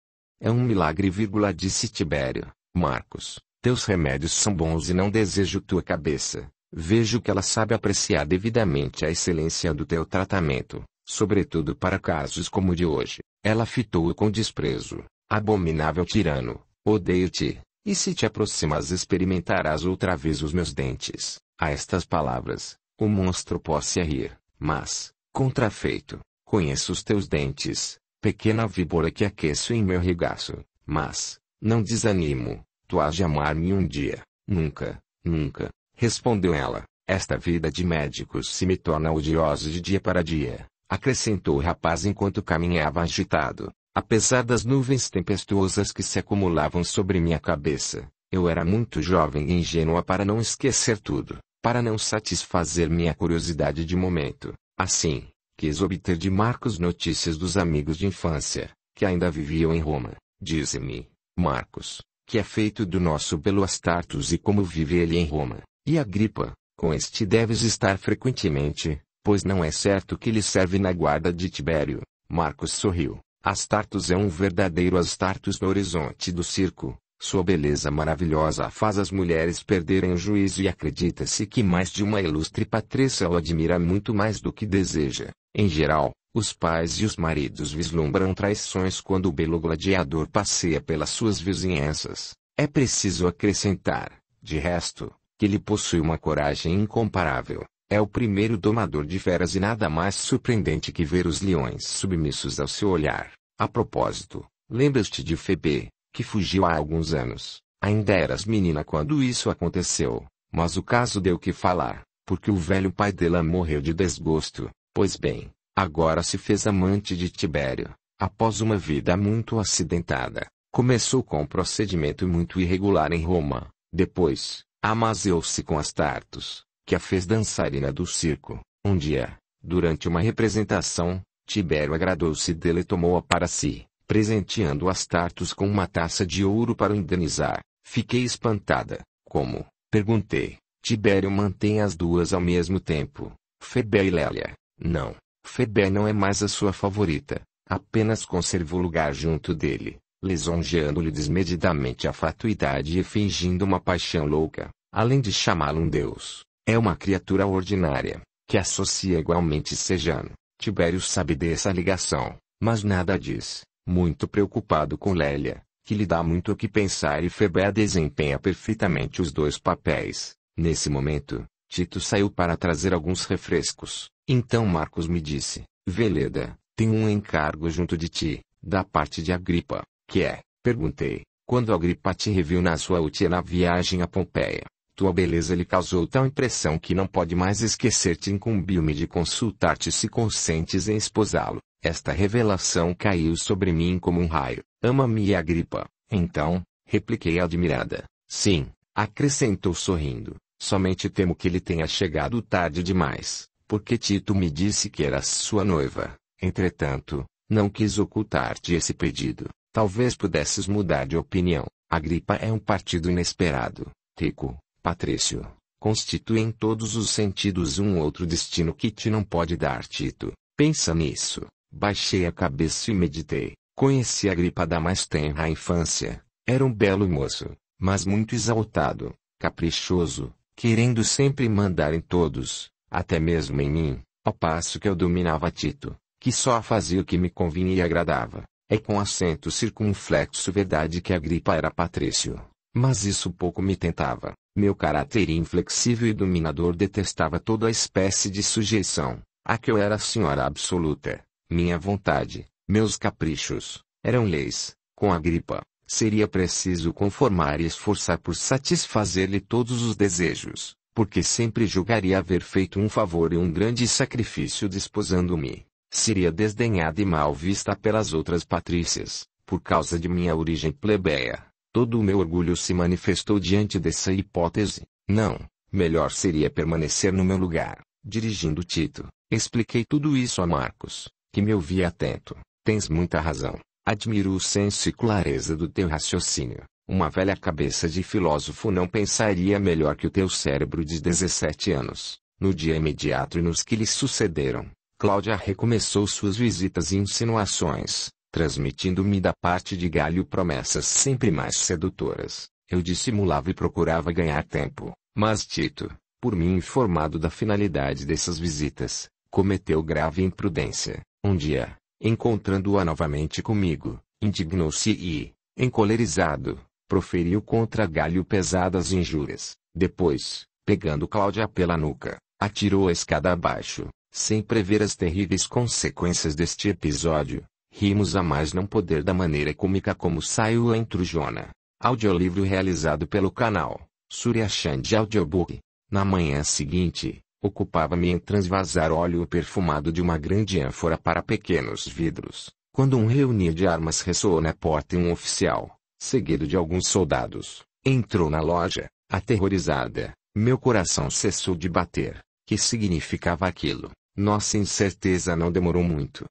É um milagre, vírgula, disse Tibério. Marcos, teus remédios são bons e não desejo tua cabeça. Vejo que ela sabe apreciar devidamente a excelência do teu tratamento, sobretudo para casos como o de hoje. Ela fitou-o com desprezo. Abominável tirano, odeio-te, e se te aproximas experimentarás outra vez os meus dentes. A estas palavras, o monstro pôs-se a rir, mas, Contrafeito, conheço os teus dentes, pequena víbora que aqueço em meu regaço, mas, não desanimo, tu hás de amar-me um dia, nunca, nunca, respondeu ela, esta vida de médicos se me torna odiosa de dia para dia, acrescentou o rapaz enquanto caminhava agitado, apesar das nuvens tempestuosas que se acumulavam sobre minha cabeça, eu era muito jovem e ingênua para não esquecer tudo, para não satisfazer minha curiosidade de momento, Assim, quis obter de Marcos notícias dos amigos de infância, que ainda viviam em Roma. Dize-me, Marcos, que é feito do nosso belo Astartos e como vive ele em Roma. E a gripa, com este deves estar frequentemente, pois não é certo que lhe serve na guarda de Tibério. Marcos sorriu. Astartos é um verdadeiro Astartos no horizonte do circo, sua beleza maravilhosa faz as mulheres perderem o juízo e acredita-se que mais de uma ilustre patrícia o admira muito mais do que deseja. Em geral, os pais e os maridos vislumbram traições quando o belo gladiador passeia pelas suas vizinhanças. É preciso acrescentar, de resto, que ele possui uma coragem incomparável. É o primeiro domador de feras e nada mais surpreendente que ver os leões submissos ao seu olhar. A propósito, lembras-te de Febê, que fugiu há alguns anos. Ainda eras menina quando isso aconteceu, mas o caso deu que falar, porque o velho pai dela morreu de desgosto. Pois bem, agora se fez amante de Tibério, após uma vida muito acidentada. Começou com um procedimento muito irregular em Roma, depois, amaseou se com Astartos, que a fez dançarina do circo. Um dia, durante uma representação, Tibério agradou-se dele e tomou-a para si presenteando Astartos com uma taça de ouro para o indenizar. Fiquei espantada. Como? Perguntei. Tibério mantém as duas ao mesmo tempo. Febé e Lélia. Não. Febé não é mais a sua favorita. Apenas conserva o lugar junto dele, lisonjeando-lhe desmedidamente a fatuidade e fingindo uma paixão louca, além de chamá-lo um deus. É uma criatura ordinária, que associa igualmente Sejano. Tibério sabe dessa ligação, mas nada diz muito preocupado com Lélia, que lhe dá muito o que pensar e Febé desempenha perfeitamente os dois papéis. Nesse momento, Tito saiu para trazer alguns refrescos. Então Marcos me disse: Veleda, tenho um encargo junto de ti, da parte de Agripa, que é, perguntei, quando Agripa te reviu na sua última viagem a Pompeia. Tua beleza lhe causou tal impressão que não pode mais esquecer-te incumbiu-me de consultar-te se consentes em esposá-lo. Esta revelação caiu sobre mim como um raio. Ama-me Agripa. Então, repliquei admirada. Sim, acrescentou sorrindo. Somente temo que ele tenha chegado tarde demais, porque Tito me disse que era sua noiva. Entretanto, não quis ocultar-te esse pedido. Talvez pudesses mudar de opinião. Agripa é um partido inesperado, rico, patrício. Constitui em todos os sentidos um outro destino que te não pode dar, Tito. Pensa nisso. Baixei a cabeça e meditei. Conheci a gripa da mais tenra infância. Era um belo moço, mas muito exaltado, caprichoso, querendo sempre mandar em todos, até mesmo em mim, ao passo que eu dominava Tito, que só fazia o que me convinha e agradava. É com acento circunflexo verdade que a gripa era patrício. Mas isso pouco me tentava. Meu caráter inflexível e dominador detestava toda espécie de sujeição, a que eu era senhora absoluta. Minha vontade, meus caprichos, eram leis. Com a gripa, seria preciso conformar e esforçar por satisfazer-lhe todos os desejos, porque sempre julgaria haver feito um favor e um grande sacrifício desposando-me. Seria desdenhada e mal vista pelas outras patrícias, por causa de minha origem plebeia. Todo o meu orgulho se manifestou diante dessa hipótese. Não, melhor seria permanecer no meu lugar, dirigindo Tito. Expliquei tudo isso a Marcos, que me ouvia atento. Tens muita razão. Admiro o senso e clareza do teu raciocínio. Uma velha cabeça de filósofo não pensaria melhor que o teu cérebro de 17 anos. No dia imediato e nos que lhe sucederam, Cláudia recomeçou suas visitas e insinuações, transmitindo-me da parte de Galho promessas sempre mais sedutoras. Eu dissimulava e procurava ganhar tempo, mas Tito, por mim informado da finalidade dessas visitas, cometeu grave imprudência. Um dia, encontrando-a novamente comigo, indignou-se e, encolerizado, proferiu contra Galho pesadas injúrias. Depois, pegando Cláudia pela nuca, atirou a escada abaixo. Sem prever as terríveis consequências deste episódio, rimos a mais não poder da maneira cômica como saiu a intrujona. Audiolivro realizado pelo canal Surya Xande Audiobook. Na manhã seguinte, Ocupava-me em transvasar óleo perfumado de uma grande ânfora para pequenos vidros, quando um reunir de armas ressoou na porta e um oficial, seguido de alguns soldados, entrou na loja, aterrorizada. Meu coração cessou de bater. Que significava aquilo? Nossa incerteza não demorou muito.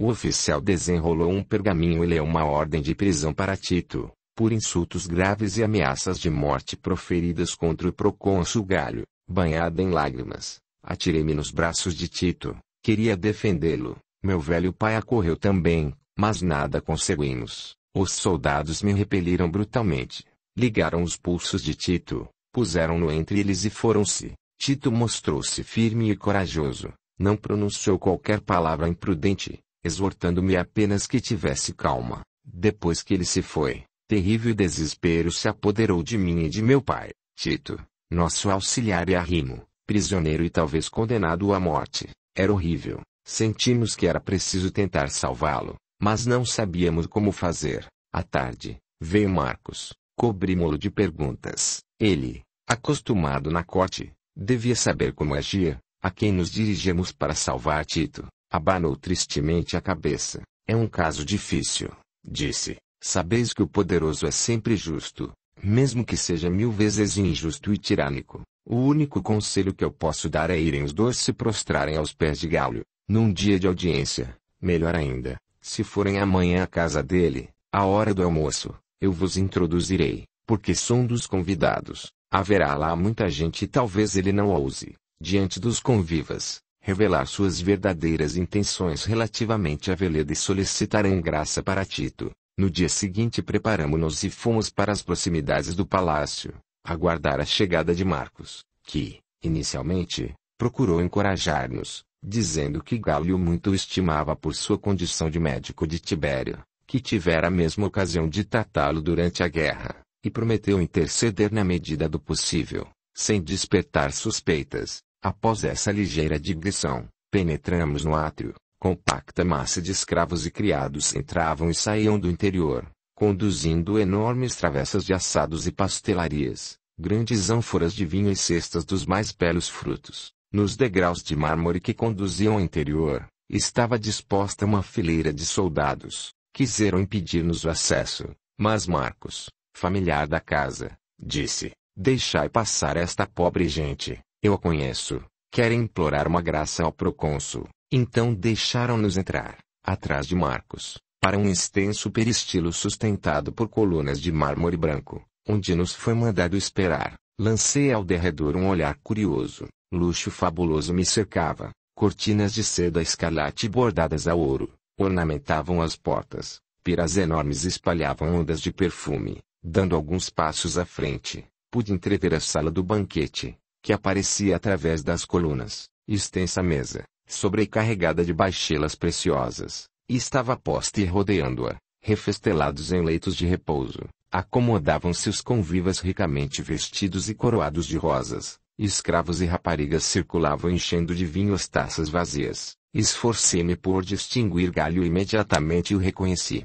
O oficial desenrolou um pergaminho e leu uma ordem de prisão para Tito, por insultos graves e ameaças de morte proferidas contra o procônsul Galho. Banhada em lágrimas, atirei-me nos braços de Tito, queria defendê-lo. Meu velho pai acorreu também, mas nada conseguimos. Os soldados me repeliram brutalmente, ligaram os pulsos de Tito, puseram-no entre eles e foram-se. Tito mostrou-se firme e corajoso, não pronunciou qualquer palavra imprudente, exortando-me apenas que tivesse calma. Depois que ele se foi, terrível desespero se apoderou de mim e de meu pai. Tito, nosso auxiliar e é arrimo, prisioneiro e talvez condenado à morte, era horrível. Sentimos que era preciso tentar salvá-lo, mas não sabíamos como fazer. À tarde, veio Marcos, cobrimo lo de perguntas. Ele, acostumado na corte, devia saber como agir, a quem nos dirigimos para salvar Tito. Abanou tristemente a cabeça. É um caso difícil, disse. Sabeis que o poderoso é sempre justo, mesmo que seja mil vezes injusto e tirânico, o único conselho que eu posso dar é irem os dois se prostrarem aos pés de Gaulio, num dia de audiência, melhor ainda, se forem amanhã à casa dele, à hora do almoço, eu vos introduzirei, porque sou um dos convidados, haverá lá muita gente e talvez ele não ouse, diante dos convivas, revelar suas verdadeiras intenções relativamente à veleda e solicitarão graça para Tito, no dia seguinte preparamos-nos e fomos para as proximidades do palácio, aguardar a chegada de Marcos, que, inicialmente, procurou encorajar-nos, dizendo que Galio muito o estimava por sua condição de médico de Tibério, que tivera a mesma ocasião de tratá-lo durante a guerra, e prometeu interceder na medida do possível, sem despertar suspeitas. Após essa ligeira digressão, penetramos no átrio, compacta massa de escravos e criados entravam e saíam do interior, conduzindo enormes travessas de assados e pastelarias, grandes ânforas de vinho e cestas dos mais belos frutos. Nos degraus de mármore que conduziam ao interior, estava disposta uma fileira de soldados. Quiseram impedir-nos o acesso, mas Marcos, familiar da casa, disse: Deixai passar esta pobre gente, eu a conheço. Querem implorar uma graça ao procônsul. Então deixaram-nos entrar, atrás de Marcos, para um extenso peristilo sustentado por colunas de mármore branco, onde nos foi mandado esperar. Lancei ao derredor um olhar curioso. Luxo fabuloso me cercava. Cortinas de seda escarlate bordadas a ouro ornamentavam as portas. Piras enormes espalhavam ondas de perfume. Dando alguns passos à frente, pude entrever a sala do banquete, que aparecia através das colunas. Extensa mesa, sobrecarregada de baixelas preciosas, e estava posta e rodeando-a, refestelados em leitos de repouso, acomodavam-se os convivas ricamente vestidos e coroados de rosas, escravos e raparigas circulavam enchendo de vinho as taças vazias. Esforcei-me por distinguir galho e imediatamente o reconheci.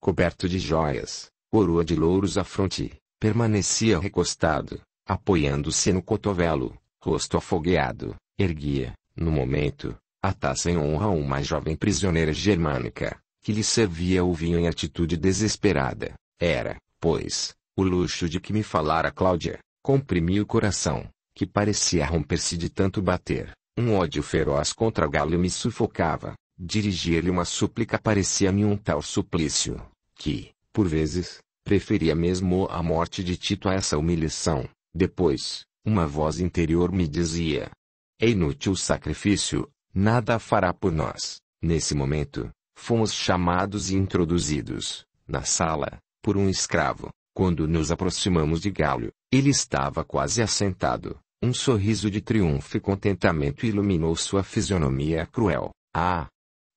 Coberto de joias, coroa de louros à fronte, permanecia recostado, apoiando-se no cotovelo, rosto afogueado, erguia, no momento, a taça em honra a uma jovem prisioneira germânica, que lhe servia o vinho em atitude desesperada. Era, pois, o luxo de que me falara Cláudia. Comprimi o coração, que parecia romper-se de tanto bater. Um ódio feroz contra Galo me sufocava. Dirigir-lhe uma súplica parecia-me um tal suplício, que, por vezes, preferia mesmo a morte de Tito a essa humilhação. Depois, uma voz interior me dizia: É inútil o sacrifício, nada fará por nós. Nesse momento, fomos chamados e introduzidos, na sala, por um escravo. Quando nos aproximamos de Galho, ele estava quase assentado. Um sorriso de triunfo e contentamento iluminou sua fisionomia cruel. Ah!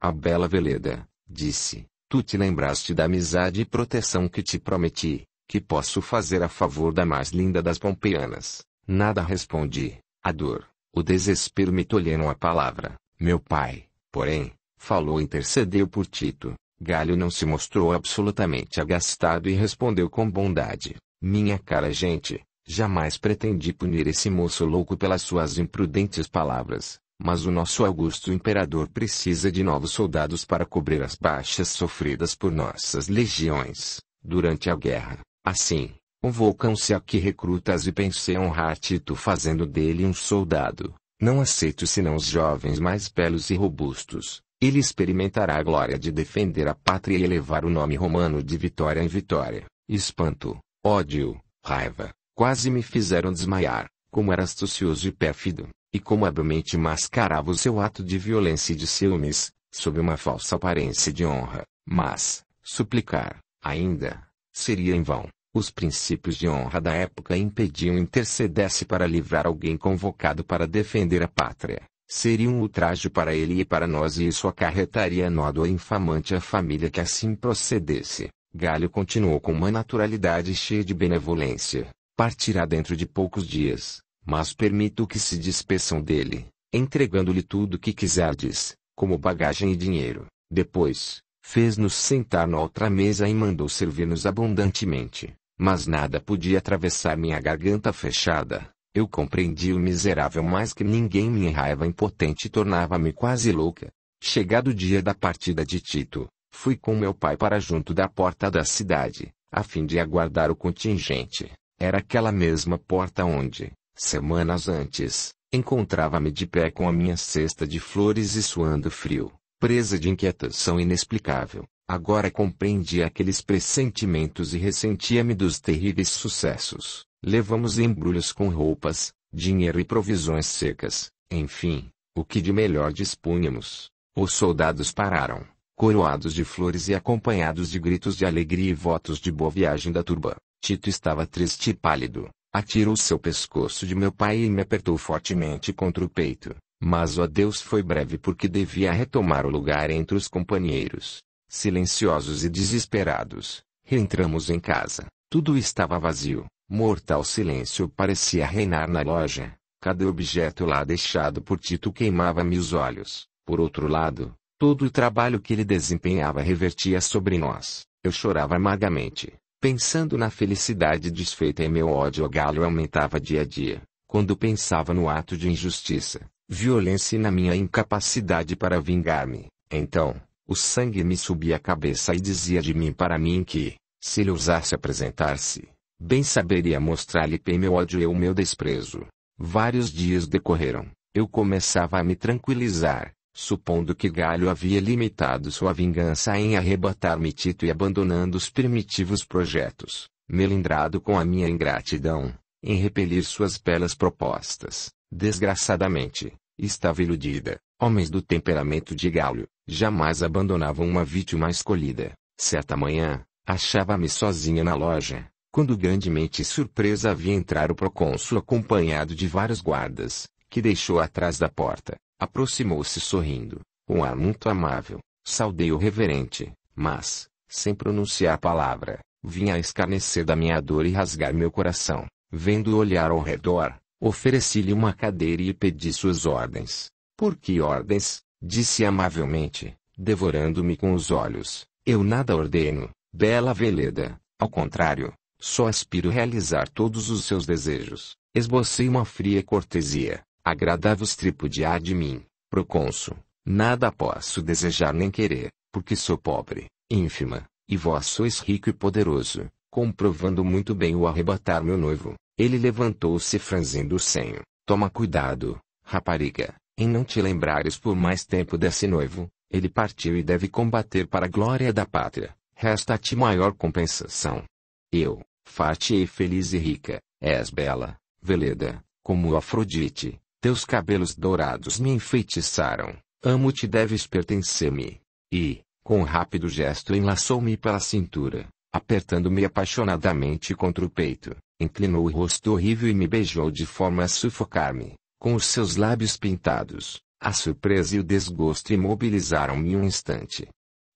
A bela Veleda, disse, tu te lembraste da amizade e proteção que te prometi, que posso fazer a favor da mais linda das pompeianas. Nada respondi. A dor, o desespero me tolheram a palavra. Meu pai, porém, falou e intercedeu por Tito. Galho não se mostrou absolutamente agastado e respondeu com bondade: Minha cara gente, jamais pretendi punir esse moço louco pelas suas imprudentes palavras, mas o nosso augusto imperador precisa de novos soldados para cobrir as baixas sofridas por nossas legiões durante a guerra. Assim, convocam-se aqui recrutas e pensei honrar Tito fazendo dele um soldado, não aceito senão os jovens mais belos e robustos. Ele experimentará a glória de defender a pátria e elevar o nome romano de vitória em vitória. Espanto, ódio, raiva, quase me fizeram desmaiar, como era astucioso e pérfido, e como habilmente mascarava o seu ato de violência e de ciúmes, sob uma falsa aparência de honra. Mas, suplicar, ainda, seria em vão. Os princípios de honra da época impediam intercedesse para livrar alguém convocado para defender a pátria. Seria um ultraje para ele e para nós e isso acarretaria nódoa infamante à família que assim procedesse. Galho continuou com uma naturalidade cheia de benevolência. Partirá dentro de poucos dias, mas permito que se despeçam dele, entregando-lhe tudo o que quiserdes, como bagagem e dinheiro. Depois, fez-nos sentar na outra mesa e mandou servir-nos abundantemente. Mas nada podia atravessar minha garganta fechada. Eu compreendi o miserável mais que ninguém minha raiva impotente tornava-me quase louca. Chegado o dia da partida de Tito, fui com meu pai para junto da porta da cidade, a fim de aguardar o contingente. Era aquela mesma porta onde, semanas antes, encontrava-me de pé com a minha cesta de flores e suando frio, presa de inquietação inexplicável. Agora compreendia aqueles pressentimentos e ressentia-me dos terríveis sucessos. Levamos embrulhos com roupas, dinheiro e provisões secas, enfim, o que de melhor dispunhamos. Os soldados pararam, coroados de flores e acompanhados de gritos de alegria e votos de boa viagem da turba. Tito estava triste e pálido, atirou seu pescoço de meu pai e me apertou fortemente contra o peito, mas o adeus foi breve porque devia retomar o lugar entre os companheiros. Silenciosos e desesperados, reentramos em casa. Tudo estava vazio. Mortal silêncio parecia reinar na loja. Cada objeto lá deixado por Tito queimava-me os olhos. Por outro lado, todo o trabalho que ele desempenhava revertia sobre nós. Eu chorava amargamente, pensando na felicidade desfeita e meu ódio ao galo aumentava dia a dia. Quando pensava no ato de injustiça, violência e na minha incapacidade para vingar-me, então, o sangue me subia a cabeça e dizia de mim para mim que, se ele ousasse apresentar-se, bem saberia mostrar-lhe bem meu ódio e o meu desprezo. Vários dias decorreram, eu começava a me tranquilizar, supondo que Galho havia limitado sua vingança em arrebatar-me Tito e abandonando os primitivos projetos, melindrado com a minha ingratidão, em repelir suas belas propostas. Desgraçadamente, estava iludida. Homens do temperamento de Galho, Jamais abandonavam uma vítima escolhida. Certa manhã, achava-me sozinha na loja, quando grandemente surpresa vi entrar o procônsul acompanhado de vários guardas, que deixou atrás da porta. Aproximou-se sorrindo, com um ar muito amável. Saudei o reverente, mas, sem pronunciar palavra, vinha a escarnecer da minha dor e rasgar meu coração. Vendo olhar ao redor, ofereci-lhe uma cadeira e pedi suas ordens. Por que ordens? Disse amavelmente, devorando-me com os olhos. Eu nada ordeno, bela veleda. Ao contrário, só aspiro realizar todos os seus desejos. Esbocei uma fria cortesia. Agradável-vos tripudiar de mim, proconso. Nada posso desejar nem querer, porque sou pobre, ínfima, e vós sois rico e poderoso, comprovando muito bem o arrebatar meu noivo. Ele levantou-se franzindo o senho. Toma cuidado, rapariga. Em não te lembrares por mais tempo desse noivo, ele partiu e deve combater para a glória da pátria, resta-te maior compensação. Eu, farte e feliz e rica, és bela, veleda, como Afrodite, teus cabelos dourados me enfeitiçaram, amo-te deves pertencer-me. E, com um rápido gesto enlaçou-me pela cintura, apertando-me apaixonadamente contra o peito, inclinou o rosto horrível e me beijou de forma a sufocar-me. Com os seus lábios pintados, a surpresa e o desgosto imobilizaram-me um instante.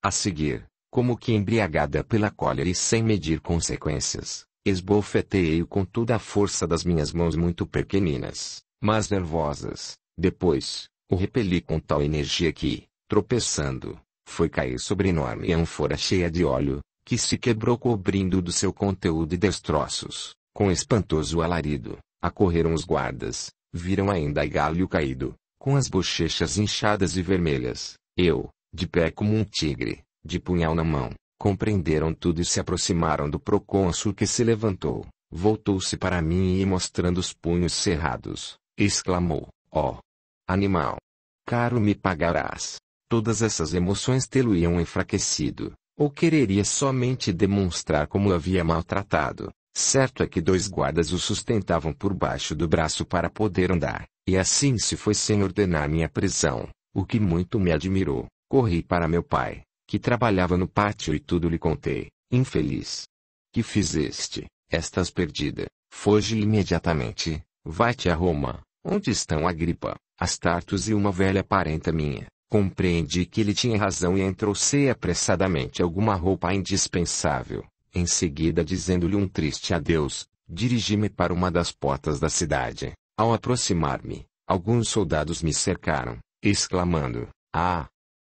A seguir, como que embriagada pela cólera e sem medir consequências, esbofeteei-o com toda a força das minhas mãos muito pequeninas, mas nervosas. Depois, o repeli com tal energia que, tropeçando, foi cair sobre enorme ânfora cheia de óleo, que se quebrou cobrindo do seu conteúdo e destroços. Com espantoso alarido, acorreram os guardas, Viram ainda galho caído, com as bochechas inchadas e vermelhas. Eu, de pé como um tigre, de punhal na mão, compreenderam tudo e se aproximaram do procônsul que se levantou, voltou-se para mim e mostrando os punhos cerrados, exclamou: Ó, oh, animal! Caro me pagarás. Todas essas emoções tê-lo-iam enfraquecido, ou quereria somente demonstrar como havia maltratado. Certo é que dois guardas o sustentavam por baixo do braço para poder andar, e assim se foi sem ordenar minha prisão, o que muito me admirou. Corri para meu pai, que trabalhava no pátio e tudo lhe contei. Infeliz. Que fizeste? Estás perdida. Foge imediatamente. Vai-te a Roma, onde estão a as Astartos e uma velha parenta minha. Compreendi que ele tinha razão e entrou-se apressadamente alguma roupa indispensável, em seguida, dizendo-lhe um triste adeus, dirigi-me para uma das portas da cidade. Ao aproximar-me, alguns soldados me cercaram, exclamando: Ah!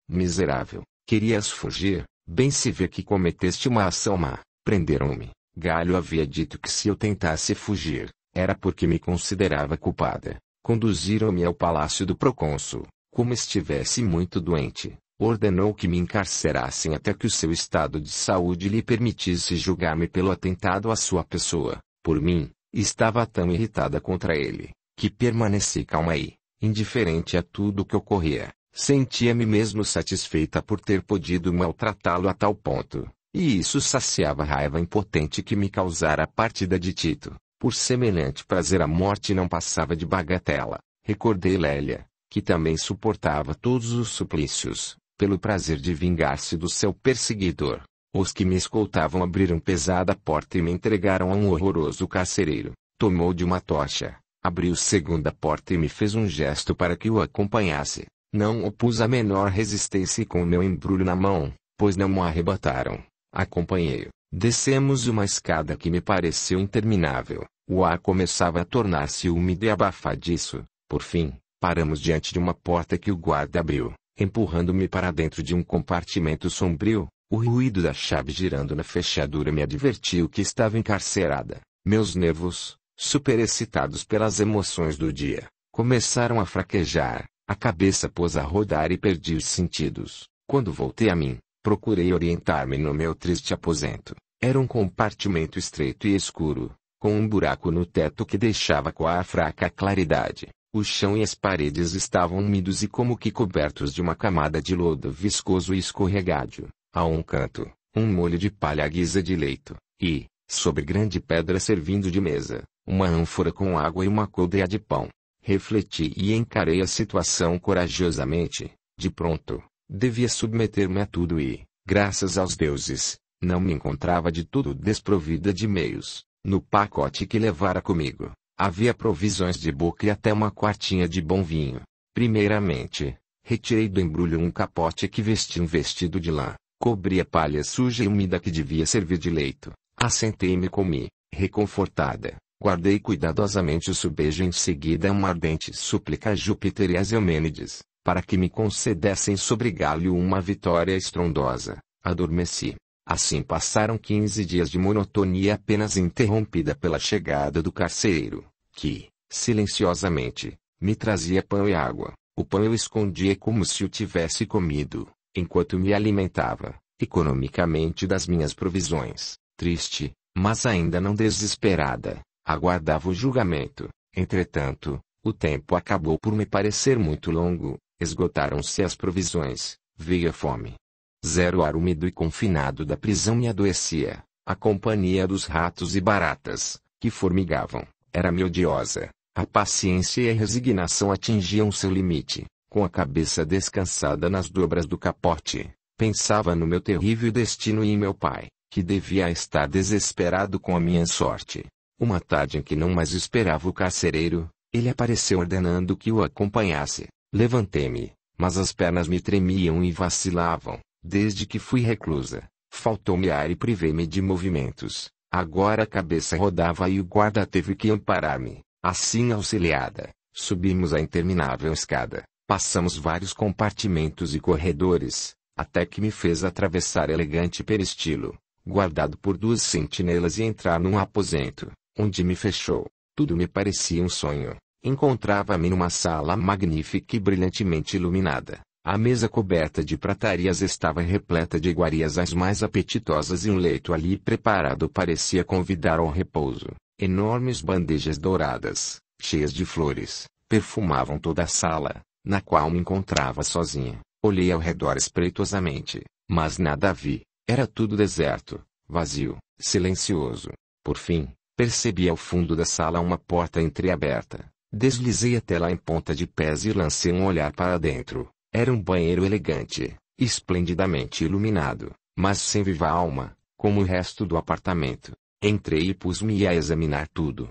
Miserável, querias fugir? Bem se vê que cometeste uma ação má. Prenderam-me. Galho havia dito que se eu tentasse fugir, era porque me considerava culpada. Conduziram-me ao palácio do procônsul, como estivesse muito doente ordenou que me encarcerassem até que o seu estado de saúde lhe permitisse julgar-me pelo atentado à sua pessoa. Por mim, estava tão irritada contra ele, que permaneci calma e, indiferente a tudo o que ocorria, sentia-me mesmo satisfeita por ter podido maltratá-lo a tal ponto, e isso saciava a raiva impotente que me causara a partida de Tito. Por semelhante prazer a morte não passava de bagatela. Recordei Lélia, que também suportava todos os suplícios, pelo prazer de vingar-se do seu perseguidor. Os que me escoltavam abriram pesada porta e me entregaram a um horroroso carcereiro. Tomou de uma tocha, abriu segunda porta e me fez um gesto para que o acompanhasse. Não opus a menor resistência e com o meu embrulho na mão, pois não o arrebataram. Acompanhei-o. Descemos uma escada que me pareceu interminável. O ar começava a tornar-se úmido e abafadiço. Por fim, paramos diante de uma porta que o guarda abriu empurrando-me para dentro de um compartimento sombrio. O ruído da chave girando na fechadura me advertiu que estava encarcerada. Meus nervos, superexcitados pelas emoções do dia, começaram a fraquejar. A cabeça pôs a rodar e perdi os sentidos. Quando voltei a mim, procurei orientar-me no meu triste aposento. Era um compartimento estreito e escuro, com um buraco no teto que deixava coar fraca claridade. O chão e as paredes estavam úmidos e como que cobertos de uma camada de lodo viscoso e escorregadio. A um canto, um molho de palha à guisa de leito, e, sobre grande pedra servindo de mesa, uma ânfora com água e uma coldeia de pão. Refleti e encarei a situação corajosamente. De pronto, devia submeter-me a tudo e, graças aos deuses, não me encontrava de tudo desprovida de meios, no pacote que levara comigo. Havia provisões de boca e até uma quartinha de bom vinho. Primeiramente, retirei do embrulho um capote que vestia um vestido de lã, cobri a palha suja e úmida que devia servir de leito. Assentei-me e comi, reconfortada. Guardei cuidadosamente o subejo em seguida uma ardente súplica a Júpiter e a Eumênides, para que me concedessem sobre Galho uma vitória estrondosa. Adormeci. Assim passaram quinze dias de monotonia apenas interrompida pela chegada do carceiro, que, silenciosamente, me trazia pão e água. O pão eu escondia como se o tivesse comido, enquanto me alimentava, economicamente das minhas provisões. Triste, mas ainda não desesperada, aguardava o julgamento. Entretanto, o tempo acabou por me parecer muito longo, esgotaram-se as provisões, veio a fome. Zero ar úmido e confinado da prisão me adoecia. A companhia dos ratos e baratas, que formigavam, era-me odiosa. A paciência e a resignação atingiam seu limite. Com a cabeça descansada nas dobras do capote, pensava no meu terrível destino e em meu pai, que devia estar desesperado com a minha sorte. Uma tarde em que não mais esperava o carcereiro, ele apareceu ordenando que o acompanhasse. Levantei-me, mas as pernas me tremiam e vacilavam. Desde que fui reclusa, faltou-me ar e privei-me de movimentos. Agora a cabeça rodava e o guarda teve que amparar-me. Assim auxiliada, subimos a interminável escada, passamos vários compartimentos e corredores, até que me fez atravessar elegante peristilo, guardado por duas sentinelas e entrar num aposento, onde me fechou. Tudo me parecia um sonho. Encontrava-me numa sala magnífica e brilhantemente iluminada. A mesa coberta de pratarias estava repleta de iguarias as mais apetitosas e um leito ali preparado parecia convidar ao repouso. Enormes bandejas douradas, cheias de flores, perfumavam toda a sala, na qual me encontrava sozinha. Olhei ao redor espreitosamente, mas nada vi. Era tudo deserto, vazio, silencioso. Por fim, percebi ao fundo da sala uma porta entreaberta. Deslizei até lá em ponta de pés e lancei um olhar para dentro. Era um banheiro elegante, esplendidamente iluminado, mas sem viva alma, como o resto do apartamento. Entrei e pus-me a examinar tudo.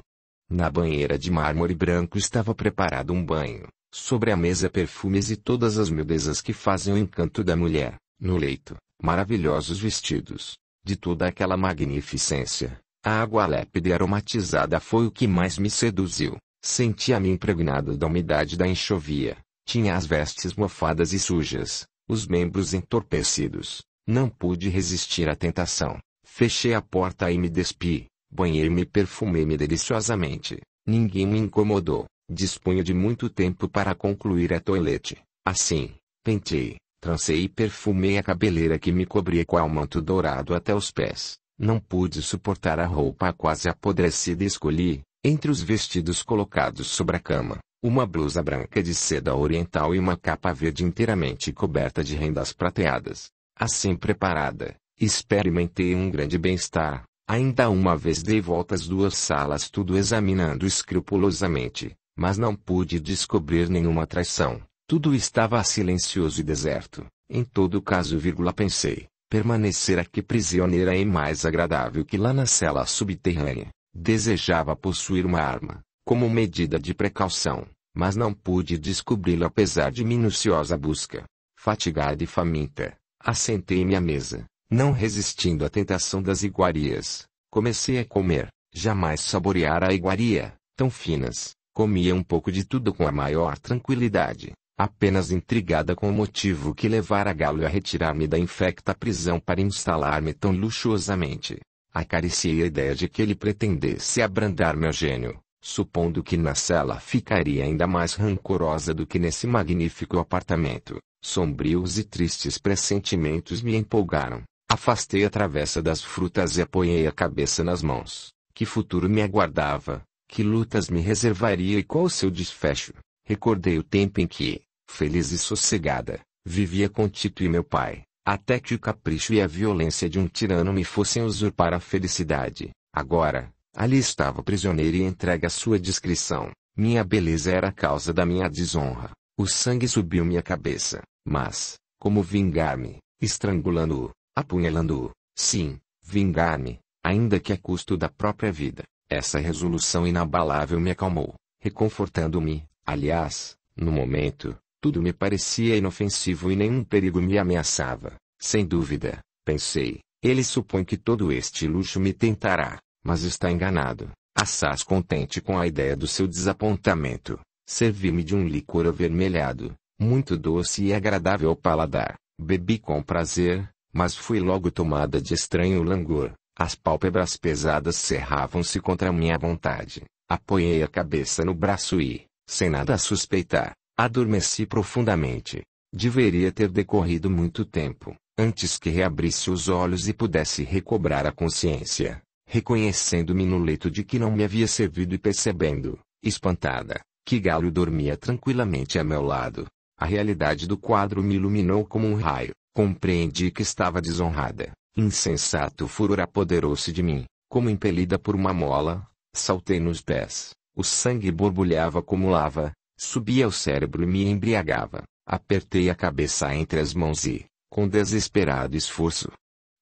Na banheira de mármore branco estava preparado um banho, sobre a mesa perfumes e todas as miudezas que fazem o encanto da mulher, no leito, maravilhosos vestidos. De toda aquela magnificência, a água lépida e aromatizada foi o que mais me seduziu. Senti-a-me impregnada da umidade da enxovia, tinha as vestes mofadas e sujas, os membros entorpecidos. Não pude resistir à tentação. Fechei a porta e me despi. Banhei-me e perfumei-me deliciosamente. Ninguém me incomodou. Dispunha de muito tempo para concluir a toilette. Assim, pentei, trancei e perfumei a cabeleira que me cobria com o manto dourado até os pés. Não pude suportar a roupa quase apodrecida e escolhi, entre os vestidos colocados sobre a cama, uma blusa branca de seda oriental e uma capa verde inteiramente coberta de rendas prateadas. Assim preparada, experimentei um grande bem-estar. Ainda uma vez dei volta às duas salas, tudo examinando escrupulosamente, mas não pude descobrir nenhuma traição. Tudo estava silencioso e deserto. Em todo caso, vírgula, pensei, permanecer aqui prisioneira é mais agradável que lá na cela subterrânea. Desejava possuir uma arma como medida de precaução, mas não pude descobri-lo apesar de minuciosa busca. Fatigada e faminta, assentei-me à mesa, não resistindo à tentação das iguarias. Comecei a comer, jamais saborear a iguaria, tão finas, comia um pouco de tudo com a maior tranquilidade, apenas intrigada com o motivo que levara Galo a retirar-me da infecta prisão para instalar-me tão luxuosamente. Acariciei a ideia de que ele pretendesse abrandar meu gênio, supondo que na cela ficaria ainda mais rancorosa do que nesse magnífico apartamento. Sombrios e tristes pressentimentos me empolgaram. Afastei a travessa das frutas e apoiei a cabeça nas mãos. Que futuro me aguardava? Que lutas me reservaria e qual o seu desfecho? Recordei o tempo em que, feliz e sossegada, vivia com Tito e meu pai, até que o capricho e a violência de um tirano me fossem usurpar a felicidade. Agora, Ali estava prisioneiro e entregue à sua descrição. Minha beleza era a causa da minha desonra. O sangue subiu minha cabeça. Mas, como vingar-me? Estrangulando-o, apunhalando-o. Sim, vingar-me, ainda que a custo da própria vida. Essa resolução inabalável me acalmou, reconfortando-me. Aliás, no momento, tudo me parecia inofensivo e nenhum perigo me ameaçava. Sem dúvida, pensei, ele supõe que todo este luxo me tentará. Mas está enganado. Assaz contente com a ideia do seu desapontamento, servi-me de um licor avermelhado, muito doce e agradável ao paladar. Bebi com prazer, mas fui logo tomada de estranho langor. As pálpebras pesadas cerravam-se contra minha vontade. Apoiei a cabeça no braço e, sem nada suspeitar, adormeci profundamente. Deveria ter decorrido muito tempo, antes que reabrisse os olhos e pudesse recobrar a consciência reconhecendo-me no leito de que não me havia servido e percebendo, espantada, que Galho dormia tranquilamente a meu lado. A realidade do quadro me iluminou como um raio. Compreendi que estava desonrada. Insensato furor apoderou-se de mim, como impelida por uma mola. Saltei nos pés. O sangue borbulhava como lava, subia ao cérebro e me embriagava. Apertei a cabeça entre as mãos e, com desesperado esforço,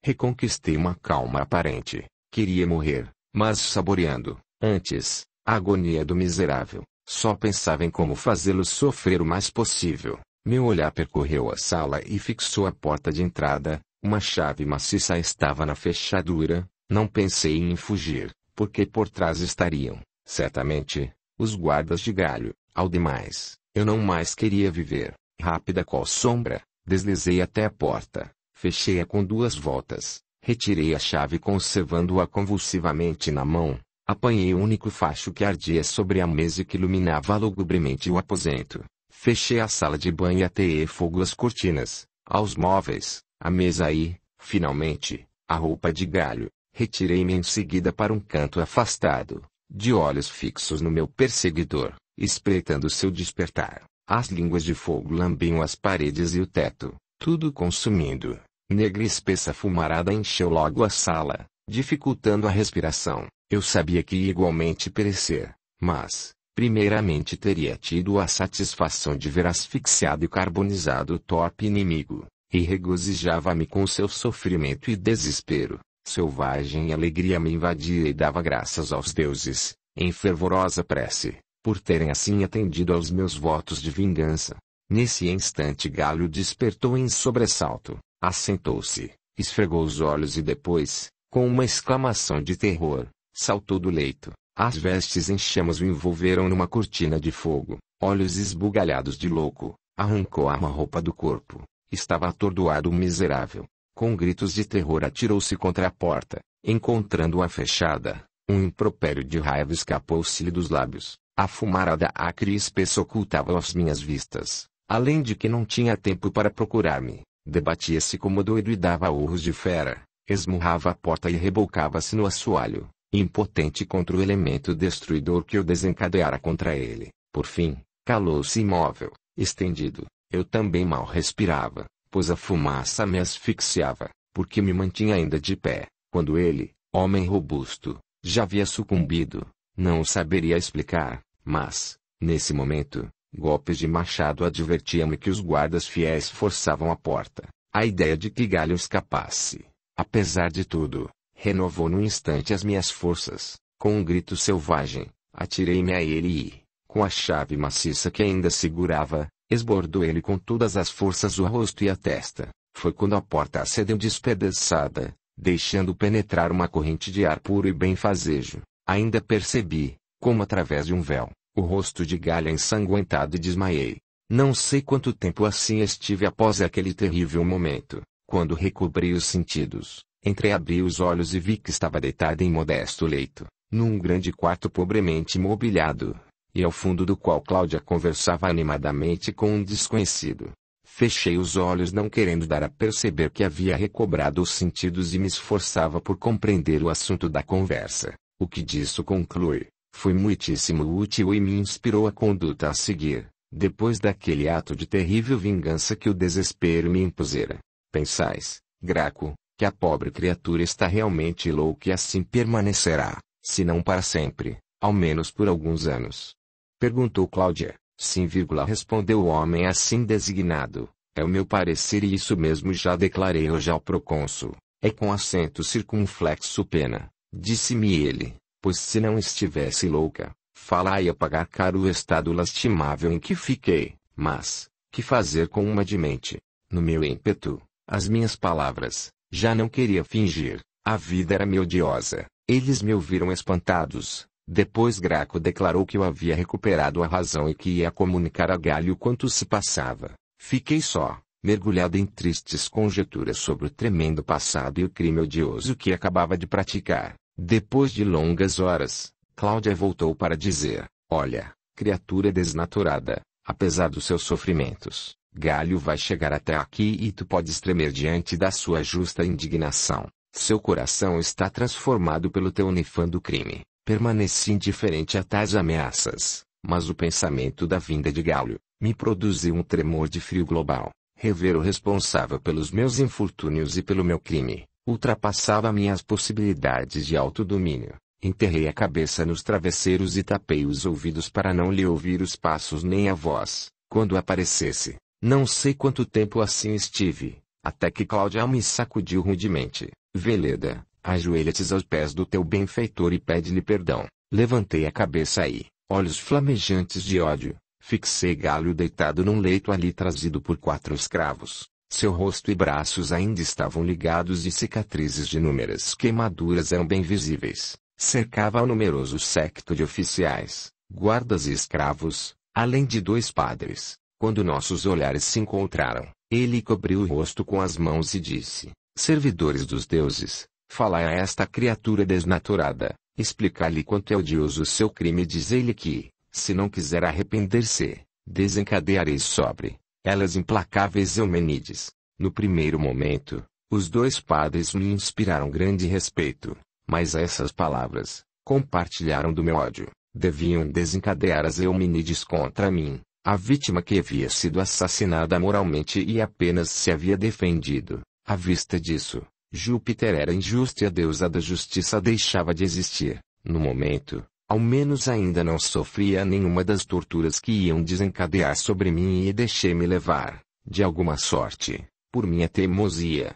reconquistei uma calma aparente queria morrer, mas saboreando, antes, a agonia do miserável. Só pensava em como fazê-lo sofrer o mais possível. Meu olhar percorreu a sala e fixou a porta de entrada. Uma chave maciça estava na fechadura. Não pensei em fugir, porque por trás estariam, certamente, os guardas de galho. Ao demais, eu não mais queria viver. Rápida qual sombra, deslizei até a porta. Fechei-a com duas voltas. Retirei a chave conservando-a convulsivamente na mão. Apanhei o único facho que ardia sobre a mesa e que iluminava lugubremente o aposento. Fechei a sala de banho e ateei fogo às cortinas, aos móveis, à mesa e, finalmente, à roupa de galho. Retirei-me em seguida para um canto afastado, de olhos fixos no meu perseguidor, espreitando seu despertar. As línguas de fogo lambiam as paredes e o teto, tudo consumindo. Negra espessa fumarada encheu logo a sala, dificultando a respiração. Eu sabia que ia igualmente perecer, mas, primeiramente teria tido a satisfação de ver asfixiado e carbonizado o torpe inimigo, e regozijava-me com seu sofrimento e desespero. Selvagem alegria me invadia e dava graças aos deuses, em fervorosa prece, por terem assim atendido aos meus votos de vingança. Nesse instante Galho despertou em sobressalto. Assentou-se, esfregou os olhos e depois, com uma exclamação de terror, saltou do leito. As vestes em chamas o envolveram numa cortina de fogo, olhos esbugalhados de louco, arrancou a roupa do corpo. Estava atordoado o miserável. Com gritos de terror atirou-se contra a porta, encontrando-a fechada. Um impropério de raiva escapou-se-lhe dos lábios. A fumarada acre e espessa ocultava as minhas vistas, além de que não tinha tempo para procurar-me. Debatia-se como doido e dava urros de fera, esmurrava a porta e rebocava-se no assoalho, impotente contra o elemento destruidor que o desencadeara contra ele. Por fim, calou-se imóvel, estendido. Eu também mal respirava, pois a fumaça me asfixiava, porque me mantinha ainda de pé, quando ele, homem robusto, já havia sucumbido. Não o saberia explicar, mas, nesse momento, Golpes de machado advertiam-me que os guardas fiéis forçavam a porta. A ideia de que Galho escapasse, apesar de tudo, renovou no instante as minhas forças. Com um grito selvagem, atirei-me a ele e, com a chave maciça que ainda segurava, esbordou ele com todas as forças o rosto e a testa. Foi quando a porta cedeu despedaçada, deixando penetrar uma corrente de ar puro e benfazejo. Ainda percebi, como através de um véu, o rosto de galha ensanguentado e desmaiei. Não sei quanto tempo assim estive após aquele terrível momento, quando recobri os sentidos, entreabri os olhos e vi que estava deitada em modesto leito, num grande quarto pobremente mobiliado, e ao fundo do qual Cláudia conversava animadamente com um desconhecido. Fechei os olhos não querendo dar a perceber que havia recobrado os sentidos e me esforçava por compreender o assunto da conversa. O que disso conclui? Foi muitíssimo útil e me inspirou a conduta a seguir, depois daquele ato de terrível vingança que o desespero me impusera. Pensais, Graco, que a pobre criatura está realmente louca e assim permanecerá, se não para sempre, ao menos por alguns anos. Perguntou Cláudia. Sim, vírgula, respondeu o homem assim designado. É o meu parecer e isso mesmo já declarei hoje ao procônsul. É com acento circunflexo pena, disse-me ele, pois se não estivesse louca, falai e pagar caro o estado lastimável em que fiquei, mas, que fazer com uma demente? No meu ímpeto, as minhas palavras, já não queria fingir, a vida era-me odiosa, eles me ouviram espantados, depois Graco declarou que eu havia recuperado a razão e que ia comunicar a Galho quanto se passava. Fiquei só, mergulhado em tristes conjecturas sobre o tremendo passado e o crime odioso que acabava de praticar. Depois de longas horas, Cláudia voltou para dizer: Olha, criatura desnaturada, apesar dos seus sofrimentos, Galho vai chegar até aqui e tu podes tremer diante da sua justa indignação. Seu coração está transformado pelo teu nefando crime. Permaneci indiferente a tais ameaças, mas o pensamento da vinda de Galho me produziu um tremor de frio global. Rever o responsável pelos meus infortúnios e pelo meu crime, Ultrapassava minhas possibilidades de autodomínio. Enterrei a cabeça nos travesseiros e tapei os ouvidos para não lhe ouvir os passos nem a voz, quando aparecesse. Não sei quanto tempo assim estive, até que Cláudia me sacudiu rudemente. Veleda, ajoelha-te aos pés do teu benfeitor e pede-lhe perdão. Levantei a cabeça e, olhos flamejantes de ódio, fixei Galho deitado num leito ali trazido por quatro escravos. Seu rosto e braços ainda estavam ligados e cicatrizes de inúmeras queimaduras eram bem visíveis. Cercava o numeroso séquito de oficiais, guardas e escravos, além de dois padres. Quando nossos olhares se encontraram, ele cobriu o rosto com as mãos e disse: Servidores dos deuses, falai a esta criatura desnaturada, explicai-lhe quanto é odioso seu crime e dizei-lhe que, se não quiser arrepender-se, desencadearei sobre elas implacáveis Eumenides. No primeiro momento, os dois padres me inspiraram grande respeito, mas essas palavras, compartilharam do meu ódio, deviam desencadear as Eumenides contra mim, a vítima que havia sido assassinada moralmente e apenas se havia defendido. À vista disso, Júpiter era injusto e a deusa da justiça deixava de existir. No momento, ao menos ainda não sofria nenhuma das torturas que iam desencadear sobre mim e deixei-me levar, de alguma sorte, por minha teimosia,